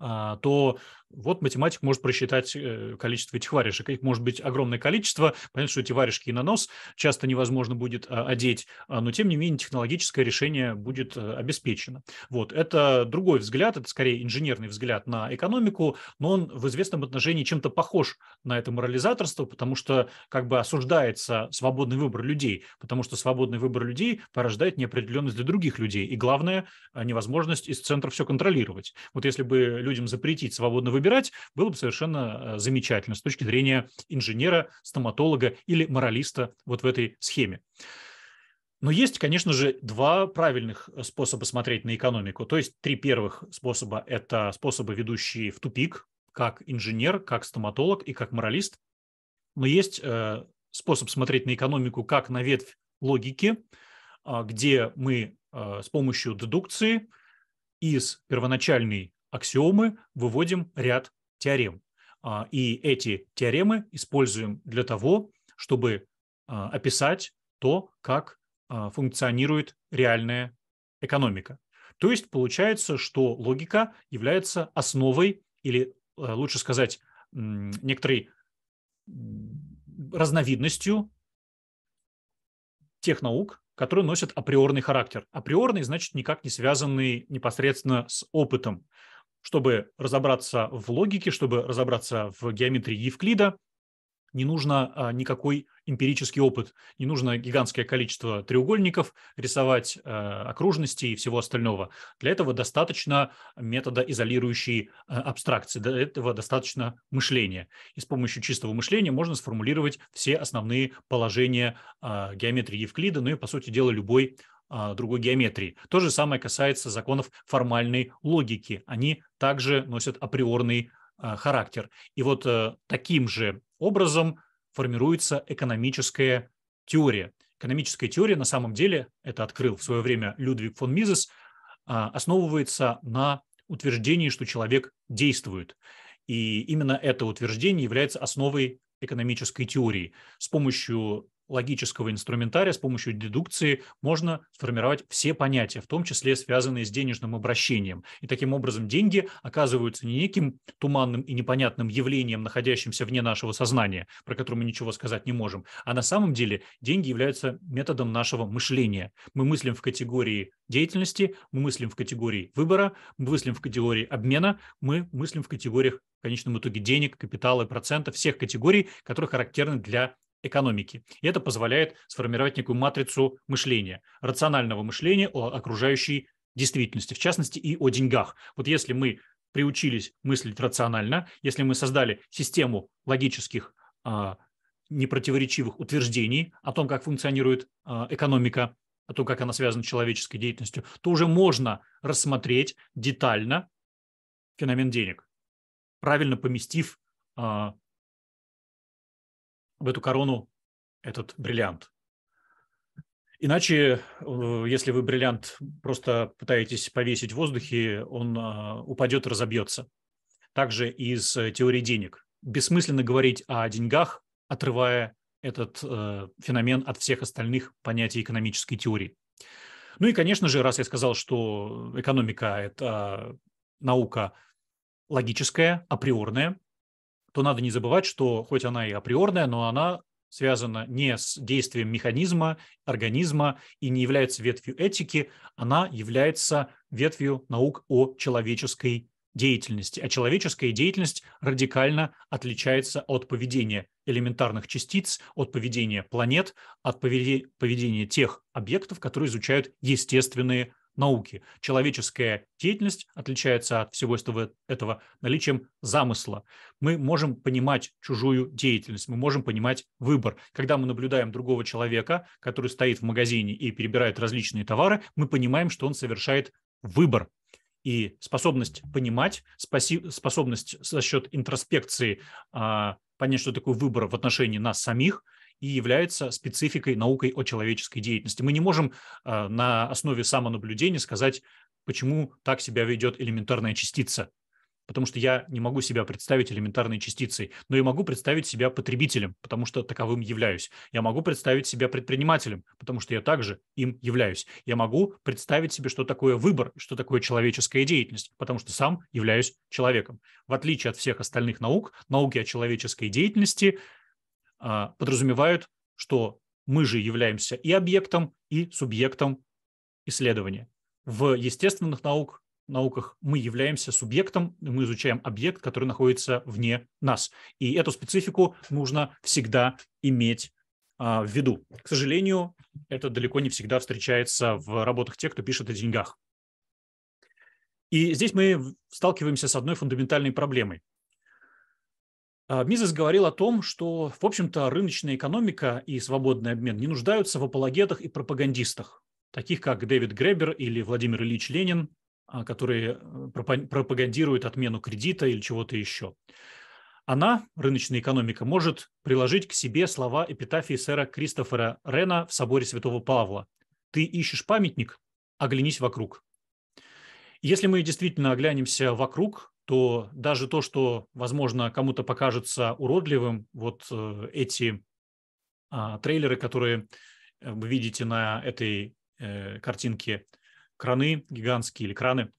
а, то вот математик может просчитать э, количество этих варежек. Их может быть огромное количество. Понятно, что эти варежки и на нос часто невозможно будет э, одеть, а, но тем не менее технологическое решение будет э, обеспечено. Вот. Это другой взгляд, это скорее инженерный взгляд на экономику, но он в известном отношении чем-то похож на это морализаторство, потому что как бы осуждается свободный выбор людей, потому что свободный выбор людей порождает неопределенность для других людей. И главное, невозможность из центра все контролировать. Вот если бы людям запретить свободный выбор выбирать, было бы совершенно э, замечательно с точки зрения инженера, стоматолога или моралиста вот в этой схеме. Но есть, конечно же, два правильных э, способа смотреть на экономику. То есть три первых способа – это способы, ведущие в тупик, как инженер, как стоматолог и как моралист. Но есть э, способ смотреть на экономику как на ветвь логики, э, где мы э, с помощью дедукции из первоначальной аксиомы выводим ряд теорем. А, и эти теоремы используем для того, чтобы а, описать то, как а, функционирует реальная экономика. То есть получается, что логика является основой или, лучше сказать, некоторой разновидностью тех наук, которые носят априорный характер. Априорный значит никак не связанный непосредственно с опытом чтобы разобраться в логике, чтобы разобраться в геометрии Евклида, не нужно а, никакой эмпирический опыт, не нужно гигантское количество треугольников рисовать, а, окружности и всего остального. Для этого достаточно метода изолирующей а, абстракции, для этого достаточно мышления. И с помощью чистого мышления можно сформулировать все основные положения геометрии Евклида, ну и, по сути дела, любой а, другой геометрии. То же самое касается законов формальной логики. Они также носят априорный а, характер. И вот э, таким же образом формируется экономическая теория. Экономическая теория, на самом деле, это открыл в свое время Людвиг фон Мизес, а, основывается на утверждении, что человек действует. И именно это утверждение является основой экономической теории. С помощью логического инструментария с помощью дедукции можно сформировать все понятия, в том числе связанные с денежным обращением. И таким образом деньги оказываются не неким туманным и непонятным явлением, находящимся вне нашего сознания, про которое мы ничего сказать не можем, а на самом деле деньги являются методом нашего мышления. Мы мыслим в категории деятельности, мы мыслим в категории выбора, мы мыслим в категории обмена, мы мыслим в категориях в конечном итоге денег, капитала и процента, всех категорий, которые характерны для экономики. И это позволяет сформировать некую матрицу мышления, рационального мышления о окружающей действительности, в частности и о деньгах. Вот если мы приучились мыслить рационально, если мы создали систему логических а, непротиворечивых утверждений о том, как функционирует а, экономика, о том, как она связана с человеческой деятельностью, то уже можно рассмотреть детально феномен денег, правильно поместив а, в эту корону этот бриллиант. Иначе, э, если вы бриллиант просто пытаетесь повесить в воздухе, он э, упадет разобьется. Также из э, теории денег. Бессмысленно говорить о деньгах, отрывая этот феномен от всех остальных понятий экономической теории. Ну и, конечно же, раз я сказал, что экономика – это наука логическая, априорная, то надо не забывать, что хоть она и априорная, но она связана не с действием механизма, организма и не является ветвью этики, она является ветвью наук о человеческой деятельности. А человеческая деятельность радикально отличается от поведения элементарных частиц, от поведения планет, от поведения тех объектов, которые изучают естественные науки. Человеческая деятельность отличается от всего этого наличием замысла. Мы можем понимать чужую деятельность, мы можем понимать выбор. Когда мы наблюдаем другого человека, который стоит в магазине и перебирает различные товары, мы понимаем, что он совершает выбор. И способность понимать, спаси, способность за счет интроспекции а, понять, что такое выбор в отношении нас самих – и является спецификой наукой о человеческой деятельности. Мы не можем а, на основе самонаблюдения сказать, почему так себя ведет элементарная частица, потому что я не могу себя представить элементарной частицей, но я могу представить себя потребителем, потому что таковым являюсь. Я могу представить себя предпринимателем, потому что я также им являюсь. Я могу представить себе, что такое выбор, что такое человеческая деятельность, потому что сам являюсь человеком. В отличие от всех остальных наук, науки о человеческой деятельности а, подразумевают, что мы же являемся и объектом, и субъектом исследования. В естественных наук, науках мы являемся субъектом, мы изучаем объект, который находится вне нас. И эту специфику нужно всегда иметь а, в виду. К сожалению, это далеко не всегда встречается в работах тех, кто пишет о деньгах. И здесь мы сталкиваемся с одной фундаментальной проблемой. А, Мизес говорил о том, что, в общем-то, рыночная экономика и свободный обмен не нуждаются в апологетах и пропагандистах, таких как Дэвид Гребер или Владимир Ильич Ленин, а, которые э, пропагандируют отмену кредита или чего-то еще. Она, рыночная экономика, может приложить к себе слова эпитафии сэра Кристофера Рена в соборе святого Павла. «Ты ищешь памятник? Оглянись вокруг». Если мы действительно оглянемся вокруг, то даже то, что, возможно, кому-то покажется уродливым, вот э, эти а, трейлеры, которые э, вы видите на этой э, картинке, краны гигантские или краны,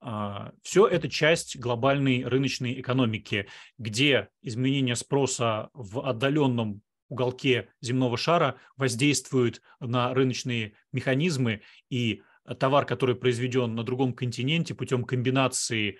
а, все это часть глобальной рыночной экономики, где изменение спроса в отдаленном уголке земного шара воздействует на рыночные механизмы, и товар, который произведен на другом континенте путем комбинации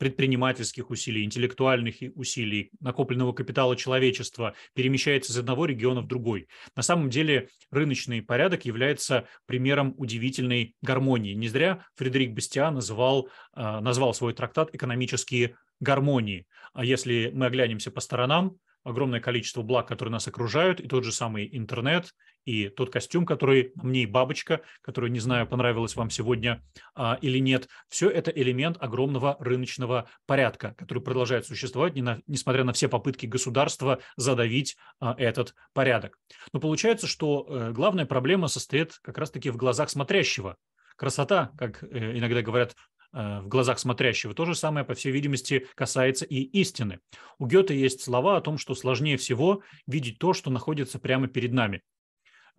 предпринимательских усилий, интеллектуальных усилий, накопленного капитала человечества перемещается из одного региона в другой. На самом деле рыночный порядок является примером удивительной гармонии. Не зря Фредерик Бастиан называл, а, назвал свой трактат «Экономические гармонии». А если мы оглянемся по сторонам, огромное количество благ, которые нас окружают, и тот же самый интернет, и тот костюм, который мне и бабочка, которую, не знаю, понравилась вам сегодня а, или нет, все это элемент огромного рыночного порядка, который продолжает существовать, не на, несмотря на все попытки государства задавить а, этот порядок. Но получается, что э, главная проблема состоит как раз-таки в глазах смотрящего. Красота, как э, иногда говорят, э, в глазах смотрящего. То же самое, по всей видимости, касается и истины. У Гёте есть слова о том, что сложнее всего видеть то, что находится прямо перед нами.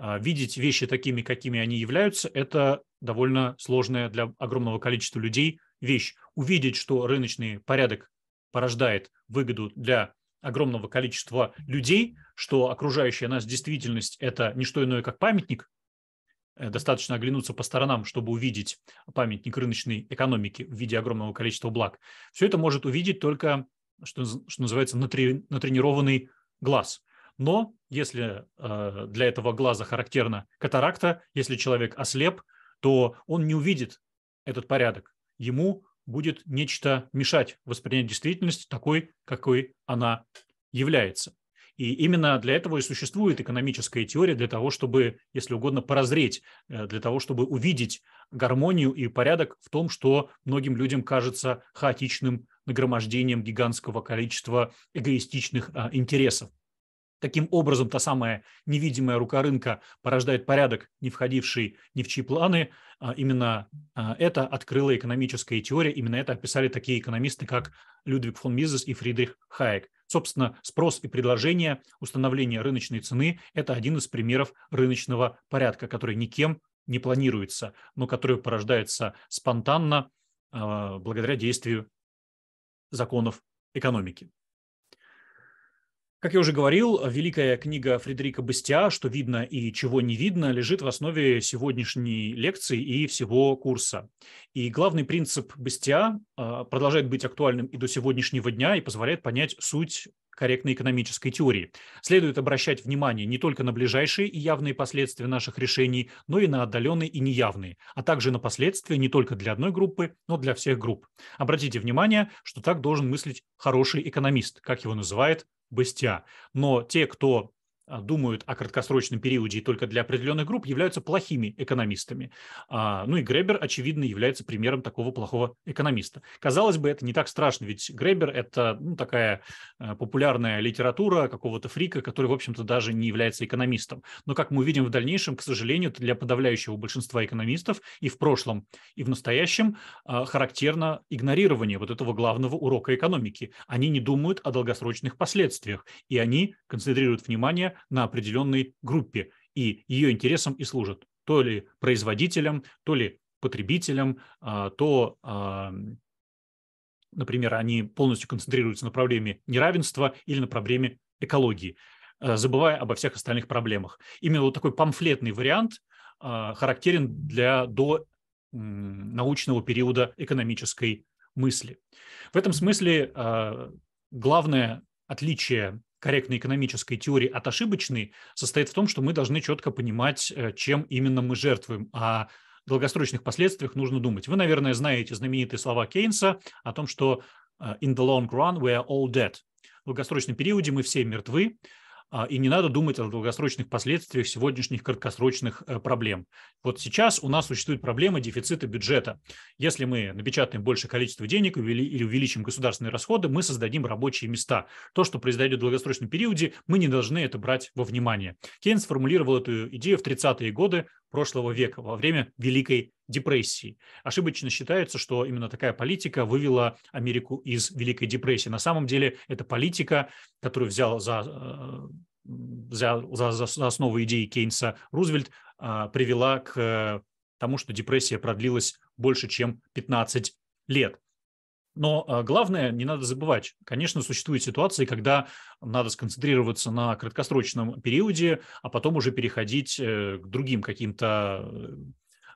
А, видеть вещи такими, какими они являются, это довольно сложная для огромного количества людей вещь. Увидеть, что рыночный порядок порождает выгоду для огромного количества людей, что окружающая нас действительность – это не что иное, как памятник, э, достаточно оглянуться по сторонам, чтобы увидеть памятник рыночной экономики в виде огромного количества благ. Все это может увидеть только, что, что называется, натренированный глаз – но если э, для этого глаза характерна катаракта, если человек ослеп, то он не увидит этот порядок. Ему будет нечто мешать воспринять действительность такой, какой она является. И именно для этого и существует экономическая теория, для того, чтобы, если угодно, прозреть, э, для того, чтобы увидеть гармонию и порядок в том, что многим людям кажется хаотичным нагромождением гигантского количества эгоистичных э, интересов. Таким образом, та самая невидимая рука рынка порождает порядок, не входивший ни в чьи планы. А, именно а, это открыла экономическая теория, именно это описали такие экономисты, как Людвиг фон Мизес и Фридрих Хайек. Собственно, спрос и предложение, установление рыночной цены – это один из примеров рыночного порядка, который никем не планируется, но который порождается спонтанно а, благодаря действию законов экономики. Как я уже говорил, великая книга Фредерика Бастиа «Что видно и чего не видно» лежит в основе сегодняшней лекции и всего курса. И главный принцип Бастиа а, продолжает быть актуальным и до сегодняшнего дня и позволяет понять суть корректной экономической теории. Следует обращать внимание не только на ближайшие и явные последствия наших решений, но и на отдаленные и неявные, а также на последствия не только для одной группы, но для всех групп. Обратите внимание, что так должен мыслить хороший экономист, как его называет быстя. Но те, кто а, думают о краткосрочном периоде и только для определенных групп, являются плохими экономистами. А, ну и Гребер, очевидно, является примером такого плохого экономиста. Казалось бы, это не так страшно, ведь Гребер – это ну, такая а, популярная литература какого-то фрика, который, в общем-то, даже не является экономистом. Но, как мы видим в дальнейшем, к сожалению, для подавляющего большинства экономистов и в прошлом, и в настоящем характерно игнорирование вот этого главного урока экономики. Они не думают о долгосрочных последствиях, и они концентрируют внимание на определенной группе, и ее интересам и служат то ли производителям, то ли потребителям, а, то, а, например, они полностью концентрируются на проблеме неравенства или на проблеме экологии, а, забывая обо всех остальных проблемах. Именно вот такой памфлетный вариант характерен для до научного периода экономической мысли. В этом смысле главное отличие корректной экономической теории от ошибочной состоит в том, что мы должны четко понимать, э, чем именно мы жертвуем, а долгосрочных последствиях нужно думать. Вы, наверное, знаете знаменитые слова Кейнса о том, что э, in the long run we are all dead. В долгосрочном периоде мы все мертвы, а, и не надо думать о долгосрочных последствиях сегодняшних краткосрочных э, проблем. Вот сейчас у нас существует проблема дефицита бюджета. Если мы напечатаем большее количество денег или увеличим государственные расходы, мы создадим рабочие места. То, что произойдет в долгосрочном периоде, мы не должны это брать во внимание. Кейн сформулировал эту идею в 30-е годы прошлого века, во время Великой депрессии. Ошибочно считается, что именно такая политика вывела Америку из Великой депрессии. На самом деле это политика, которую взял за, э, за, за, за основу идеи Кейнса Рузвельт, а, привела к тому, что депрессия продлилась больше, чем 15 лет. Но а, главное, не надо забывать, конечно, существуют ситуации, когда надо сконцентрироваться на краткосрочном периоде, а потом уже переходить э, к другим каким-то э,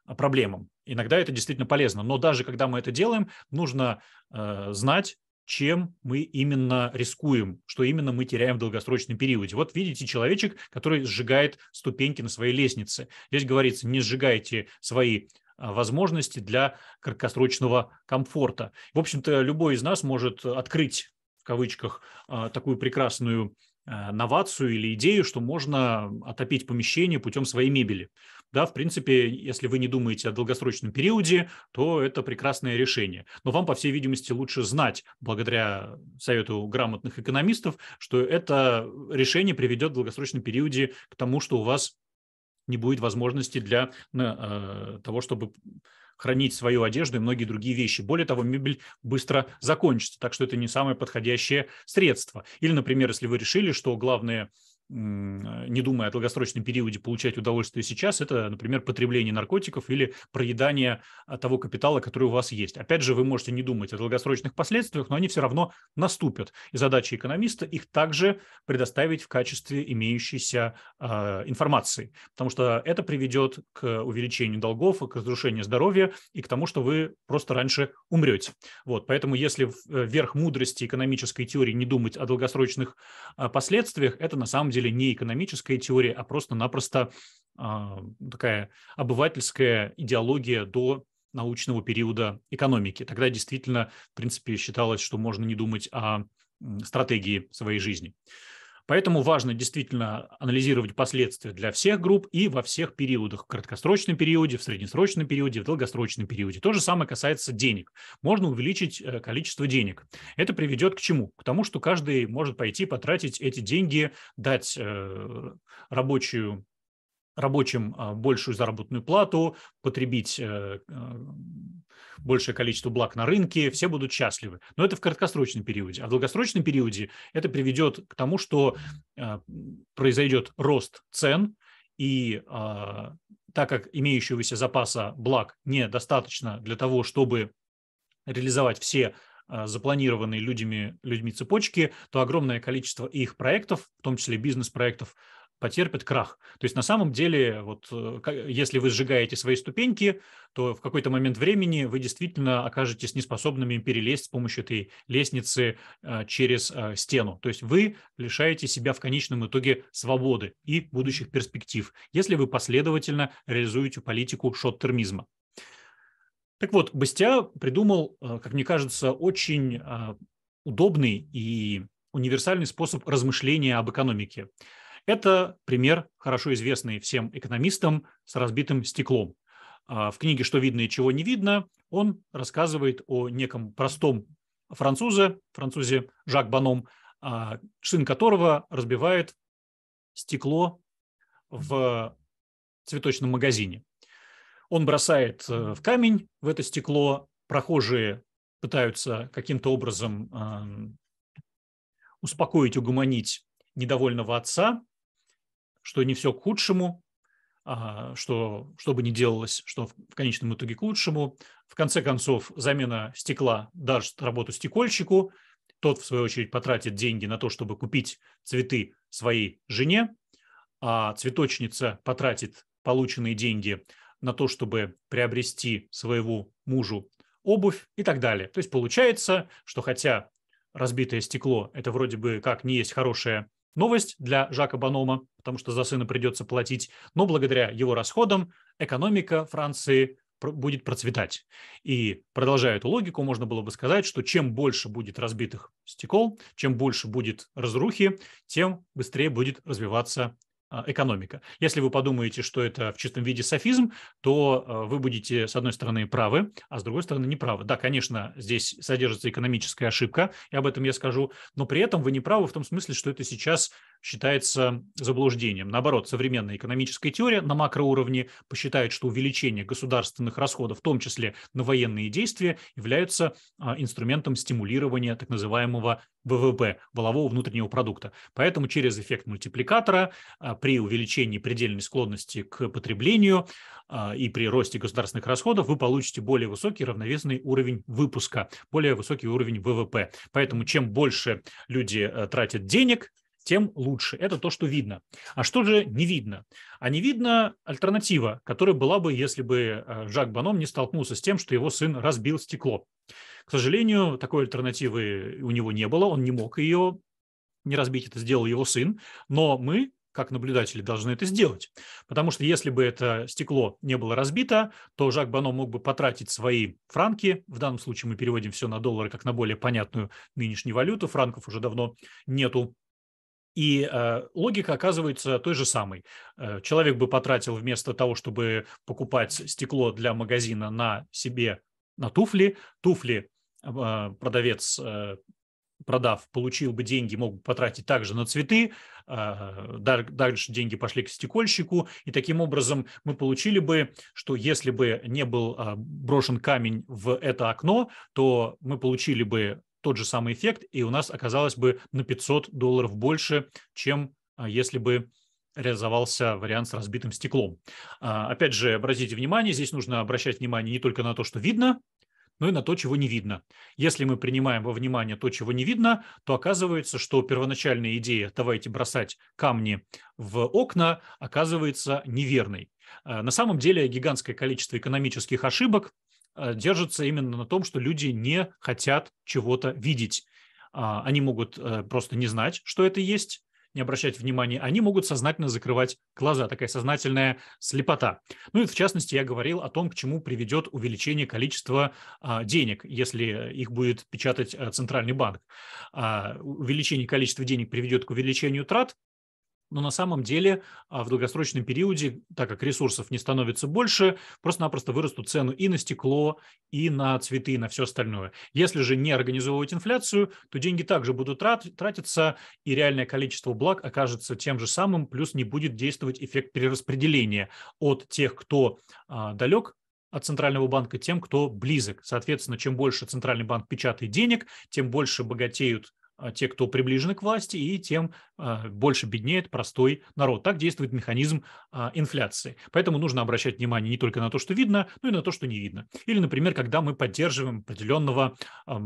а, проблемам. Иногда это действительно полезно, но даже когда мы это делаем, нужно э, знать, чем мы именно рискуем, что именно мы теряем в долгосрочном периоде. Вот видите человечек, который сжигает ступеньки на своей лестнице. Здесь говорится, не сжигайте свои а, возможности для краткосрочного комфорта. В общем-то, любой из нас может открыть, в кавычках, а, такую прекрасную э, новацию или идею, что можно отопить помещение путем своей мебели. Да, в принципе, если вы не думаете о долгосрочном периоде, то это прекрасное решение. Но вам, по всей видимости, лучше знать, благодаря совету грамотных экономистов, что это решение приведет в долгосрочном периоде к тому, что у вас не будет возможности для э, того, чтобы хранить свою одежду и многие другие вещи. Более того, мебель быстро закончится, так что это не самое подходящее средство. Или, например, если вы решили, что главное Э, не думая о долгосрочном периоде, получать удовольствие сейчас, это, например, потребление наркотиков или проедание а, того капитала, который у вас есть. Опять же, вы можете не думать о долгосрочных последствиях, но они все равно наступят. И задача экономиста их также предоставить в качестве имеющейся э, информации, потому что это приведет к увеличению долгов, к разрушению здоровья и к тому, что вы просто раньше умрете. Вот, поэтому если э, верх мудрости экономической теории не думать о долгосрочных э, последствиях, это на самом деле деле не экономическая теория, а просто-напросто а, такая обывательская идеология до научного периода экономики. Тогда действительно, в принципе, считалось, что можно не думать о стратегии своей жизни. Поэтому важно действительно анализировать последствия для всех групп и во всех периодах. В краткосрочном периоде, в среднесрочном периоде, в долгосрочном периоде. То же самое касается денег. Можно увеличить э, количество денег. Это приведет к чему? К тому, что каждый может пойти потратить эти деньги, дать э, рабочую рабочим а, большую заработную плату, потребить э, э, большее количество благ на рынке, все будут счастливы. Но это в краткосрочном периоде. А в долгосрочном периоде это приведет к тому, что а, произойдет рост цен, и а, так как имеющегося запаса благ недостаточно для того, чтобы реализовать все запланированные людьми, людьми цепочки, то огромное количество их проектов, в том числе бизнес-проектов, потерпят крах. То есть на самом деле, вот, э, если вы сжигаете свои ступеньки, то в какой-то момент времени вы действительно окажетесь неспособными перелезть с помощью этой лестницы э, через э, стену. То есть вы лишаете себя в конечном итоге свободы и будущих перспектив, если вы последовательно реализуете политику шоттермизма. Так вот, Бастиа придумал, как мне кажется, очень удобный и универсальный способ размышления об экономике. Это пример, хорошо известный всем экономистам, с разбитым стеклом. А, в книге «Что видно и чего не видно» он рассказывает о неком простом французе, французе Жак Баном, а, сын которого разбивает стекло в цветочном магазине. Он бросает э, в камень в это стекло, прохожие пытаются каким-то образом успокоить, угомонить недовольного отца, что не все к худшему, а, что, что бы ни делалось, что в конечном итоге к лучшему. В конце концов, замена стекла даст работу стекольщику, тот, в свою очередь, потратит деньги на то, чтобы купить цветы своей жене, а цветочница потратит полученные деньги на то, чтобы приобрести своему мужу обувь и так далее. То есть получается, что хотя разбитое стекло – это вроде бы как не есть хорошая Новость для Жака Банома, потому что за сына придется платить, но благодаря его расходам экономика Франции будет процветать. И продолжая эту логику, можно было бы сказать, что чем больше будет разбитых стекол, чем больше будет разрухи, тем быстрее будет развиваться а, экономика. Если вы подумаете, что это в чистом виде софизм, то а, вы будете, с одной стороны, правы, а с другой стороны, неправы. Да, конечно, здесь содержится экономическая ошибка, и об этом я скажу, но при этом вы не правы в том смысле, что это сейчас считается заблуждением. Наоборот, современная экономическая теория на макроуровне посчитает, что увеличение государственных расходов, в том числе на военные действия, являются а, инструментом стимулирования так называемого ВВП, волового внутреннего продукта. Поэтому через эффект мультипликатора а, при увеличении предельной склонности к потреблению а, и при росте государственных расходов вы получите более высокий равновесный уровень выпуска, более высокий уровень ВВП. Поэтому чем больше люди э, тратят денег, тем лучше. Это то, что видно. А что же не видно? А не видно альтернатива, которая была бы, если бы э, Жак Баном не столкнулся с тем, что его сын разбил стекло. К сожалению, такой альтернативы у него не было, он не мог ее не разбить, это сделал его сын, но мы, как наблюдатели, должны это сделать. Потому что если бы это стекло не было разбито, то Жак Бано мог бы потратить свои франки. В данном случае мы переводим все на доллары, как на более понятную нынешнюю валюту. Франков уже давно нету и э, логика оказывается той же самой. Э, человек бы потратил вместо того, чтобы покупать стекло для магазина на себе на туфли, туфли э, продавец э, продав, получил бы деньги, мог бы потратить также на цветы, а, дальше деньги пошли к стекольщику, и таким образом мы получили бы, что если бы не был а, брошен камень в это окно, то мы получили бы тот же самый эффект, и у нас оказалось бы на 500 долларов больше, чем а, если бы реализовался вариант с разбитым стеклом. А, опять же, обратите внимание, здесь нужно обращать внимание не только на то, что видно, но и на то, чего не видно. Если мы принимаем во внимание то, чего не видно, то оказывается, что первоначальная идея «давайте бросать камни в окна» оказывается неверной. А, на самом деле гигантское количество экономических ошибок Э, держится именно на том, что люди не хотят чего-то видеть. А, они могут э, просто не знать, что это есть, не обращать внимания, они могут сознательно закрывать глаза, такая сознательная слепота. Ну и в частности я говорил о том, к чему приведет увеличение количества а, денег, если их будет печатать э, центральный банк. А, увеличение количества денег приведет к увеличению трат, но на самом деле а, в долгосрочном периоде, так как ресурсов не становится больше, просто-напросто вырастут цены и на стекло, и на цветы, и на все остальное. Если же не организовывать инфляцию, то деньги также будут тратиться, и реальное количество благ окажется тем же самым, плюс не будет действовать эффект перераспределения от тех, кто а, далек от Центрального банка тем, кто близок. Соответственно, чем больше Центральный банк печатает денег, тем больше богатеют а, те, кто приближены к власти, и тем а, больше беднеет простой народ. Так действует механизм а, инфляции. Поэтому нужно обращать внимание не только на то, что видно, но и на то, что не видно. Или, например, когда мы поддерживаем определенного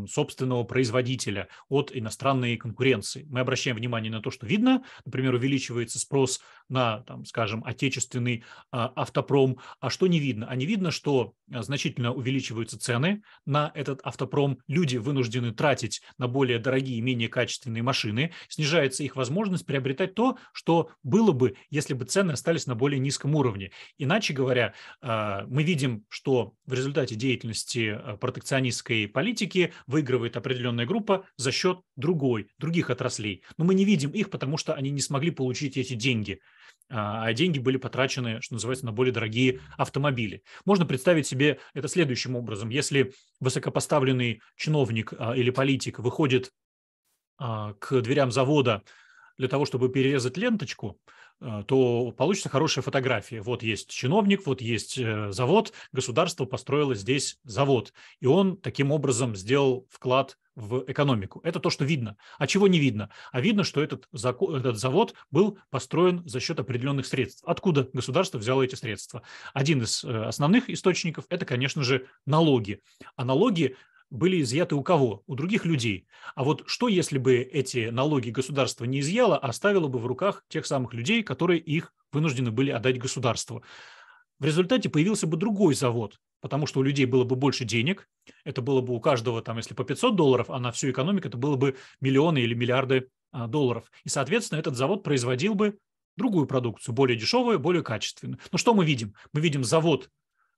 собственного производителя от иностранной конкуренции. Мы обращаем внимание на то, что видно. Например, увеличивается спрос на, там, скажем, отечественный автопром. А что не видно? А не видно, что значительно увеличиваются цены на этот автопром. Люди вынуждены тратить на более дорогие, менее менее качественные машины, снижается их возможность приобретать то, что было бы, если бы цены остались на более низком уровне. Иначе говоря, а, мы видим, что в результате деятельности а, протекционистской политики выигрывает определенная группа за счет другой, других отраслей. Но мы не видим их, потому что они не смогли получить эти деньги а, а деньги были потрачены, что называется, на более дорогие автомобили. Можно представить себе это следующим образом. Если высокопоставленный чиновник или политик выходит а, к дверям завода для того, чтобы перерезать ленточку, а, то получится хорошая фотография. Вот есть чиновник, вот есть э, завод, государство построило здесь завод. И он таким образом сделал вклад в экономику. Это то, что видно. А чего не видно? А видно, что этот, этот завод был построен за счет определенных средств. Откуда государство взяло эти средства? Один из э, основных источников – это, конечно же, налоги. А налоги были изъяты у кого? У других людей. А вот что, если бы эти налоги государство не изъяло, а оставило бы в руках тех самых людей, которые их вынуждены были отдать государству? В результате появился бы другой завод, потому что у людей было бы больше денег, это было бы у каждого, там, если по 500 долларов, а на всю экономику это было бы миллионы или миллиарды а, долларов. И, соответственно, этот завод производил бы другую продукцию, более дешевую, более качественную. Но что мы видим? Мы видим завод,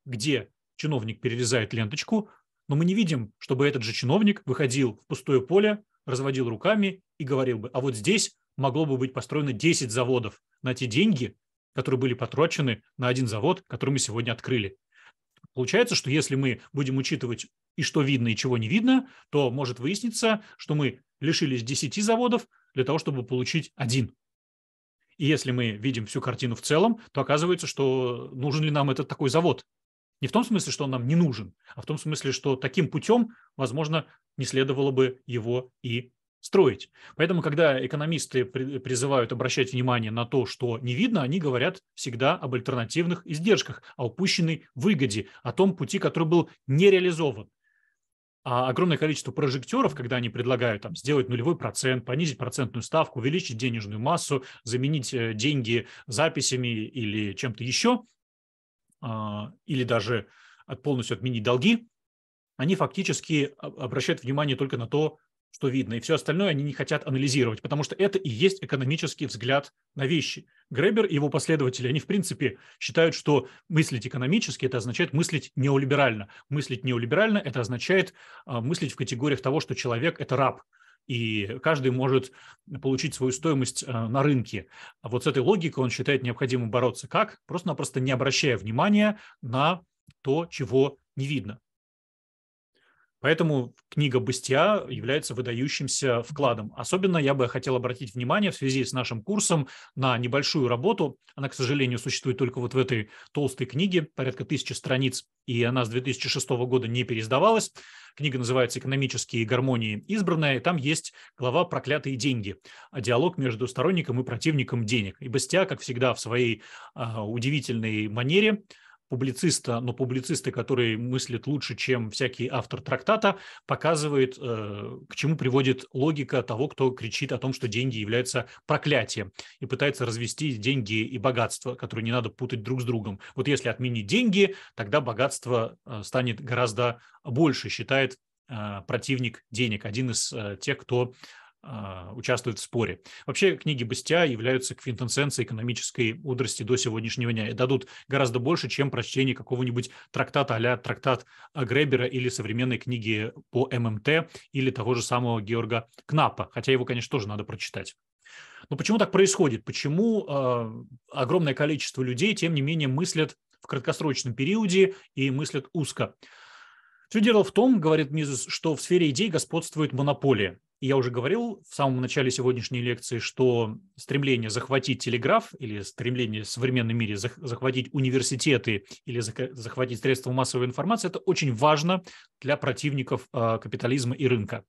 где чиновник перерезает ленточку, но мы не видим, чтобы этот же чиновник выходил в пустое поле, разводил руками и говорил бы, а вот здесь могло бы быть построено 10 заводов на те деньги, которые были потрачены на один завод, который мы сегодня открыли. Получается, что если мы будем учитывать и что видно, и чего не видно, то может выясниться, что мы лишились 10 заводов для того, чтобы получить один. И если мы видим всю картину в целом, то оказывается, что нужен ли нам этот такой завод, не в том смысле, что он нам не нужен, а в том смысле, что таким путем, возможно, не следовало бы его и строить. Поэтому, когда экономисты призывают обращать внимание на то, что не видно, они говорят всегда об альтернативных издержках, о упущенной выгоде, о том пути, который был не реализован. А огромное количество прожекторов, когда они предлагают там, сделать нулевой процент, понизить процентную ставку, увеличить денежную массу, заменить э, деньги записями или чем-то еще, а, или даже от полностью отменить долги, они фактически обращают внимание только на то, что видно, и все остальное они не хотят анализировать, потому что это и есть экономический взгляд на вещи. Гребер и его последователи, они в принципе считают, что мыслить экономически – это означает мыслить неолиберально. Мыслить неолиберально – это означает а, мыслить в категориях того, что человек – это раб – и каждый может получить свою стоимость э, на рынке. А вот с этой логикой он считает необходимым бороться. Как? Просто-напросто не обращая внимания на то, чего не видно. Поэтому книга «Бытия» является выдающимся вкладом. Особенно я бы хотел обратить внимание в связи с нашим курсом на небольшую работу. Она, к сожалению, существует только вот в этой толстой книге, порядка тысячи страниц, и она с 2006 года не переиздавалась. Книга называется «Экономические гармонии избранная», и там есть глава «Проклятые деньги», а диалог между сторонником и противником денег. И Бастя, как всегда, в своей а, удивительной манере – публициста, но публициста, который мыслит лучше, чем всякий автор трактата, показывает, э, к чему приводит логика того, кто кричит о том, что деньги являются проклятием и пытается развести деньги и богатство, которые не надо путать друг с другом. Вот если отменить деньги, тогда богатство э, станет гораздо больше, считает э, противник денег, один из тех, кто а, участвует в споре. Вообще книги Бастия являются квинтэссенцией экономической мудрости до сегодняшнего дня и дадут гораздо больше, чем прочтение какого-нибудь трактата а трактат Агребера или современной книги по ММТ или того же самого Георга Кнапа, хотя его, конечно, тоже надо прочитать. Но почему так происходит? Почему э, огромное количество людей, тем не менее, мыслят в краткосрочном периоде и мыслят узко? Все дело в том, говорит Мизус, что в сфере идей господствует монополия. И я уже говорил в самом начале сегодняшней лекции, что стремление захватить телеграф или стремление в современном мире захватить университеты или захватить средства массовой информации – это очень важно для противников а, капитализма и рынка.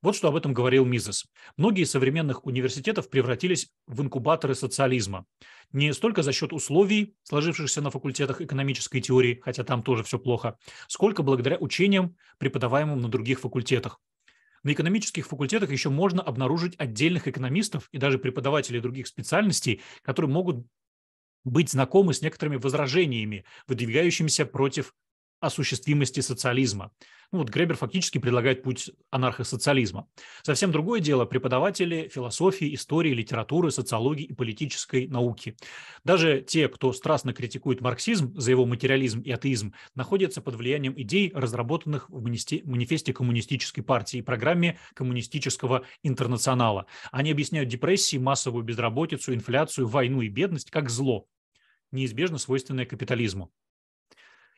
Вот что об этом говорил Мизес. Многие современных университетов превратились в инкубаторы социализма. Не столько за счет условий, сложившихся на факультетах экономической теории, хотя там тоже все плохо, сколько благодаря учениям, преподаваемым на других факультетах. На экономических факультетах еще можно обнаружить отдельных экономистов и даже преподавателей других специальностей, которые могут быть знакомы с некоторыми возражениями, выдвигающимися против осуществимости социализма. Ну вот Гребер фактически предлагает путь анархосоциализма. Совсем другое дело преподаватели философии, истории, литературы, социологии и политической науки. Даже те, кто страстно критикует марксизм за его материализм и атеизм, находятся под влиянием идей, разработанных в манифесте коммунистической партии и программе коммунистического интернационала. Они объясняют депрессии, массовую безработицу, инфляцию, войну и бедность как зло, неизбежно свойственное капитализму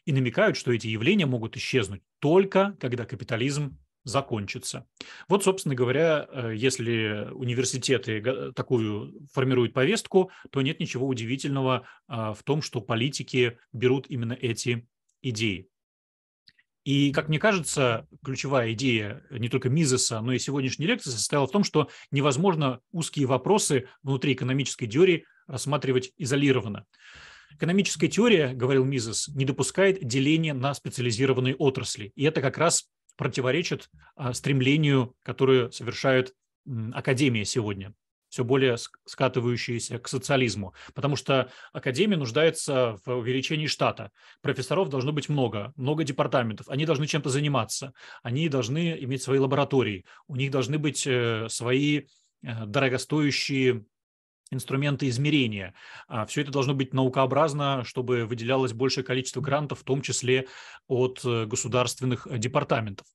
и намекают, что эти явления могут исчезнуть только когда капитализм закончится. Вот, собственно говоря, э, если университеты такую формируют повестку, то нет ничего удивительного а, в том, что политики берут именно эти идеи. И, как мне кажется, ключевая идея не только Мизеса, но и сегодняшней лекции состояла в том, что невозможно узкие вопросы внутри экономической теории рассматривать изолированно. Экономическая теория, говорил Мизес, не допускает деления на специализированные отрасли. И это как раз противоречит а, стремлению, которое совершает Академия сегодня все более скатывающиеся к социализму, потому что академия нуждается в увеличении штата. Профессоров должно быть много, много департаментов, они должны чем-то заниматься, они должны иметь свои лаборатории, у них должны быть э, свои э, дорогостоящие инструменты измерения. А, Все это должно быть наукообразно, чтобы выделялось большее количество грантов, в том числе от э, государственных департаментов.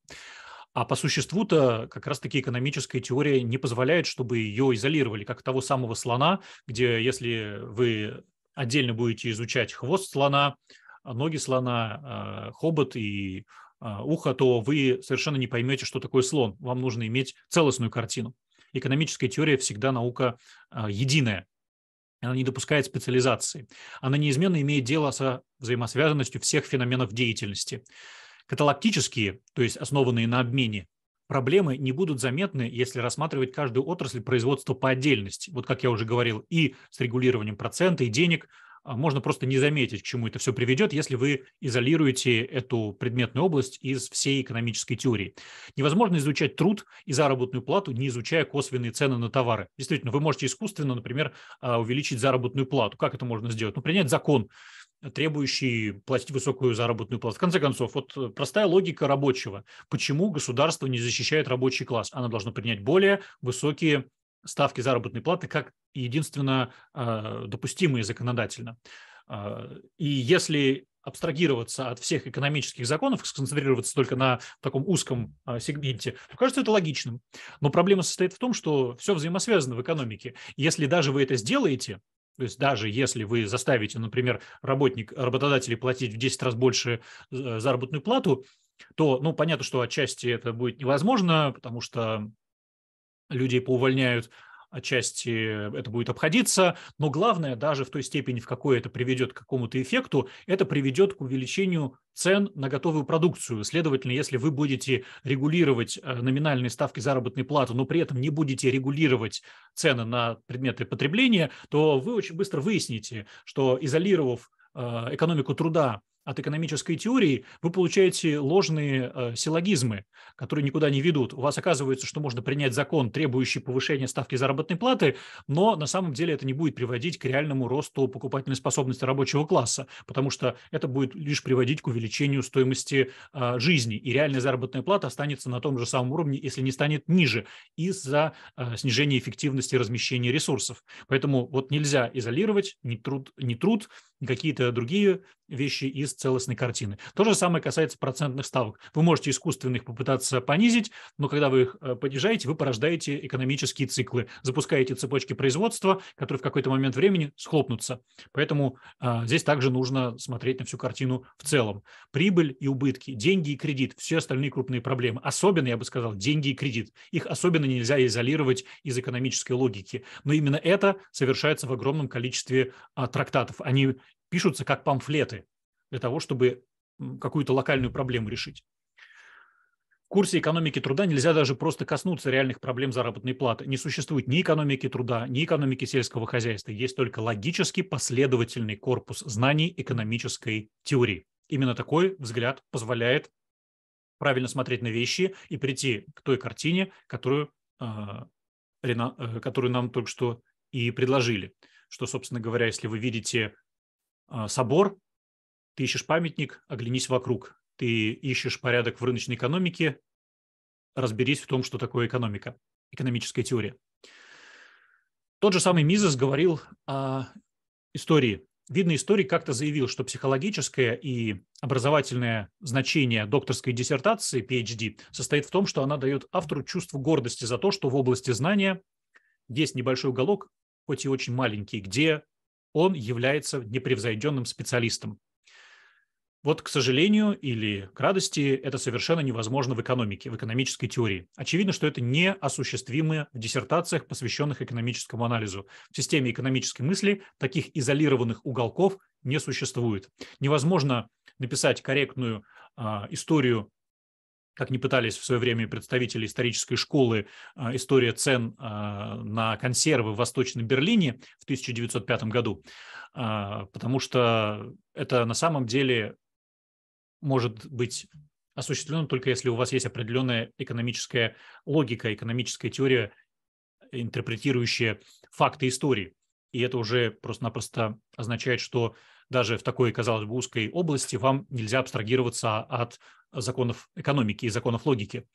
А по существу-то как раз-таки экономическая теория не позволяет, чтобы ее изолировали, как того самого слона, где если вы отдельно будете изучать хвост слона, ноги слона, а, хобот и а, ухо, то вы совершенно не поймете, что такое слон. Вам нужно иметь целостную картину экономическая теория всегда наука а, единая. Она не допускает специализации. Она неизменно имеет дело со взаимосвязанностью всех феноменов деятельности. Каталактические, то есть основанные на обмене, проблемы не будут заметны, если рассматривать каждую отрасль производства по отдельности. Вот как я уже говорил, и с регулированием процента, и денег – а, можно просто не заметить, к чему это все приведет, если вы изолируете эту предметную область из всей экономической теории. Невозможно изучать труд и заработную плату, не изучая косвенные цены на товары. Действительно, вы можете искусственно, например, а, увеличить заработную плату. Как это можно сделать? Ну, принять закон, требующий платить высокую заработную плату. В конце концов, вот э, простая логика рабочего. Почему государство не защищает рабочий класс? Оно должно принять более высокие ставки заработной платы как единственно а, допустимые законодательно. А, и если абстрагироваться от всех экономических законов, сконцентрироваться только на таком узком а, сегменте, то кажется это логичным. Но проблема состоит в том, что все взаимосвязано в экономике. Если даже вы это сделаете, то есть даже если вы заставите, например, работник, работодателей платить в 10 раз больше э, заработную плату, то, ну, понятно, что отчасти это будет невозможно, потому что людей поувольняют, отчасти это будет обходиться, но главное, даже в той степени, в какой это приведет к какому-то эффекту, это приведет к увеличению цен на готовую продукцию. Следовательно, если вы будете регулировать э, номинальные ставки заработной платы, но при этом не будете регулировать цены на предметы потребления, то вы очень быстро выясните, что изолировав э, экономику труда от экономической теории, вы получаете ложные э, силлогизмы, которые никуда не ведут. У вас оказывается, что можно принять закон, требующий повышения ставки заработной платы, но на самом деле это не будет приводить к реальному росту покупательной способности рабочего класса, потому что это будет лишь приводить к увеличению стоимости э, жизни, и реальная заработная плата останется на том же самом уровне, если не станет ниже, из-за э, снижения эффективности размещения ресурсов. Поэтому вот нельзя изолировать ни труд, ни труд, какие-то другие вещи из целостной картины. То же самое касается процентных ставок. Вы можете искусственных попытаться понизить, но когда вы их э, понижаете, вы порождаете экономические циклы, запускаете цепочки производства, которые в какой-то момент времени схлопнутся. Поэтому а, здесь также нужно смотреть на всю картину в целом. Прибыль и убытки, деньги и кредит, все остальные крупные проблемы. Особенно, я бы сказал, деньги и кредит. Их особенно нельзя изолировать из экономической логики. Но именно это совершается в огромном количестве а, трактатов. Они пишутся как памфлеты для того, чтобы какую-то локальную проблему решить. В курсе экономики труда нельзя даже просто коснуться реальных проблем заработной платы. Не существует ни экономики труда, ни экономики сельского хозяйства. Есть только логически последовательный корпус знаний экономической теории. Именно такой взгляд позволяет правильно смотреть на вещи и прийти к той картине, которую, а, э, которую нам только что и предложили. Что, собственно говоря, если вы видите а, собор, ты ищешь памятник, оглянись вокруг. Ты ищешь порядок в рыночной экономике, разберись в том, что такое экономика, экономическая теория. Тот же самый Мизес говорил о истории. Видно, историк как-то заявил, что психологическое и образовательное значение докторской диссертации PhD состоит в том, что она дает автору чувство гордости за то, что в области знания есть небольшой уголок, хоть и очень маленький, где он является непревзойденным специалистом. Вот, к сожалению или к радости, это совершенно невозможно в экономике, в экономической теории. Очевидно, что это неосуществимо в диссертациях, посвященных экономическому анализу. В системе экономической мысли таких изолированных уголков не существует. Невозможно написать корректную а, историю как не пытались в свое время представители исторической школы а, «История цен а, на консервы в Восточном Берлине» в 1905 году, а, потому что это на самом деле может быть осуществлено только если у вас есть определенная экономическая логика, экономическая теория, интерпретирующая факты истории. И это уже просто-напросто означает, что даже в такой, казалось бы, узкой области вам нельзя абстрагироваться от законов экономики и законов логики.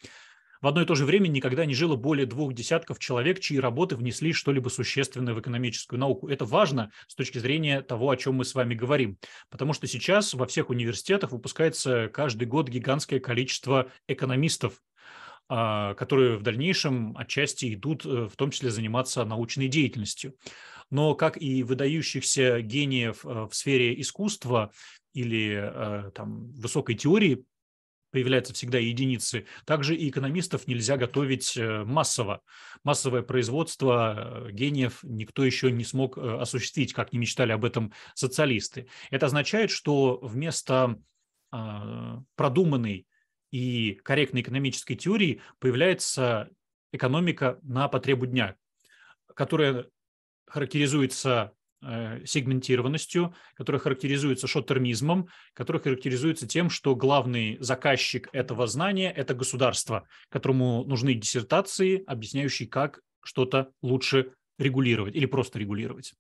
В одно и то же время никогда не жило более двух десятков человек, чьи работы внесли что-либо существенное в экономическую науку. Это важно с точки зрения того, о чем мы с вами говорим. Потому что сейчас во всех университетах выпускается каждый год гигантское количество экономистов, а, которые в дальнейшем отчасти идут э, в том числе заниматься научной деятельностью. Но как и выдающихся гениев э, в сфере искусства или э, там, высокой теории появляются всегда единицы. Также и экономистов нельзя готовить массово. Массовое производство гениев никто еще не смог осуществить, как не мечтали об этом социалисты. Это означает, что вместо а, продуманной и корректной экономической теории появляется экономика на потребу дня, которая характеризуется э, сегментированностью, которая характеризуется шоттермизмом, которая характеризуется тем, что главный заказчик этого знания – это государство, которому нужны диссертации, объясняющие, как что-то лучше регулировать или просто регулировать.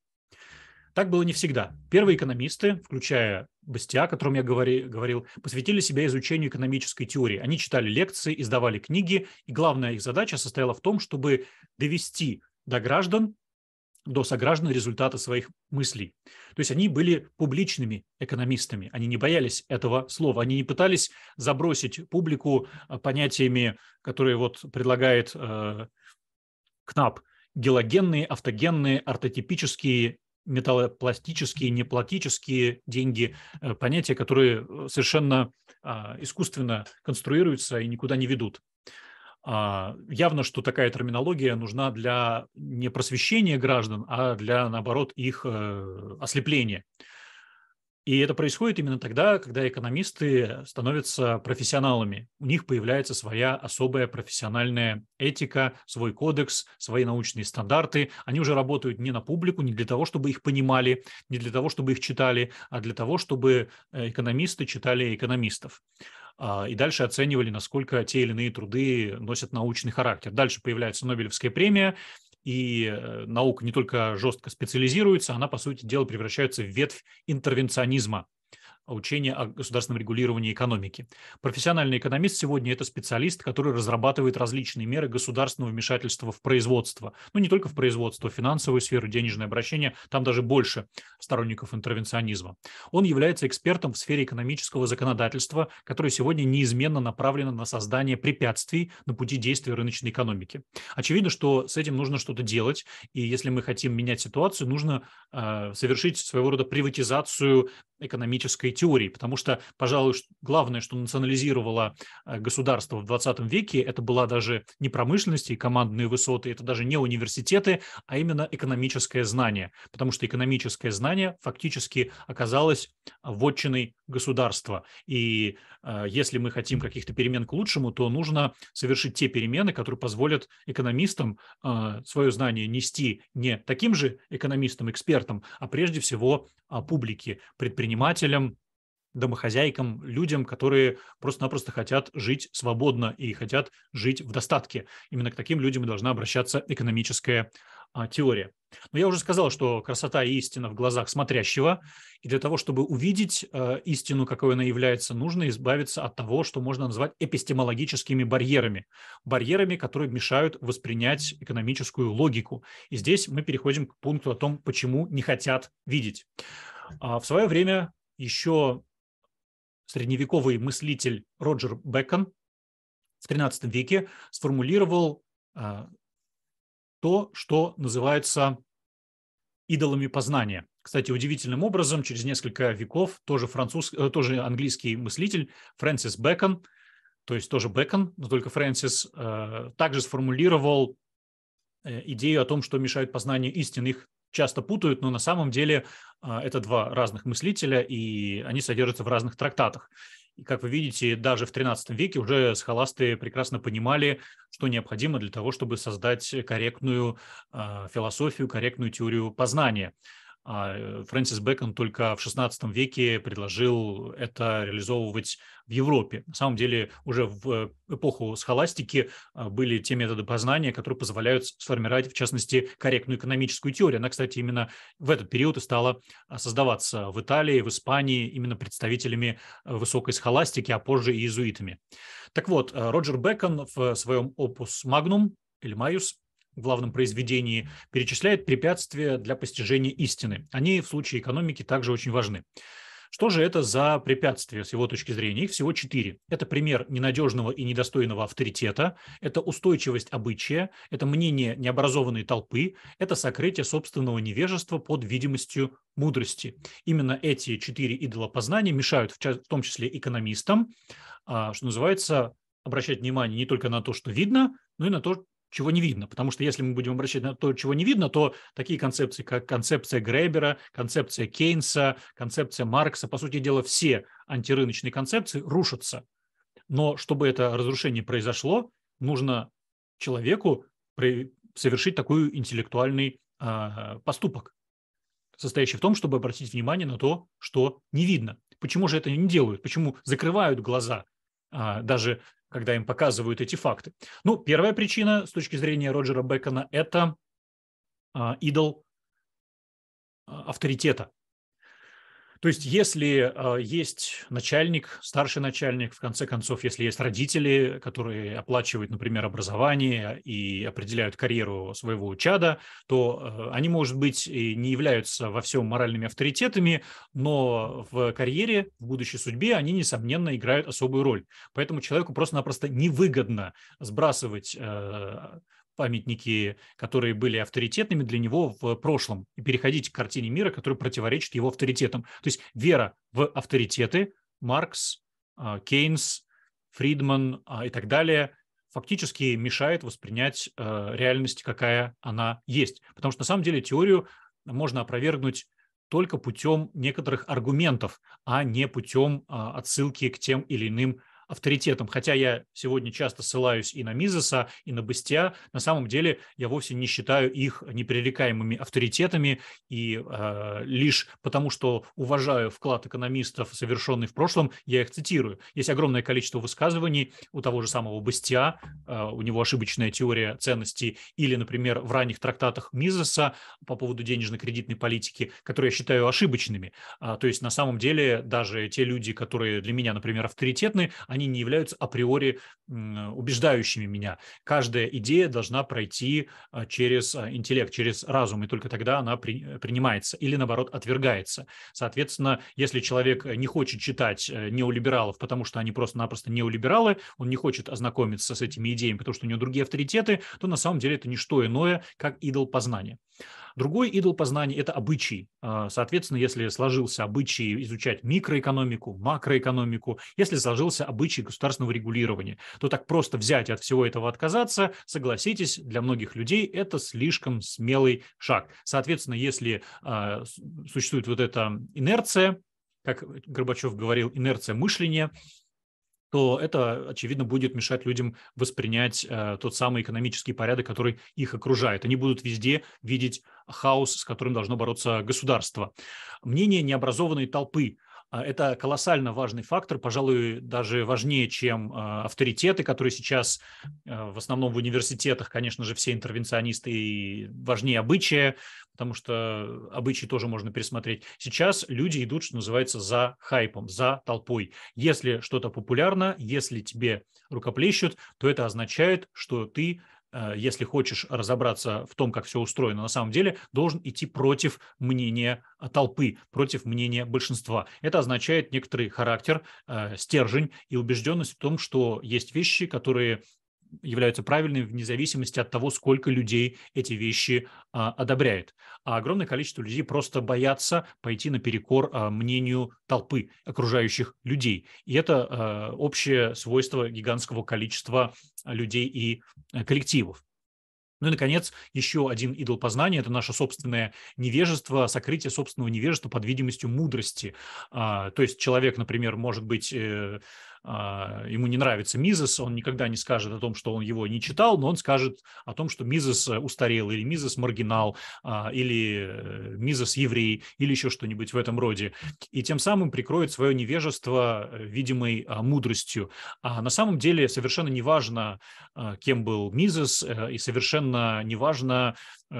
Так было не всегда. Первые экономисты, включая Бастиа, о котором я говори, говорил, посвятили себя изучению экономической теории. Они читали лекции, издавали книги, и главная их задача состояла в том, чтобы довести до граждан, до сограждан результаты своих мыслей. То есть они были публичными экономистами, они не боялись этого слова, они не пытались забросить публику а, понятиями, которые вот предлагает э, КНАП, гелогенные, автогенные, ортотипические металлопластические, неплатические деньги, э, понятия, которые э, совершенно а, искусственно конструируются и никуда не ведут. А, явно, что такая терминология нужна для не просвещения граждан, а для, наоборот, их э, ослепления. И это происходит именно тогда, когда экономисты становятся профессионалами. У них появляется своя особая профессиональная этика, свой кодекс, свои научные стандарты. Они уже работают не на публику, не для того, чтобы их понимали, не для того, чтобы их читали, а для того, чтобы э, экономисты читали экономистов а, и дальше оценивали, насколько те или иные труды носят научный характер. Дальше появляется Нобелевская премия, и э, наука не только жестко специализируется, она, по сути дела, превращается в ветвь интервенционизма, учение о государственном регулировании экономики. Профессиональный экономист сегодня – это специалист, который разрабатывает различные меры государственного вмешательства в производство. Ну, не только в производство, финансовую сферу, денежное обращение, там даже больше сторонников интервенционизма. Он является экспертом в сфере экономического законодательства, которое сегодня неизменно направлено на создание препятствий на пути действия рыночной экономики. Очевидно, что с этим нужно что-то делать, и если мы хотим менять ситуацию, нужно э, совершить своего рода приватизацию экономической теории, потому что, пожалуй, главное, что национализировало э, государство в 20 веке, это была даже не промышленность и командные высоты, это даже не университеты, а именно экономическое знание, потому что экономическое знание фактически оказалось вотчиной государства. И э, если мы хотим каких-то перемен к лучшему, то нужно совершить те перемены, которые позволят экономистам э, свое знание нести не таким же экономистам, экспертам, а прежде всего а публике, предпринимателям, домохозяйкам, людям, которые просто-напросто хотят жить свободно и хотят жить в достатке. Именно к таким людям и должна обращаться экономическая а, теория. Но я уже сказал, что красота и истина в глазах смотрящего, и для того, чтобы увидеть э, истину, какой она является, нужно избавиться от того, что можно назвать эпистемологическими барьерами, барьерами, которые мешают воспринять экономическую логику. И здесь мы переходим к пункту о том, почему не хотят видеть. А в свое время еще средневековый мыслитель Роджер Бекон в XIII веке сформулировал э, то, что называется идолами познания. Кстати, удивительным образом, через несколько веков тоже, француз, э, тоже английский мыслитель Фрэнсис Бэкон, то есть тоже Бэкон, но только Фрэнсис, э, также сформулировал идею о том, что мешают познанию истинных часто путают, но на самом деле а, это два разных мыслителя, и они содержатся в разных трактатах. И, как вы видите, даже в XIII веке уже схоласты прекрасно понимали, что необходимо для того, чтобы создать корректную а, философию, корректную теорию познания. А, э, Фрэнсис Бэкон только в XVI веке предложил это реализовывать в Европе. На самом деле уже в э, эпоху схоластики а, были те методы познания, которые позволяют сформировать, в частности, корректную экономическую теорию. Она, кстати, именно в этот период и стала а, создаваться в Италии, в Испании именно представителями э, высокой схоластики, а позже и иезуитами. Так вот, Роджер Бэкон в своем опус «Магнум» или «Майус» главном произведении, перечисляет препятствия для постижения истины. Они в случае экономики также очень важны. Что же это за препятствия с его точки зрения? Их всего четыре. Это пример ненадежного и недостойного авторитета, это устойчивость обычая, это мнение необразованной толпы, это сокрытие собственного невежества под видимостью мудрости. Именно эти четыре идолопознания мешают, в том числе экономистам, а, что называется, обращать внимание не только на то, что видно, но и на то, чего не видно. Потому что если мы будем обращать на то, чего не видно, то такие концепции, как концепция Гребера, концепция Кейнса, концепция Маркса, по сути дела, все антирыночные концепции рушатся. Но чтобы это разрушение произошло, нужно человеку совершить такой интеллектуальный а, поступок, состоящий в том, чтобы обратить внимание на то, что не видно. Почему же это не делают? Почему закрывают глаза а, даже когда им показывают эти факты. Ну, первая причина с точки зрения Роджера Бекона – это а, идол а, авторитета. То есть, если э, есть начальник, старший начальник, в конце концов, если есть родители, которые оплачивают, например, образование и определяют карьеру своего чада, то э, они, может быть, и не являются во всем моральными авторитетами, но в карьере, в будущей судьбе они, несомненно, играют особую роль. Поэтому человеку просто-напросто невыгодно сбрасывать э, памятники, которые были авторитетными для него в прошлом, и переходить к картине мира, которая противоречит его авторитетам. То есть вера в авторитеты Маркс, а, Кейнс, Фридман а, и так далее фактически мешает воспринять а, реальность, какая она есть. Потому что на самом деле теорию можно опровергнуть только путем некоторых аргументов, а не путем отсылки к тем или иным авторитетом, хотя я сегодня часто ссылаюсь и на Мизеса, и на Бастия, на самом деле я вовсе не считаю их непререкаемыми авторитетами, и э, лишь потому, что уважаю вклад экономистов, совершенный в прошлом, я их цитирую. Есть огромное количество высказываний у того же самого Бастия, э, а, у него ошибочная теория ценностей, или, например, в ранних трактатах Мизеса по поводу денежно-кредитной политики, которые я считаю ошибочными. А, то есть на самом деле даже те люди, которые для меня, например, авторитетны, они не являются априори убеждающими меня. Каждая идея должна пройти а, через а, интеллект, через разум, и только тогда она при, э, принимается или, наоборот, отвергается. Соответственно, если человек э, не хочет читать э, неолибералов, потому что они просто-напросто неолибералы, он не хочет ознакомиться с этими идеями, потому что у него другие авторитеты, то на самом деле это не что иное, как идол познания. Другой идол познания – это обычай. А, соответственно, если сложился обычай изучать микроэкономику, макроэкономику, если сложился обычай государственного регулирования, то так просто взять и от всего этого отказаться, согласитесь, для многих людей это слишком смелый шаг. Соответственно, если а, существует вот эта инерция, как Горбачев говорил, инерция мышления, то это, очевидно, будет мешать людям воспринять э, тот самый экономический порядок, который их окружает. Они будут везде видеть хаос, с которым должно бороться государство. Мнение необразованной толпы – а, это колоссально важный фактор, пожалуй, даже важнее, чем а, авторитеты, которые сейчас а, в основном в университетах, конечно же, все интервенционисты и важнее обычаи, потому что обычаи тоже можно пересмотреть. Сейчас люди идут, что называется, за хайпом, за толпой. Если что-то популярно, если тебе рукоплещут, то это означает, что ты – Э, если хочешь разобраться в том, как все устроено на самом деле, должен идти против мнения э, толпы, против мнения большинства. Это означает некоторый характер, э, стержень и убежденность в том, что есть вещи, которые являются правильными вне зависимости от того, сколько людей эти вещи а, одобряет. А огромное количество людей просто боятся пойти наперекор а, мнению толпы окружающих людей. И это а, общее свойство гигантского количества людей и а, коллективов. Ну и, наконец, еще один идол познания – это наше собственное невежество, сокрытие собственного невежества под видимостью мудрости. А, то есть человек, например, может быть э, а, ему не нравится Мизес, он никогда не скажет о том, что он его не читал, но он скажет о том, что Мизес э, устарел, или Мизес маргинал, а, или э, Мизес еврей, или еще что-нибудь в этом роде. И тем самым прикроет свое невежество э, видимой а, мудростью. А на самом деле совершенно неважно, кем был Мизес, и совершенно неважно,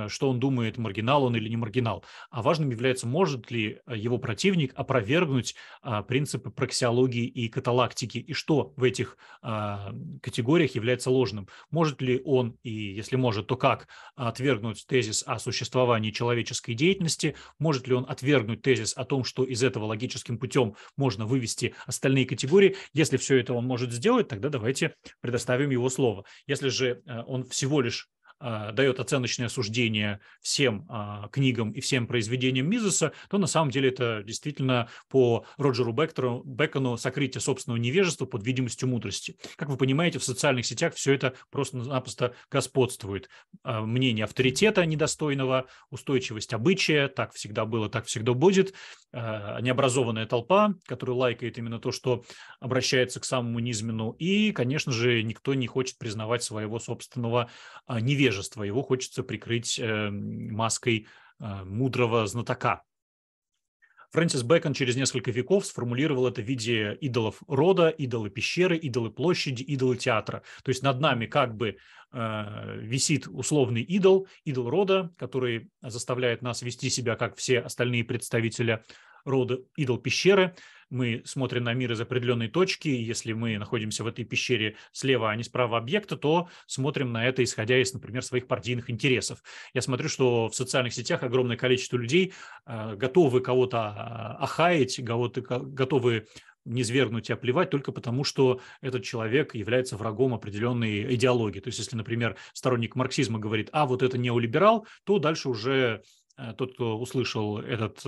что он думает, маргинал он или не маргинал. А важным является, может ли его противник опровергнуть принципы проксиологии и каталактики рынке и что в этих а, категориях является ложным. Может ли он, и если может, то как отвергнуть тезис о существовании человеческой деятельности? Может ли он отвергнуть тезис о том, что из этого логическим путем можно вывести остальные категории? Если все это он может сделать, тогда давайте предоставим его слово. Если же э, он всего лишь а, дает оценочное суждение всем а, книгам и всем произведениям Мизеса, то на самом деле это действительно по Роджеру Бектору, Бекону сокрытие собственного невежества под видимостью мудрости. Как вы понимаете, в социальных сетях все это просто-напросто господствует. А, мнение авторитета недостойного, устойчивость обычая, так всегда было, так всегда будет, необразованная толпа, которая лайкает именно то, что обращается к самому низмену, и, конечно же, никто не хочет признавать своего собственного невежества невежество, его хочется прикрыть э, маской э, мудрого знатока. Фрэнсис Бэкон через несколько веков сформулировал это в виде идолов рода, идолы пещеры, идолы площади, идолы театра. То есть над нами как бы э, висит условный идол, идол рода, который заставляет нас вести себя, как все остальные представители рода идол-пещеры. Мы смотрим на мир из определенной точки. Если мы находимся в этой пещере слева, а не справа объекта, то смотрим на это, исходя из, например, своих партийных интересов. Я смотрю, что в социальных сетях огромное количество людей э, готовы кого-то э, охаять, готовы не низвергнуть и оплевать только потому, что этот человек является врагом определенной идеологии. То есть, если, например, сторонник марксизма говорит, а вот это неолиберал, то дальше уже э, тот, кто услышал этот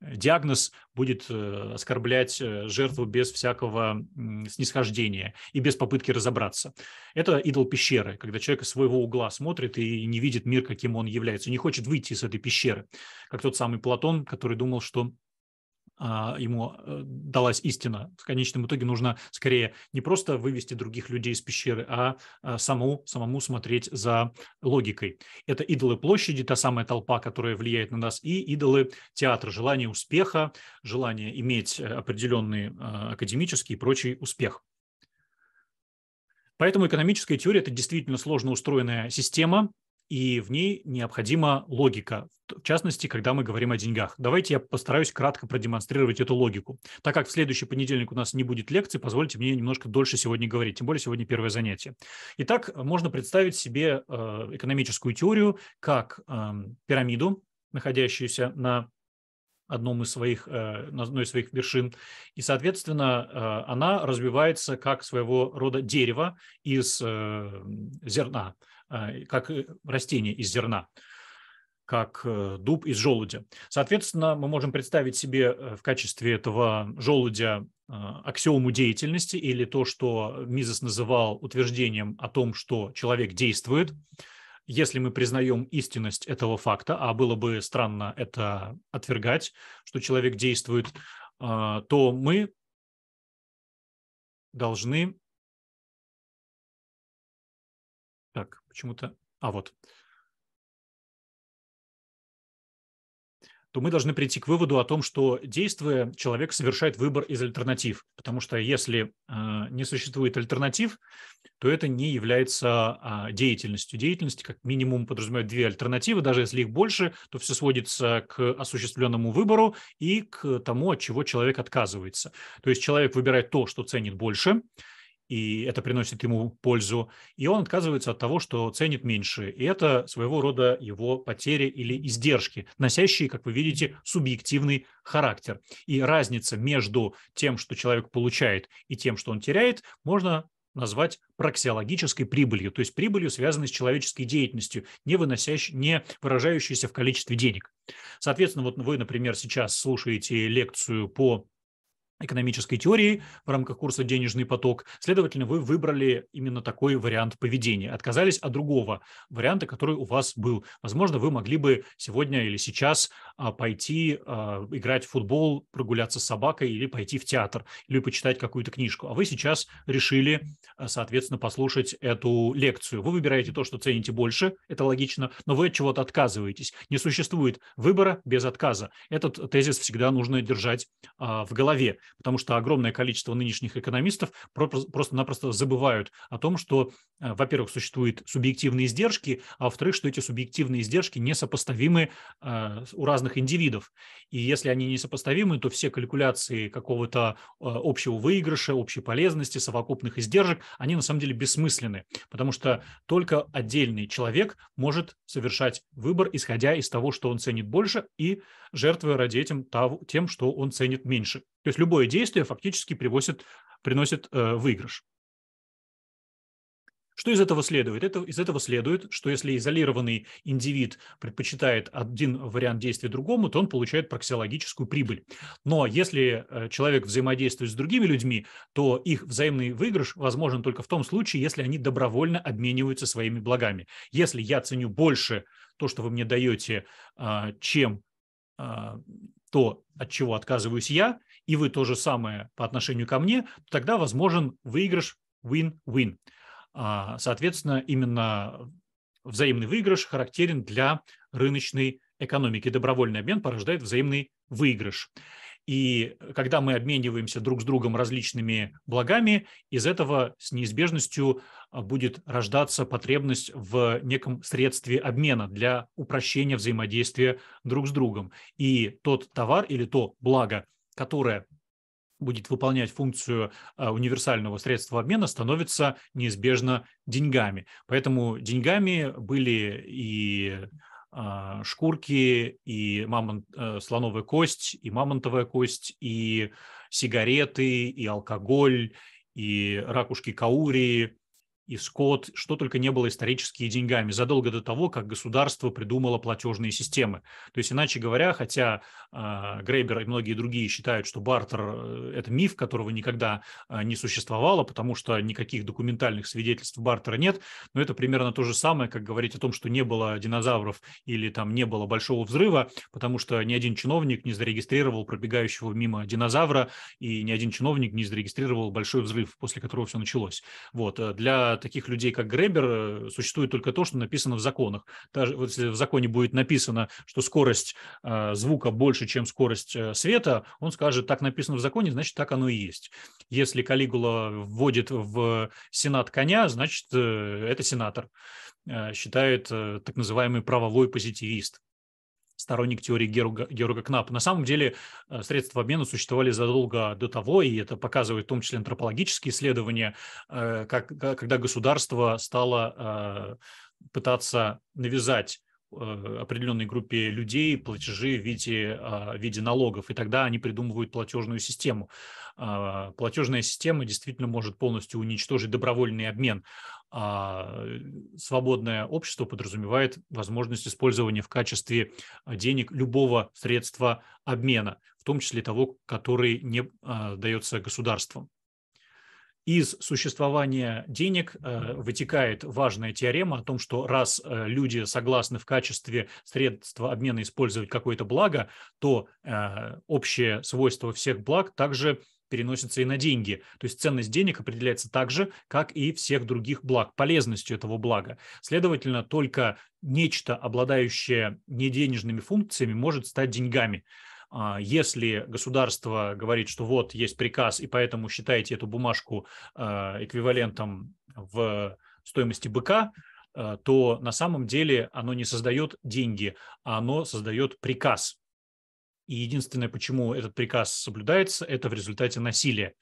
Э, диагноз будет э, оскорблять э, жертву без всякого снисхождения и без попытки разобраться. Это идол пещеры, когда человек из своего угла смотрит и не видит мир, каким он является, не хочет выйти из этой пещеры, как тот самый Платон, который думал, что а, ему э, далась истина. В конечном итоге нужно скорее не просто вывести других людей из пещеры, а, а саму, самому смотреть за логикой. Это идолы площади, та самая толпа, которая влияет на нас, и идолы театра, желание успеха, желание иметь э, определенный а, академический и прочий успех. Поэтому экономическая теория – это действительно сложно устроенная система, и в ней необходима логика, в частности, когда мы говорим о деньгах. Давайте я постараюсь кратко продемонстрировать эту логику. Так как в следующий понедельник у нас не будет лекции, позвольте мне немножко дольше сегодня говорить, тем более сегодня первое занятие. Итак, можно представить себе э, экономическую теорию как эм, пирамиду, находящуюся на одном из своих, э, на одной из своих вершин. И, соответственно, э, она развивается как своего рода дерево из зерна – а, как э, растение из зерна, как э, дуб из желудя. Соответственно, мы можем представить себе э, в качестве этого желудя а, аксиому деятельности или то, что Мизес называл утверждением о том, что человек действует, если мы признаем истинность этого факта, а было бы странно это отвергать, что человек действует, а, то мы должны почему-то... А, вот. то мы должны прийти к выводу о том, что действуя, человек совершает выбор из альтернатив. Потому что если э, не существует альтернатив, то это не является э, деятельностью. Деятельность как минимум подразумевает две альтернативы. Даже если их больше, то все сводится к осуществленному выбору и к тому, от чего человек отказывается. То есть человек выбирает то, что ценит больше – и это приносит ему пользу, и он отказывается от того, что ценит меньше. И это своего рода его потери или издержки, носящие, как вы видите, субъективный характер. И разница между тем, что человек получает, и тем, что он теряет, можно назвать проксиологической прибылью, то есть прибылью, связанной с человеческой деятельностью, не, выносящей, не выражающейся в количестве денег. Соответственно, вот вы, например, сейчас слушаете лекцию по экономической теории в рамках курса «Денежный поток». Следовательно, вы выбрали именно такой вариант поведения, отказались от другого варианта, который у вас был. Возможно, вы могли бы сегодня или сейчас а, пойти а, играть в футбол, прогуляться с собакой или пойти в театр, или почитать какую-то книжку. А вы сейчас решили, а, соответственно, послушать эту лекцию. Вы выбираете то, что цените больше, это логично, но вы от чего-то отказываетесь. Не существует выбора без отказа. Этот тезис всегда нужно держать в голове потому что огромное количество нынешних экономистов просто-напросто забывают о том, что, э, во-первых, существуют субъективные издержки, а во-вторых, что эти субъективные издержки несопоставимы э, у разных индивидов. И если они несопоставимы, то все калькуляции какого-то э, общего выигрыша, общей полезности, совокупных издержек, они на самом деле бессмысленны, потому что только отдельный человек может совершать выбор, исходя из того, что он ценит больше, и жертвуя ради этим тем, что он ценит меньше. То есть любое действие фактически привозит, приносит э, выигрыш. Что из этого следует? Это, из этого следует, что если изолированный индивид предпочитает один вариант действия другому, то он получает проксиологическую прибыль. Но если э, человек взаимодействует с другими людьми, то их взаимный выигрыш возможен только в том случае, если они добровольно обмениваются своими благами. Если я ценю больше то, что вы мне даете, а, чем а, то, от чего отказываюсь я, и вы то же самое по отношению ко мне, тогда возможен выигрыш win-win. А, соответственно, именно взаимный выигрыш характерен для рыночной экономики. Добровольный обмен порождает взаимный выигрыш. И когда мы обмениваемся друг с другом различными благами, из этого с неизбежностью а, будет рождаться потребность в неком средстве обмена для упрощения взаимодействия друг с другом. И тот товар или то благо, которое будет выполнять функцию а, универсального средства обмена, становится неизбежно деньгами. Поэтому деньгами были и а, шкурки, и мамонт, э, слоновая кость, и мамонтовая кость, и сигареты, и алкоголь, и ракушки каури, и скот, что только не было исторически деньгами, задолго до того, как государство придумало платежные системы. То есть, иначе говоря, хотя э, Грейбер и многие другие считают, что бартер э, – это миф, которого никогда э, не существовало, потому что никаких документальных свидетельств бартера нет, но это примерно то же самое, как говорить о том, что не было динозавров или там не было большого взрыва, потому что ни один чиновник не зарегистрировал пробегающего мимо динозавра, и ни один чиновник не зарегистрировал большой взрыв, после которого все началось. Вот. Э, для таких людей, как Гребер, э, существует только то, что написано в законах. Даже вот если в законе будет написано, что скорость э, звука больше, чем скорость э, света, он скажет, так написано в законе, значит, так оно и есть. Если Калигула вводит в Сенат коня, значит, э, это сенатор, э, считает э, так называемый правовой позитивист сторонник теории Геруга, Геруга Кнапа. На самом деле э, средства обмена существовали задолго до того, и это показывает в том числе антропологические исследования, э, как, когда государство стало э, пытаться навязать определенной группе людей платежи в виде, в виде налогов, и тогда они придумывают платежную систему. А, платежная система действительно может полностью уничтожить добровольный обмен. А свободное общество подразумевает возможность использования в качестве а, денег любого средства обмена, в том числе того, который не а, дается государством. Из существования денег э, вытекает важная теорема о том, что раз э, люди согласны в качестве средства обмена использовать какое-то благо, то э, общее свойство всех благ также переносится и на деньги. То есть ценность денег определяется так же, как и всех других благ, полезностью этого блага. Следовательно, только нечто, обладающее неденежными функциями, может стать деньгами. А, если государство говорит, что вот есть приказ, и поэтому считайте эту бумажку а, эквивалентом в стоимости быка, а, то на самом деле оно не создает деньги, а оно создает приказ, и единственное, почему этот приказ соблюдается, это в результате насилия.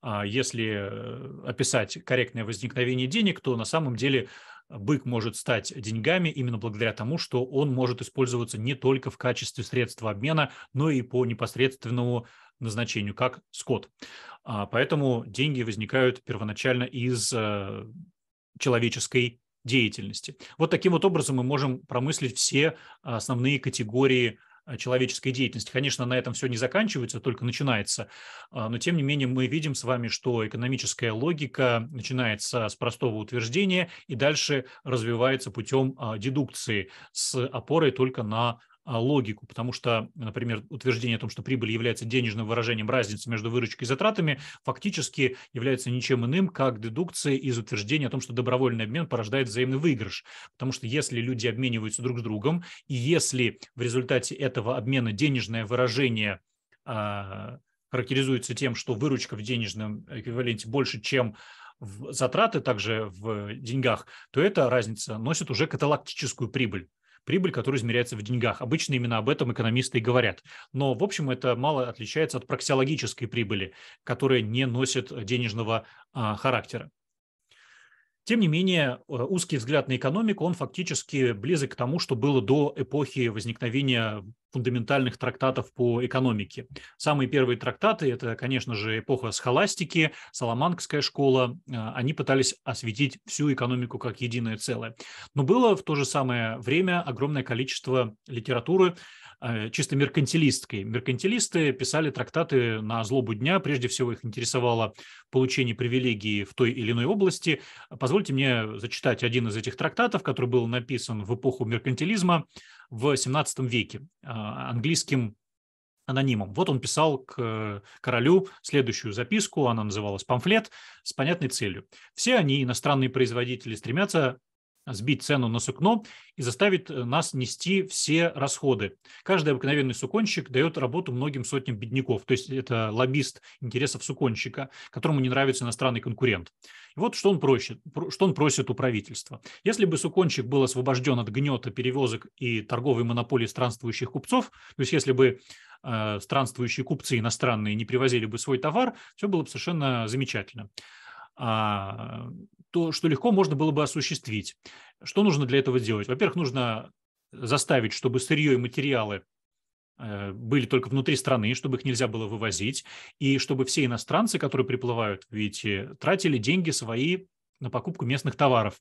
А если э, описать корректное возникновение денег, то на самом деле бык может стать деньгами именно благодаря тому, что он может использоваться не только в качестве средства обмена, но и по непосредственному назначению, как скот. А поэтому деньги возникают первоначально из э, человеческой деятельности. Вот таким вот образом мы можем промыслить все основные категории – Э, человеческой деятельности. Конечно, на этом все не заканчивается, только начинается. А, но, тем не менее, мы видим с вами, что экономическая логика начинается с простого утверждения и дальше развивается путем а, дедукции с опорой только на а, логику, потому что, например, утверждение о том, что прибыль является денежным выражением разницы между выручкой и затратами, фактически является ничем иным, как дедукция из утверждения о том, что добровольный обмен порождает взаимный выигрыш. Потому что если люди обмениваются друг с другом, и если в результате этого обмена денежное выражение а, характеризуется тем, что выручка в денежном эквиваленте больше, чем в затраты также в деньгах, то эта разница носит уже каталактическую прибыль прибыль, которая измеряется в деньгах. Обычно именно об этом экономисты и говорят. Но, в общем, это мало отличается от проксиологической прибыли, которая не носит денежного а, характера. Тем не менее, э, узкий взгляд на экономику, он фактически близок к тому, что было до эпохи возникновения фундаментальных трактатов по экономике. Самые первые трактаты – это, конечно же, эпоха схоластики, Соломанкская школа. Э, они пытались осветить всю экономику как единое целое. Но было в то же самое время огромное количество литературы, Э, чисто меркантилистской. Меркантилисты писали трактаты на злобу дня. Прежде всего их интересовало получение привилегий в той или иной области. Позвольте мне зачитать один из этих трактатов, который был написан в эпоху меркантилизма в XVII веке э, английским анонимом. Вот он писал к э, королю следующую записку, она называлась «Памфлет» с понятной целью. Все они, иностранные производители, стремятся сбить цену на сукно и заставит э, нас нести все расходы. Каждый обыкновенный суконщик дает работу многим сотням бедняков, то есть это лоббист интересов суконщика, которому не нравится иностранный конкурент. И вот что он просит, что он просит у правительства. Если бы суконщик был освобожден от гнета перевозок и торговой монополии странствующих купцов, то есть если бы э, странствующие купцы иностранные не привозили бы свой товар, все было бы совершенно замечательно. А то, что легко можно было бы осуществить. Что нужно для этого делать? Во-первых, нужно заставить, чтобы сырье и материалы э, были только внутри страны, чтобы их нельзя было вывозить, и чтобы все иностранцы, которые приплывают, видите, э, тратили деньги свои на покупку местных товаров.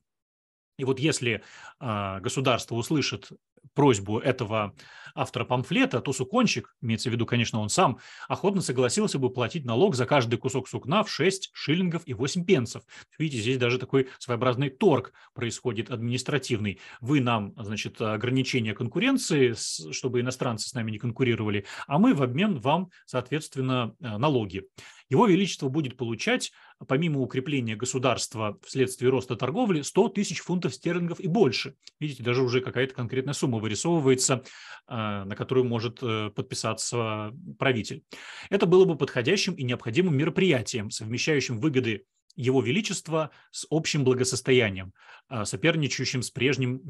И вот если а, государство услышит просьбу этого автора памфлета, то сукончик, имеется в виду, конечно, он сам, охотно согласился бы платить налог за каждый кусок сукна в 6 шиллингов и 8 пенсов. Видите, здесь даже такой своеобразный торг происходит административный. Вы нам, значит, ограничение конкуренции, чтобы иностранцы с нами не конкурировали, а мы в обмен вам, соответственно, налоги. Его Величество будет получать, помимо укрепления государства вследствие роста торговли, 100 тысяч фунтов стерлингов и больше. Видите, даже уже какая-то конкретная сумма вырисовывается, а, на которую может э, подписаться правитель. Это было бы подходящим и необходимым мероприятием, совмещающим выгоды его Величество с общим благосостоянием, а, соперничающим с, прежним,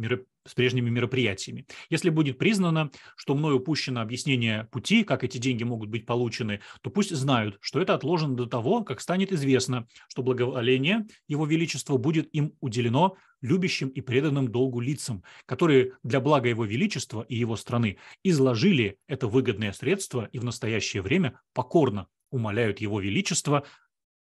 с прежними мероприятиями. Если будет признано, что мною упущено объяснение пути, как эти деньги могут быть получены, то пусть знают, что это отложено до того, как станет известно, что благоволение его Величества будет им уделено любящим и преданным долгу лицам, которые для блага его Величества и его страны изложили это выгодное средство и в настоящее время покорно умоляют его Величество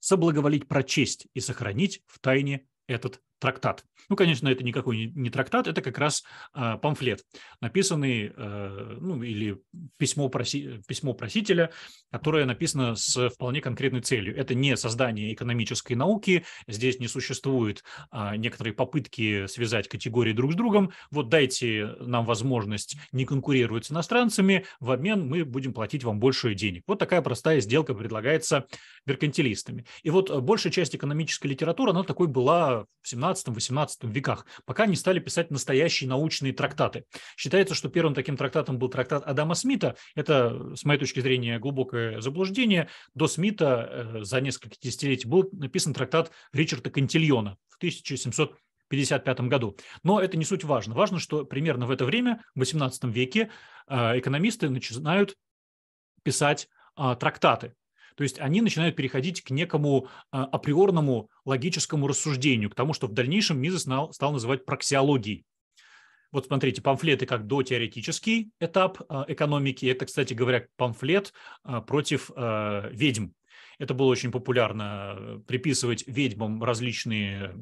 соблаговолить прочесть и сохранить в тайне этот трактат. Ну, конечно, это никакой не трактат, это как раз э, памфлет, написанный, э, ну, или письмо, проси, письмо просителя, которое написано с вполне конкретной целью. Это не создание экономической науки, здесь не существует э, а, некоторые попытки связать категории друг с другом. Вот дайте нам возможность не конкурировать с иностранцами, в обмен мы будем платить вам больше денег. Вот такая простая сделка предлагается меркантилистами. И вот э, большая часть экономической литературы, она такой была в 17 17-18 веках, пока не стали писать настоящие научные трактаты. Считается, что первым таким трактатом был трактат Адама Смита. Это, с моей точки зрения, глубокое заблуждение. До Смита э, за несколько десятилетий был написан трактат Ричарда Кантильона в 1700 году. Но это не суть важно. Важно, что примерно в это время, в 18 веке, э, экономисты начинают писать а, трактаты. То есть они начинают переходить к некому э, априорному логическому рассуждению, к тому, что в дальнейшем Мизес стал называть проксиологией. Вот смотрите, памфлеты как дотеоретический этап э, экономики. Это, кстати говоря, памфлет э, против ведьм. Это было очень популярно приписывать ведьмам различные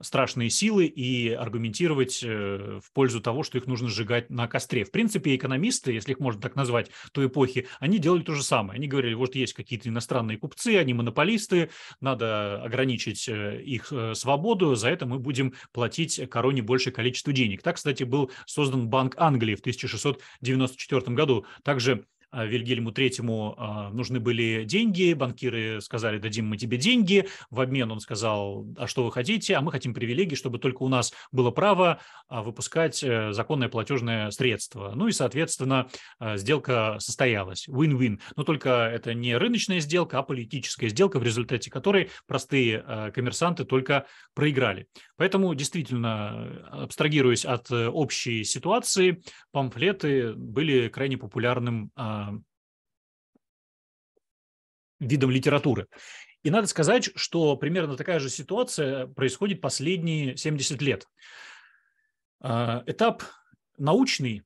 страшные силы и аргументировать э, в пользу того, что их нужно сжигать на костре. В принципе, экономисты, если их можно так назвать, той эпохи, они делали то же самое. Они говорили, вот есть какие-то иностранные купцы, они монополисты, надо ограничить э, их э, свободу, за это мы будем платить короне большее количество денег. Так, кстати, был создан Банк Англии в 1694 году. Также а, Вильгельму Третьему а, нужны были деньги, банкиры сказали, дадим мы тебе деньги, в обмен он сказал, а что вы хотите, а мы хотим привилегии, чтобы только у нас было право а, выпускать э, законное платежное средство. Ну и, соответственно, сделка состоялась, win-win. Но только это не рыночная сделка, а политическая сделка, в результате которой простые коммерсанты только проиграли. Поэтому, действительно, абстрагируясь от э, общей ситуации, памфлеты были крайне популярным видом литературы. И надо сказать, что примерно такая же ситуация происходит последние 70 лет. А, этап научный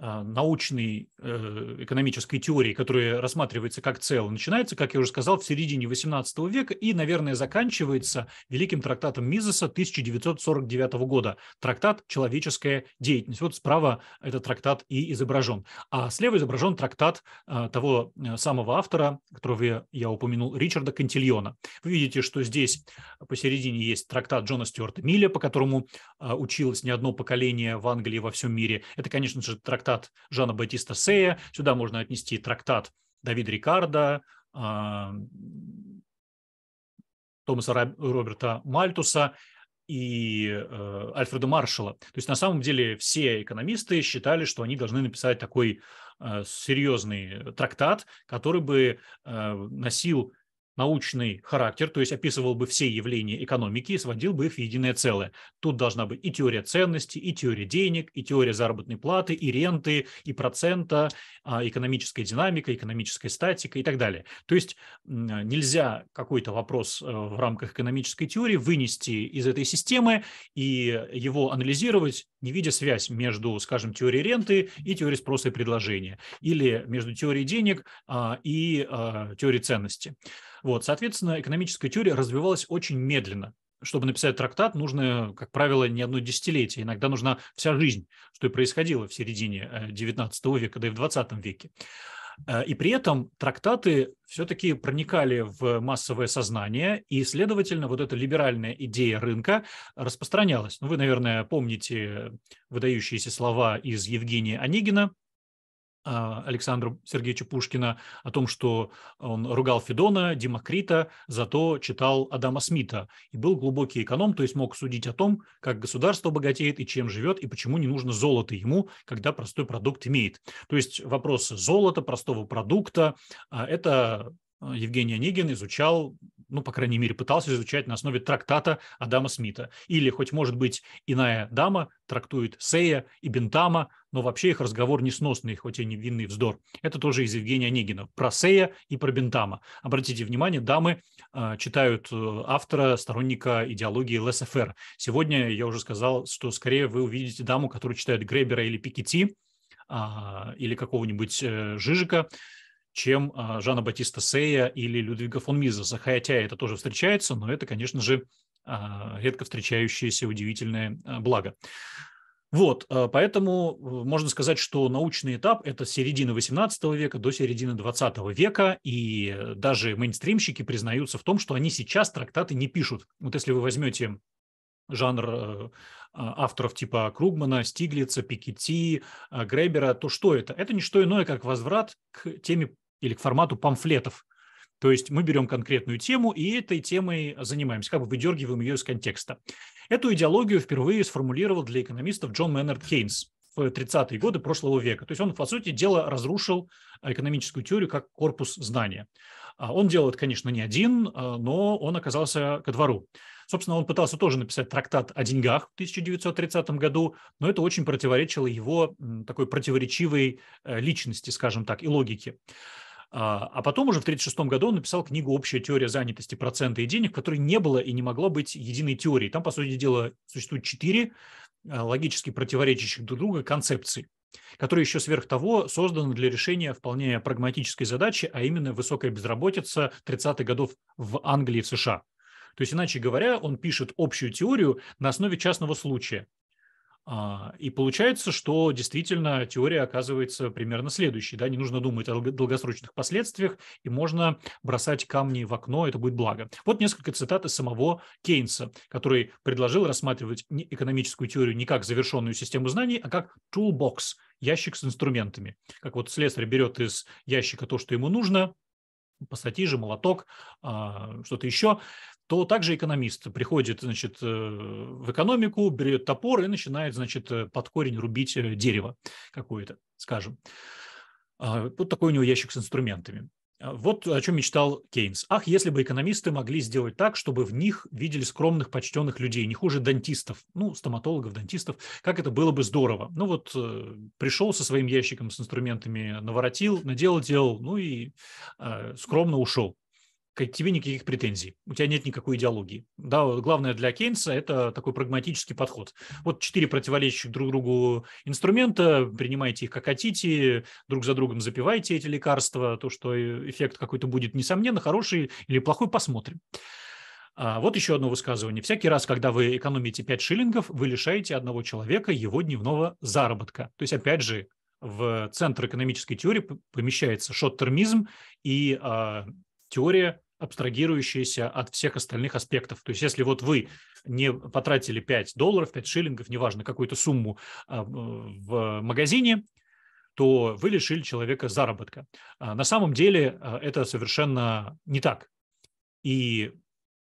а, научной э, экономической теории, которая рассматривается как целое, начинается, как я уже сказал, в середине XVIII века и, наверное, заканчивается великим трактатом Мизеса 1949 года. Трактат «Человеческая деятельность». Вот справа этот трактат и изображен. А слева изображен трактат а, того э, самого автора, которого я упомянул, Ричарда Кантильона. Вы видите, что здесь посередине есть трактат Джона Стюарта Милля, по которому а, училось не одно поколение в Англии во всем мире. Это, конечно же, трактат трактат Жана Батиста Сея, сюда можно отнести трактат Давида Рикарда, Томаса Роберта Мальтуса и э, Альфреда Маршала. То есть на самом деле все экономисты считали, что они должны написать такой э, серьезный трактат, который бы э, носил научный характер, то есть описывал бы все явления экономики и сводил бы их в единое целое. Тут должна быть и теория ценности, и теория денег, и теория заработной платы, и ренты, и процента, а, экономическая динамика, экономическая статика и так далее. То есть нельзя какой-то вопрос э, в рамках экономической теории вынести из этой системы и его анализировать не видя связь между, скажем, теорией ренты и теорией спроса и предложения, или между теорией денег а, и а, теорией ценности. Вот, соответственно, экономическая теория развивалась очень медленно. Чтобы написать трактат, нужно, как правило, не одно десятилетие, иногда нужна вся жизнь, что и происходило в середине XIX э, века, да и в XX веке. Э, и при этом трактаты все-таки проникали в массовое сознание, и, следовательно, вот эта либеральная идея рынка распространялась. Ну, вы, наверное, помните выдающиеся слова из Евгения Онегина а, Александра Сергеевича Пушкина о том, что он ругал Федона, Демокрита, зато читал Адама Смита и был глубокий эконом, то есть мог судить о том, как государство богатеет и чем живет, и почему не нужно золото ему, когда простой продукт имеет. То есть вопросы золота, простого продукта а, – это Э, Евгений Онегин изучал, ну, по крайней мере, пытался изучать на основе трактата Адама Смита. Или, хоть, может быть, иная дама трактует Сея и Бентама, но вообще их разговор несносный, хоть и невинный вздор. Это тоже из Евгения Онегина. Про Сея и про Бентама. Обратите внимание, дамы э, читают э, автора, сторонника идеологии ЛСФР. Сегодня я уже сказал, что скорее вы увидите даму, которая читает Гребера или Пикетти, э, или какого-нибудь э, Жижика, чем а, Жанна Батиста Сея или Людвига фон Мизеса. Хотя это тоже встречается, но это, конечно же, а, редко встречающееся удивительное а, благо. Вот, поэтому э, можно сказать, что научный этап – это середина XVIII века до середины XX века, и даже мейнстримщики признаются в том, что они сейчас трактаты не пишут. Вот если вы возьмете жанр э, а, авторов типа Кругмана, Стиглица, Пикетти, э, Гребера, то что это? Это не что иное, как возврат к теме или к формату памфлетов. То есть мы берем конкретную тему и этой темой занимаемся, как бы выдергиваем ее из контекста. Эту идеологию впервые сформулировал для экономистов Джон Мэннерд Кейнс в 30-е годы прошлого века. То есть он, по сути дела, разрушил э, экономическую теорию как корпус знания. А он делает, конечно, не один, но он оказался ко двору. Собственно, он пытался тоже написать трактат о деньгах в 1930 году, но это очень противоречило его такой противоречивой э, личности, скажем так, и логике. А, а потом уже в 1936 году он написал книгу «Общая теория занятости процента и денег», в которой не было и не могло быть единой теории. Там, по сути дела, существует четыре э, логически противоречащих друг друга концепции которые еще сверх того созданы для решения вполне прагматической задачи, а именно высокая безработица 30-х годов в Англии и в США. То есть, иначе говоря, он пишет общую теорию на основе частного случая. А, и получается, что действительно теория оказывается примерно следующей. Да? Не нужно думать о долгосрочных последствиях, и можно бросать камни в окно, это будет благо. Вот несколько цитат из самого Кейнса, который предложил рассматривать экономическую теорию не как завершенную систему знаний, а как toolbox – ящик с инструментами. Как вот слесарь берет из ящика то, что ему нужно, пассатижи, молоток, а, что-то еще то также экономист приходит, значит, э, в экономику, берет топор и начинает, значит, э, под корень рубить э, дерево какое-то, скажем. А, вот такой у него ящик с инструментами. А, вот о чем мечтал Кейнс. Ах, если бы экономисты могли сделать так, чтобы в них видели скромных, почтенных людей, не хуже дантистов, ну, стоматологов, дантистов, как это было бы здорово. Ну вот э, пришел со своим ящиком с инструментами, наворотил, надел, делал, ну и э, скромно ушел к тебе никаких претензий, у тебя нет никакой идеологии. Да, главное для Кейнса – это такой прагматический подход. Вот четыре противоречащих друг другу инструмента, принимайте их как хотите, друг за другом запивайте эти лекарства, то, что эффект какой-то будет, несомненно, хороший или плохой, посмотрим. А вот еще одно высказывание. Всякий раз, когда вы экономите 5 шиллингов, вы лишаете одного человека его дневного заработка. То есть, опять же, в центр экономической теории помещается шоттермизм и э, теория абстрагирующиеся от всех остальных аспектов. То есть если вот вы не потратили 5 долларов, 5 шиллингов, неважно, какую-то сумму а, в магазине, то вы лишили человека заработка. А, на самом деле а, это совершенно не так. И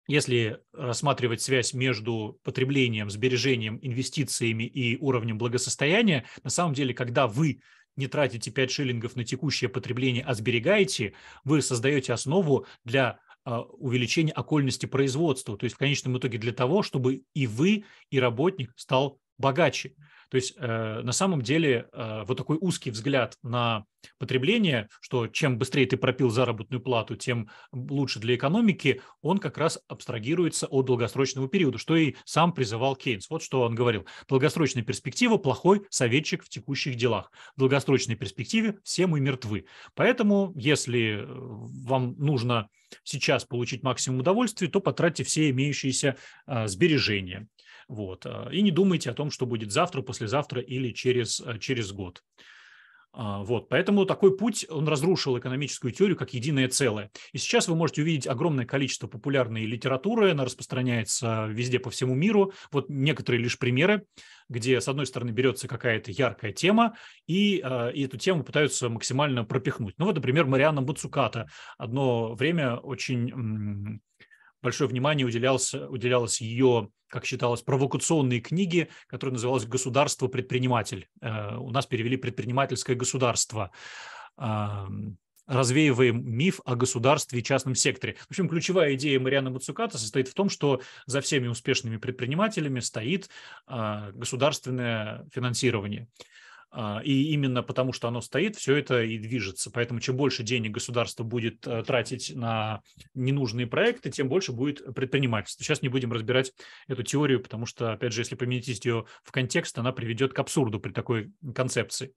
если рассматривать связь между потреблением, сбережением, инвестициями и уровнем благосостояния, на самом деле, когда вы не тратите 5 шиллингов на текущее потребление, а сберегаете, вы создаете основу для а, увеличения окольности производства, то есть в конечном итоге для того, чтобы и вы, и работник стал богаче. То есть э, на самом деле э, вот такой узкий взгляд на потребление, что чем быстрее ты пропил заработную плату, тем лучше для экономики, он как раз абстрагируется от долгосрочного периода, что и сам призывал Кейнс. Вот что он говорил. Долгосрочная перспектива – плохой советчик в текущих делах. В долгосрочной перспективе все мы мертвы. Поэтому, если э, вам нужно сейчас получить максимум удовольствия, то потратьте все имеющиеся э, сбережения – вот. А, и не думайте о том, что будет завтра, послезавтра или через, э, через год. А, вот, поэтому такой путь, он разрушил экономическую теорию как единое целое. И сейчас вы можете увидеть огромное количество популярной литературы, она распространяется везде по всему миру. Вот некоторые лишь примеры, где, с одной стороны, берется какая-то яркая тема, и, а, и эту тему пытаются максимально пропихнуть. Ну вот, например, Марианна Буцуката одно время очень большое внимание уделялось, уделялось ее, как считалось, провокационной книге, которая называлась «Государство-предприниматель». Э, у нас перевели «Предпринимательское государство» развеиваем миф о государстве и частном секторе. В общем, ключевая идея Марианы Мацуката состоит в том, что за всеми успешными предпринимателями стоит а, государственное финансирование. А, и именно потому, что оно стоит, все это и движется. Поэтому чем больше денег государство будет э, тратить на ненужные проекты, тем больше будет предпринимательство. Сейчас не будем разбирать эту теорию, потому что, опять же, если поместить ее в контекст, она приведет к абсурду при такой концепции.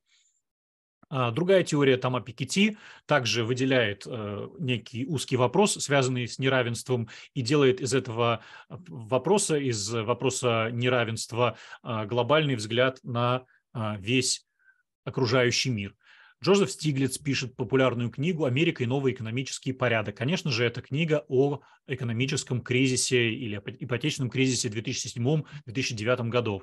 А, другая теория Тома Пикетти также выделяет э, некий узкий вопрос, связанный с неравенством, и делает из этого вопроса, из вопроса неравенства а, глобальный взгляд на а, весь окружающий мир. Джозеф Стиглиц пишет популярную книгу «Америка и новый экономический порядок». Конечно же, это книга о экономическом кризисе или ипотечном кризисе 2007-2009 годов.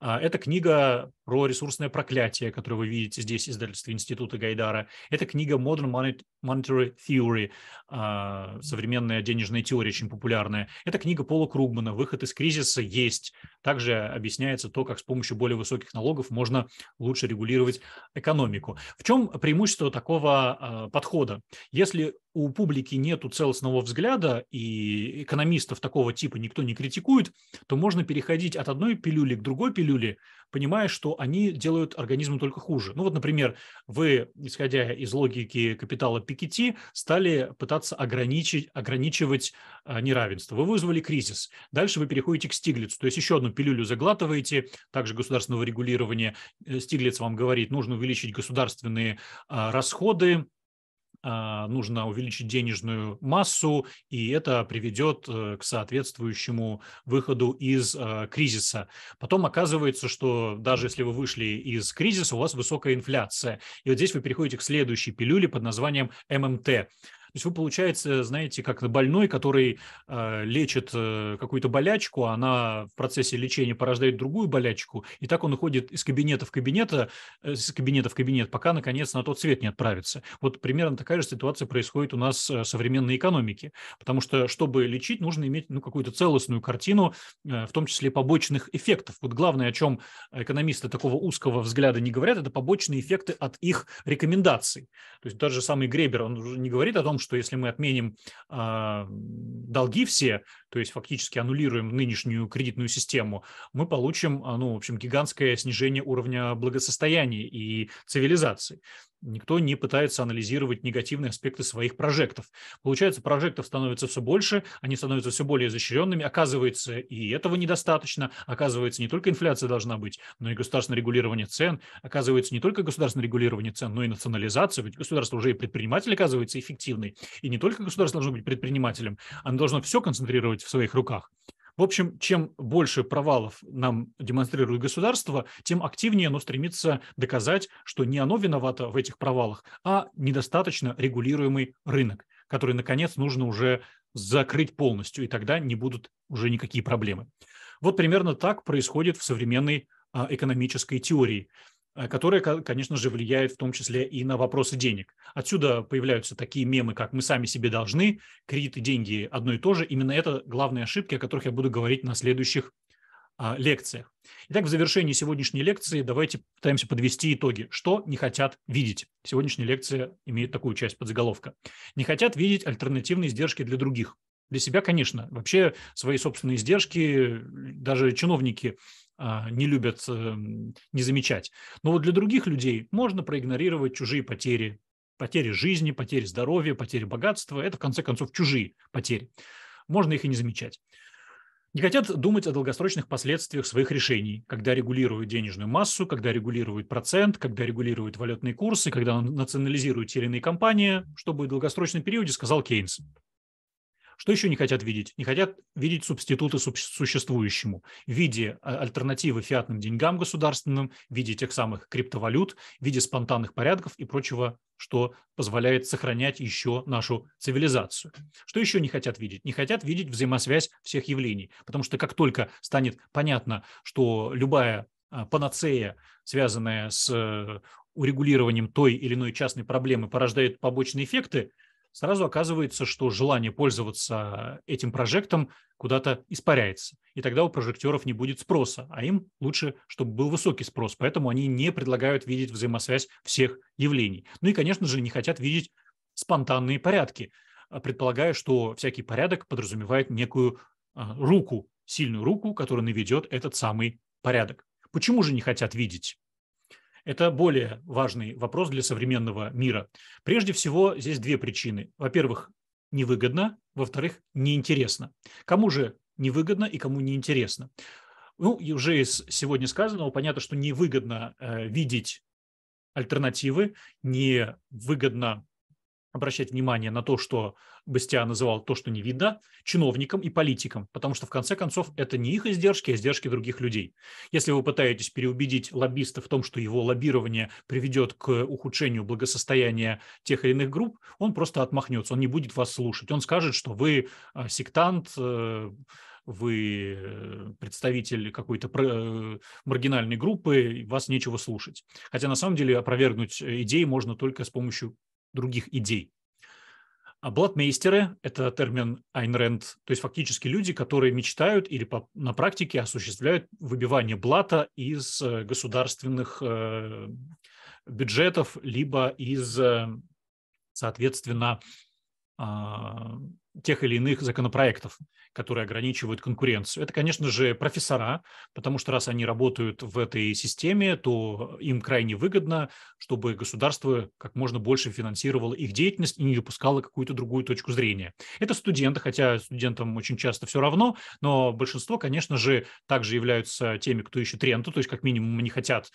А, эта книга про ресурсное проклятие, которое вы видите здесь, издательство Института Гайдара. Это книга Modern Monetary Theory, а, современная денежная теория, очень популярная. Это книга Пола Кругмана «Выход из кризиса есть». Также объясняется то, как с помощью более высоких налогов можно лучше регулировать экономику. В чем преимущество такого а, подхода? Если у публики нету целостного взгляда и экономистов такого типа никто не критикует, то можно переходить от одной пилюли к другой пилюле, понимая, что они делают организму только хуже. Ну вот, например, вы, исходя из логики капитала Пикетти, стали пытаться ограничить, ограничивать а, неравенство. Вы вызвали кризис. Дальше вы переходите к Стиглицу, то есть еще одну пилюлю заглатываете, также государственного регулирования. Э, Стиглиц вам говорит, нужно увеличить государственные а, расходы, а, нужно увеличить денежную массу, и это приведет э, к соответствующему выходу из э, кризиса. Потом оказывается, что даже если вы вышли из кризиса, у вас высокая инфляция. И вот здесь вы переходите к следующей пилюле под названием ММТ. То есть вы, получается, знаете, как больной, который э, лечит э, какую-то болячку, она в процессе лечения порождает другую болячку, и так он уходит из кабинета в кабинета, э, из кабинета в кабинет, пока, наконец, на тот свет не отправится. Вот примерно такая же ситуация происходит у нас в э, современной экономике, потому что, чтобы лечить, нужно иметь ну, какую-то целостную картину, э, в том числе побочных эффектов. Вот главное, о чем экономисты такого узкого взгляда не говорят, это побочные эффекты от их рекомендаций. То есть даже самый Гребер, он уже не говорит о том, что если мы отменим э, долги все, то есть фактически аннулируем нынешнюю кредитную систему, мы получим, а, ну, в общем, гигантское снижение уровня благосостояния и цивилизации никто не пытается анализировать негативные аспекты своих прожектов. Получается, прожектов становится все больше, они становятся все более изощренными. Оказывается, и этого недостаточно. Оказывается, не только инфляция должна быть, но и государственное регулирование цен. Оказывается, не только государственное регулирование цен, но и национализация. Ведь государство уже и предприниматель оказывается эффективный. И не только государство должно быть предпринимателем, оно должно все концентрировать в своих руках. В общем, чем больше провалов нам демонстрирует государство, тем активнее оно стремится доказать, что не оно виновато в этих провалах, а недостаточно регулируемый рынок, который, наконец, нужно уже закрыть полностью, и тогда не будут уже никакие проблемы. Вот примерно так происходит в современной а, экономической теории. Э, которое, конечно же, влияет в том числе и на вопросы денег. Отсюда появляются такие мемы, как «мы сами себе должны», «кредиты, деньги одно и то же». Именно это главные ошибки, о которых я буду говорить на следующих а, лекциях. Итак, в завершении сегодняшней лекции давайте пытаемся подвести итоги. Что не хотят видеть? Сегодняшняя лекция имеет такую часть подзаголовка. Не хотят видеть альтернативные издержки для других. Для себя, конечно. Вообще свои собственные издержки даже чиновники а, не любят эм, не замечать. Но вот для других людей можно проигнорировать чужие потери, потери жизни, потери здоровья, потери богатства. Это, в конце концов, чужие потери. Можно их и не замечать. Не хотят думать о долгосрочных последствиях своих решений, когда регулируют денежную массу, когда регулируют процент, когда регулируют валютные курсы, когда национализируют те или иные компании, что в долгосрочном периоде, сказал Кейнс. Что еще не хотят видеть? Не хотят видеть субституты существующему в виде а, альтернативы фиатным деньгам государственным, в виде тех самых криптовалют, в виде спонтанных порядков и прочего, что позволяет сохранять еще нашу цивилизацию. Что еще не хотят видеть? Не хотят видеть взаимосвязь всех явлений, потому что как только станет понятно, что любая а, панацея, связанная с э, урегулированием той или иной частной проблемы, порождает побочные эффекты, сразу оказывается, что желание пользоваться этим прожектом куда-то испаряется. И тогда у прожекторов не будет спроса, а им лучше, чтобы был высокий спрос. Поэтому они не предлагают видеть взаимосвязь всех явлений. Ну и, конечно же, не хотят видеть спонтанные порядки, а предполагая, что всякий порядок подразумевает некую а, руку, сильную руку, которая наведет этот самый порядок. Почему же не хотят видеть это более важный вопрос для современного мира. Прежде всего, здесь две причины. Во-первых, невыгодно, во-вторых, неинтересно. Кому же невыгодно и кому неинтересно? Ну, и уже из сегодня сказанного понятно, что невыгодно э, видеть альтернативы, невыгодно обращать внимание на то, что Бастиан называл то, что не видно, чиновникам и политикам, потому что, в конце концов, это не их издержки, а издержки других людей. Если вы пытаетесь переубедить лоббиста в том, что его лоббирование приведет к ухудшению благосостояния тех или иных групп, он просто отмахнется, он не будет вас слушать. Он скажет, что вы э, сектант, э, вы э, представитель какой-то маргинальной группы, вас нечего слушать. Хотя на самом деле опровергнуть идеи можно только с помощью других идей. А блатмейстеры – это термин Айн Рэнд, то есть фактически люди, которые мечтают или по, на практике осуществляют выбивание блата из э, государственных э, бюджетов, либо из, э, соответственно, а, тех или иных законопроектов, которые ограничивают конкуренцию. Это, конечно же, профессора, потому что раз они работают в этой системе, то им крайне выгодно, чтобы государство как можно больше финансировало их деятельность и не допускало какую-то другую точку зрения. Это студенты, хотя студентам очень часто все равно, но большинство, конечно же, также являются теми, кто ищет ренту, то есть как минимум они хотят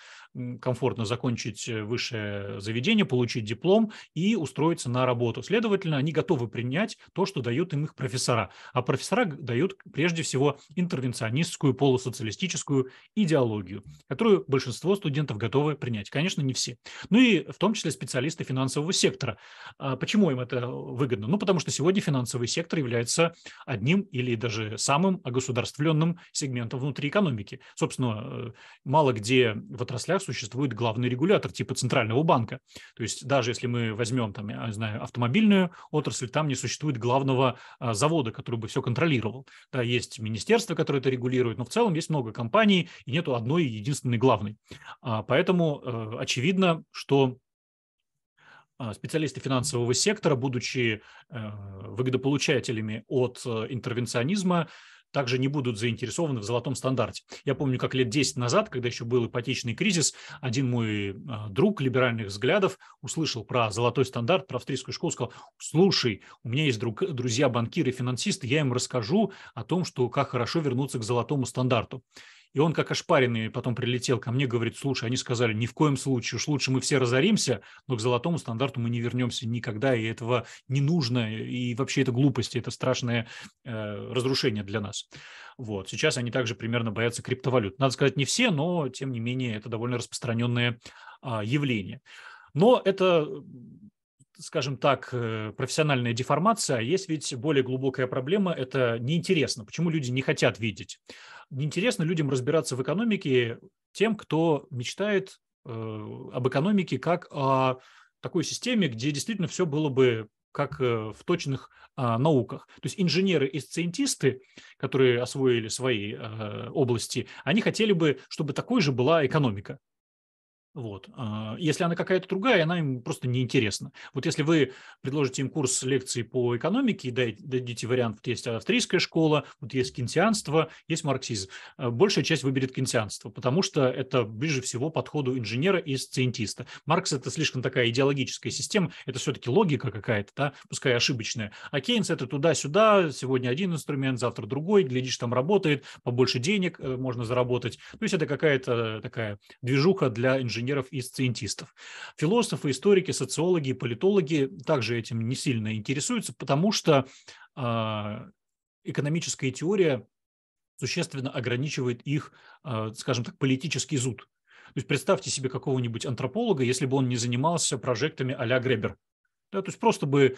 комфортно закончить э, высшее заведение, получить диплом и устроиться на работу. Следовательно, они готовы принять то, что дают им их профессора. А профессора дают прежде всего интервенционистскую, полусоциалистическую идеологию, которую большинство студентов готовы принять. Конечно, не все. Ну и в том числе специалисты финансового сектора. А почему им это выгодно? Ну, потому что сегодня финансовый сектор является одним или даже самым огосударствленным сегментом внутри экономики. Собственно, э, мало где в отраслях существует главный регулятор типа Центрального банка. То есть даже если мы возьмем, там, я не знаю, автомобильную отрасль, там не существует главного единого а, завода, который бы все контролировал. Да, есть министерство, которое это регулирует, но в целом есть много компаний и нету одной единственной главной. А, поэтому э, очевидно, что а, специалисты финансового сектора, будучи э, выгодополучателями от э, интервенционизма, также не будут заинтересованы в золотом стандарте. Я помню, как лет 10 назад, когда еще был ипотечный кризис, один мой а, друг либеральных взглядов услышал про золотой стандарт, про австрийскую школу, сказал, слушай, у меня есть друг, друзья банкиры, финансисты, я им расскажу о том, что как хорошо вернуться к золотому стандарту. И он как ошпаренный потом прилетел ко мне, говорит, слушай, они сказали, ни в коем случае, уж лучше мы все разоримся, но к золотому стандарту мы не вернемся никогда, и этого не нужно, и вообще это глупости, это страшное э, разрушение для нас. Вот. Сейчас они также примерно боятся криптовалют. Надо сказать, не все, но, тем не менее, это довольно распространенное э, явление. Но это скажем так, э, профессиональная деформация, а есть ведь более глубокая проблема – это неинтересно. Почему люди не хотят видеть? неинтересно людям разбираться в экономике тем, кто мечтает э, об экономике как о такой системе, где действительно все было бы как э, в точных э, науках. То есть инженеры и сциентисты, которые освоили свои э, области, они хотели бы, чтобы такой же была экономика. Вот. А, если она какая-то другая, она им просто неинтересна. Вот если вы предложите им курс лекций по экономике и дадите вариант, вот есть австрийская школа, вот есть кентианство, есть марксизм, а, большая часть выберет кентианство, потому что это ближе всего подходу инженера и сциентиста. Маркс – это слишком такая идеологическая система, это все-таки логика какая-то, да, пускай ошибочная. А Кейнс – это туда-сюда, сегодня один инструмент, завтра другой, глядишь, там работает, побольше денег э, можно заработать. То есть это какая-то такая движуха для инженера инженеров и сциентистов. Философы, историки, социологи политологи также этим не сильно интересуются, потому что а, экономическая теория существенно ограничивает их, а, скажем так, политический зуд. То есть представьте себе какого-нибудь антрополога, если бы он не занимался прожектами а-ля Гребер. Да, то есть просто бы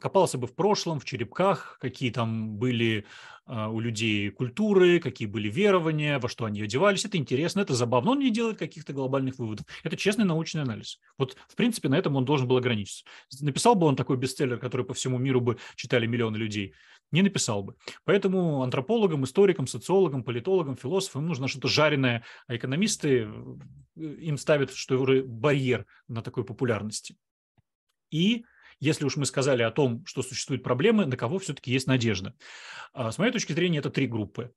копался бы в прошлом, в черепках, какие там были а, у людей культуры, какие были верования, во что они одевались. Это интересно, это забавно. Он не делает каких-то глобальных выводов. Это честный научный анализ. Вот, в принципе, на этом он должен был ограничиться. Написал бы он такой бестселлер, который по всему миру бы читали миллионы людей? Не написал бы. Поэтому антропологам, историкам, социологам, политологам, философам нужно что-то жареное, а экономисты э, им ставят, что барьер на такой популярности. И если уж мы сказали о том, что существуют проблемы, на кого все-таки есть надежда. А, с моей точки зрения, это три группы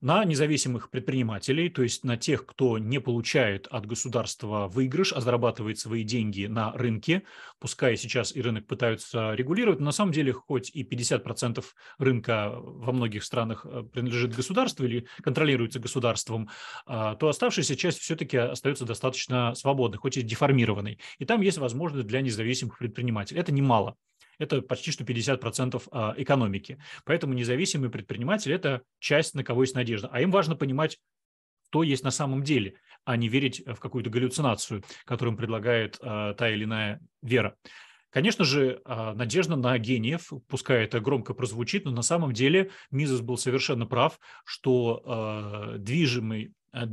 на независимых предпринимателей, то есть на тех, кто не получает от государства выигрыш, а зарабатывает свои деньги на рынке, пускай сейчас и рынок пытаются регулировать, но на самом деле хоть и 50% рынка во многих странах э, принадлежит государству или контролируется государством, а, то оставшаяся часть все-таки остается достаточно свободной, хоть и деформированной. И там есть возможность для независимых предпринимателей. Это немало это почти что 50% а, экономики. Поэтому независимый предприниматель – это часть, на кого есть надежда. А им важно понимать, кто есть на самом деле, а не верить в какую-то галлюцинацию, которую им предлагает а, та или иная вера. Конечно же, а, надежда на гениев, пускай это громко прозвучит, но на самом деле Мизес был совершенно прав, что движимый а,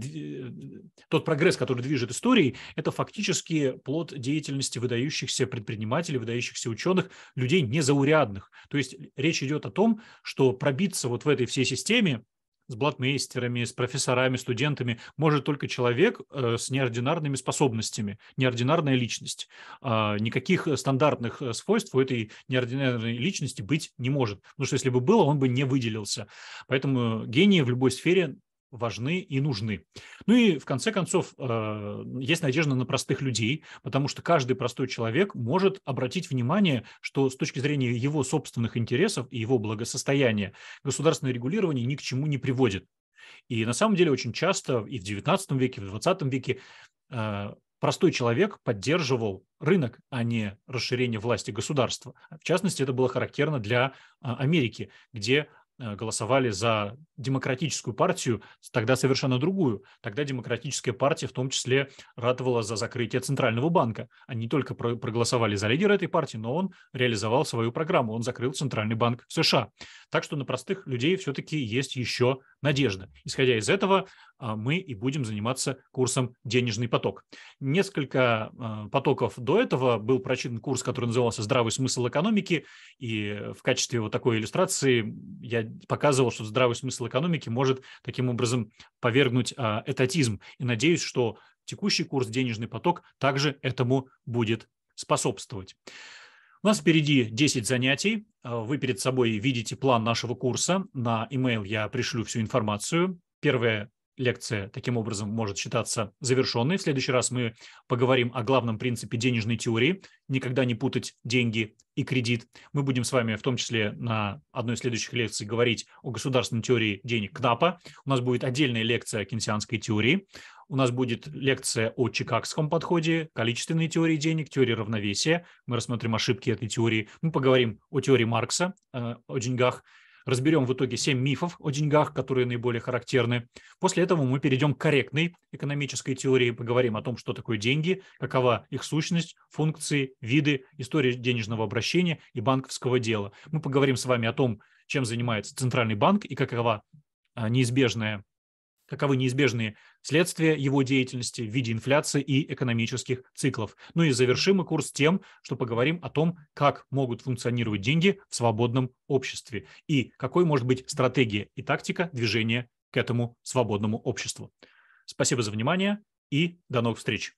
тот прогресс, который движет историей, это фактически плод деятельности выдающихся предпринимателей, выдающихся ученых, людей незаурядных. То есть речь идет о том, что пробиться вот в этой всей системе с блатмейстерами, с профессорами, студентами может только человек э, с неординарными способностями, неординарная личность. А, никаких стандартных э, свойств у этой неординарной личности быть не может. Потому что если бы было, он бы не выделился. Поэтому э, гении в любой сфере важны и нужны. Ну и в конце концов э, есть надежда на простых людей, потому что каждый простой человек может обратить внимание, что с точки зрения его собственных интересов и его благосостояния государственное регулирование ни к чему не приводит. И на самом деле очень часто и в XIX веке, и в XX веке э, простой человек поддерживал рынок, а не расширение власти государства. В частности, это было характерно для э, Америки, где Э, голосовали за демократическую партию, тогда совершенно другую. Тогда демократическая партия в том числе ратовала за закрытие Центрального банка. Они не только проголосовали за лидера этой партии, но он реализовал свою программу, он закрыл Центральный банк США. Так что на простых людей все-таки есть еще надежда. Исходя из этого, а, мы и будем заниматься курсом «Денежный поток». Несколько а, потоков до этого был прочитан курс, который назывался «Здравый смысл экономики», и э, в качестве вот такой иллюстрации я показывал, что здравый смысл экономики может таким образом повергнуть а, этатизм. И надеюсь, что текущий курс «Денежный поток» также этому будет способствовать. У нас впереди 10 занятий. Э, вы перед собой видите план нашего курса. На e я пришлю всю информацию. Первая лекция таким образом может считаться завершенной. В следующий раз мы поговорим о главном принципе денежной теории. Никогда не путать деньги и кредит. Мы будем с вами в том числе на одной из следующих лекций говорить о государственной теории денег КНАПа. У нас будет отдельная лекция о кенсианской теории. У нас будет лекция о чикагском подходе, количественной теории денег, теории равновесия. Мы рассмотрим ошибки этой теории. Мы поговорим о теории Маркса, э, о деньгах. Разберем в итоге 7 мифов о деньгах, которые наиболее характерны. После этого мы перейдем к корректной экономической теории, поговорим о том, что такое деньги, какова их сущность, функции, виды, история денежного обращения и банковского дела. Мы поговорим с вами о том, чем занимается Центральный банк и какова а, неизбежная каковы неизбежные следствия его деятельности в виде инфляции и экономических циклов. Ну и завершим мы курс тем, что поговорим о том, как могут функционировать деньги в свободном обществе и какой может быть стратегия и тактика движения к этому свободному обществу. Спасибо за внимание и до новых встреч.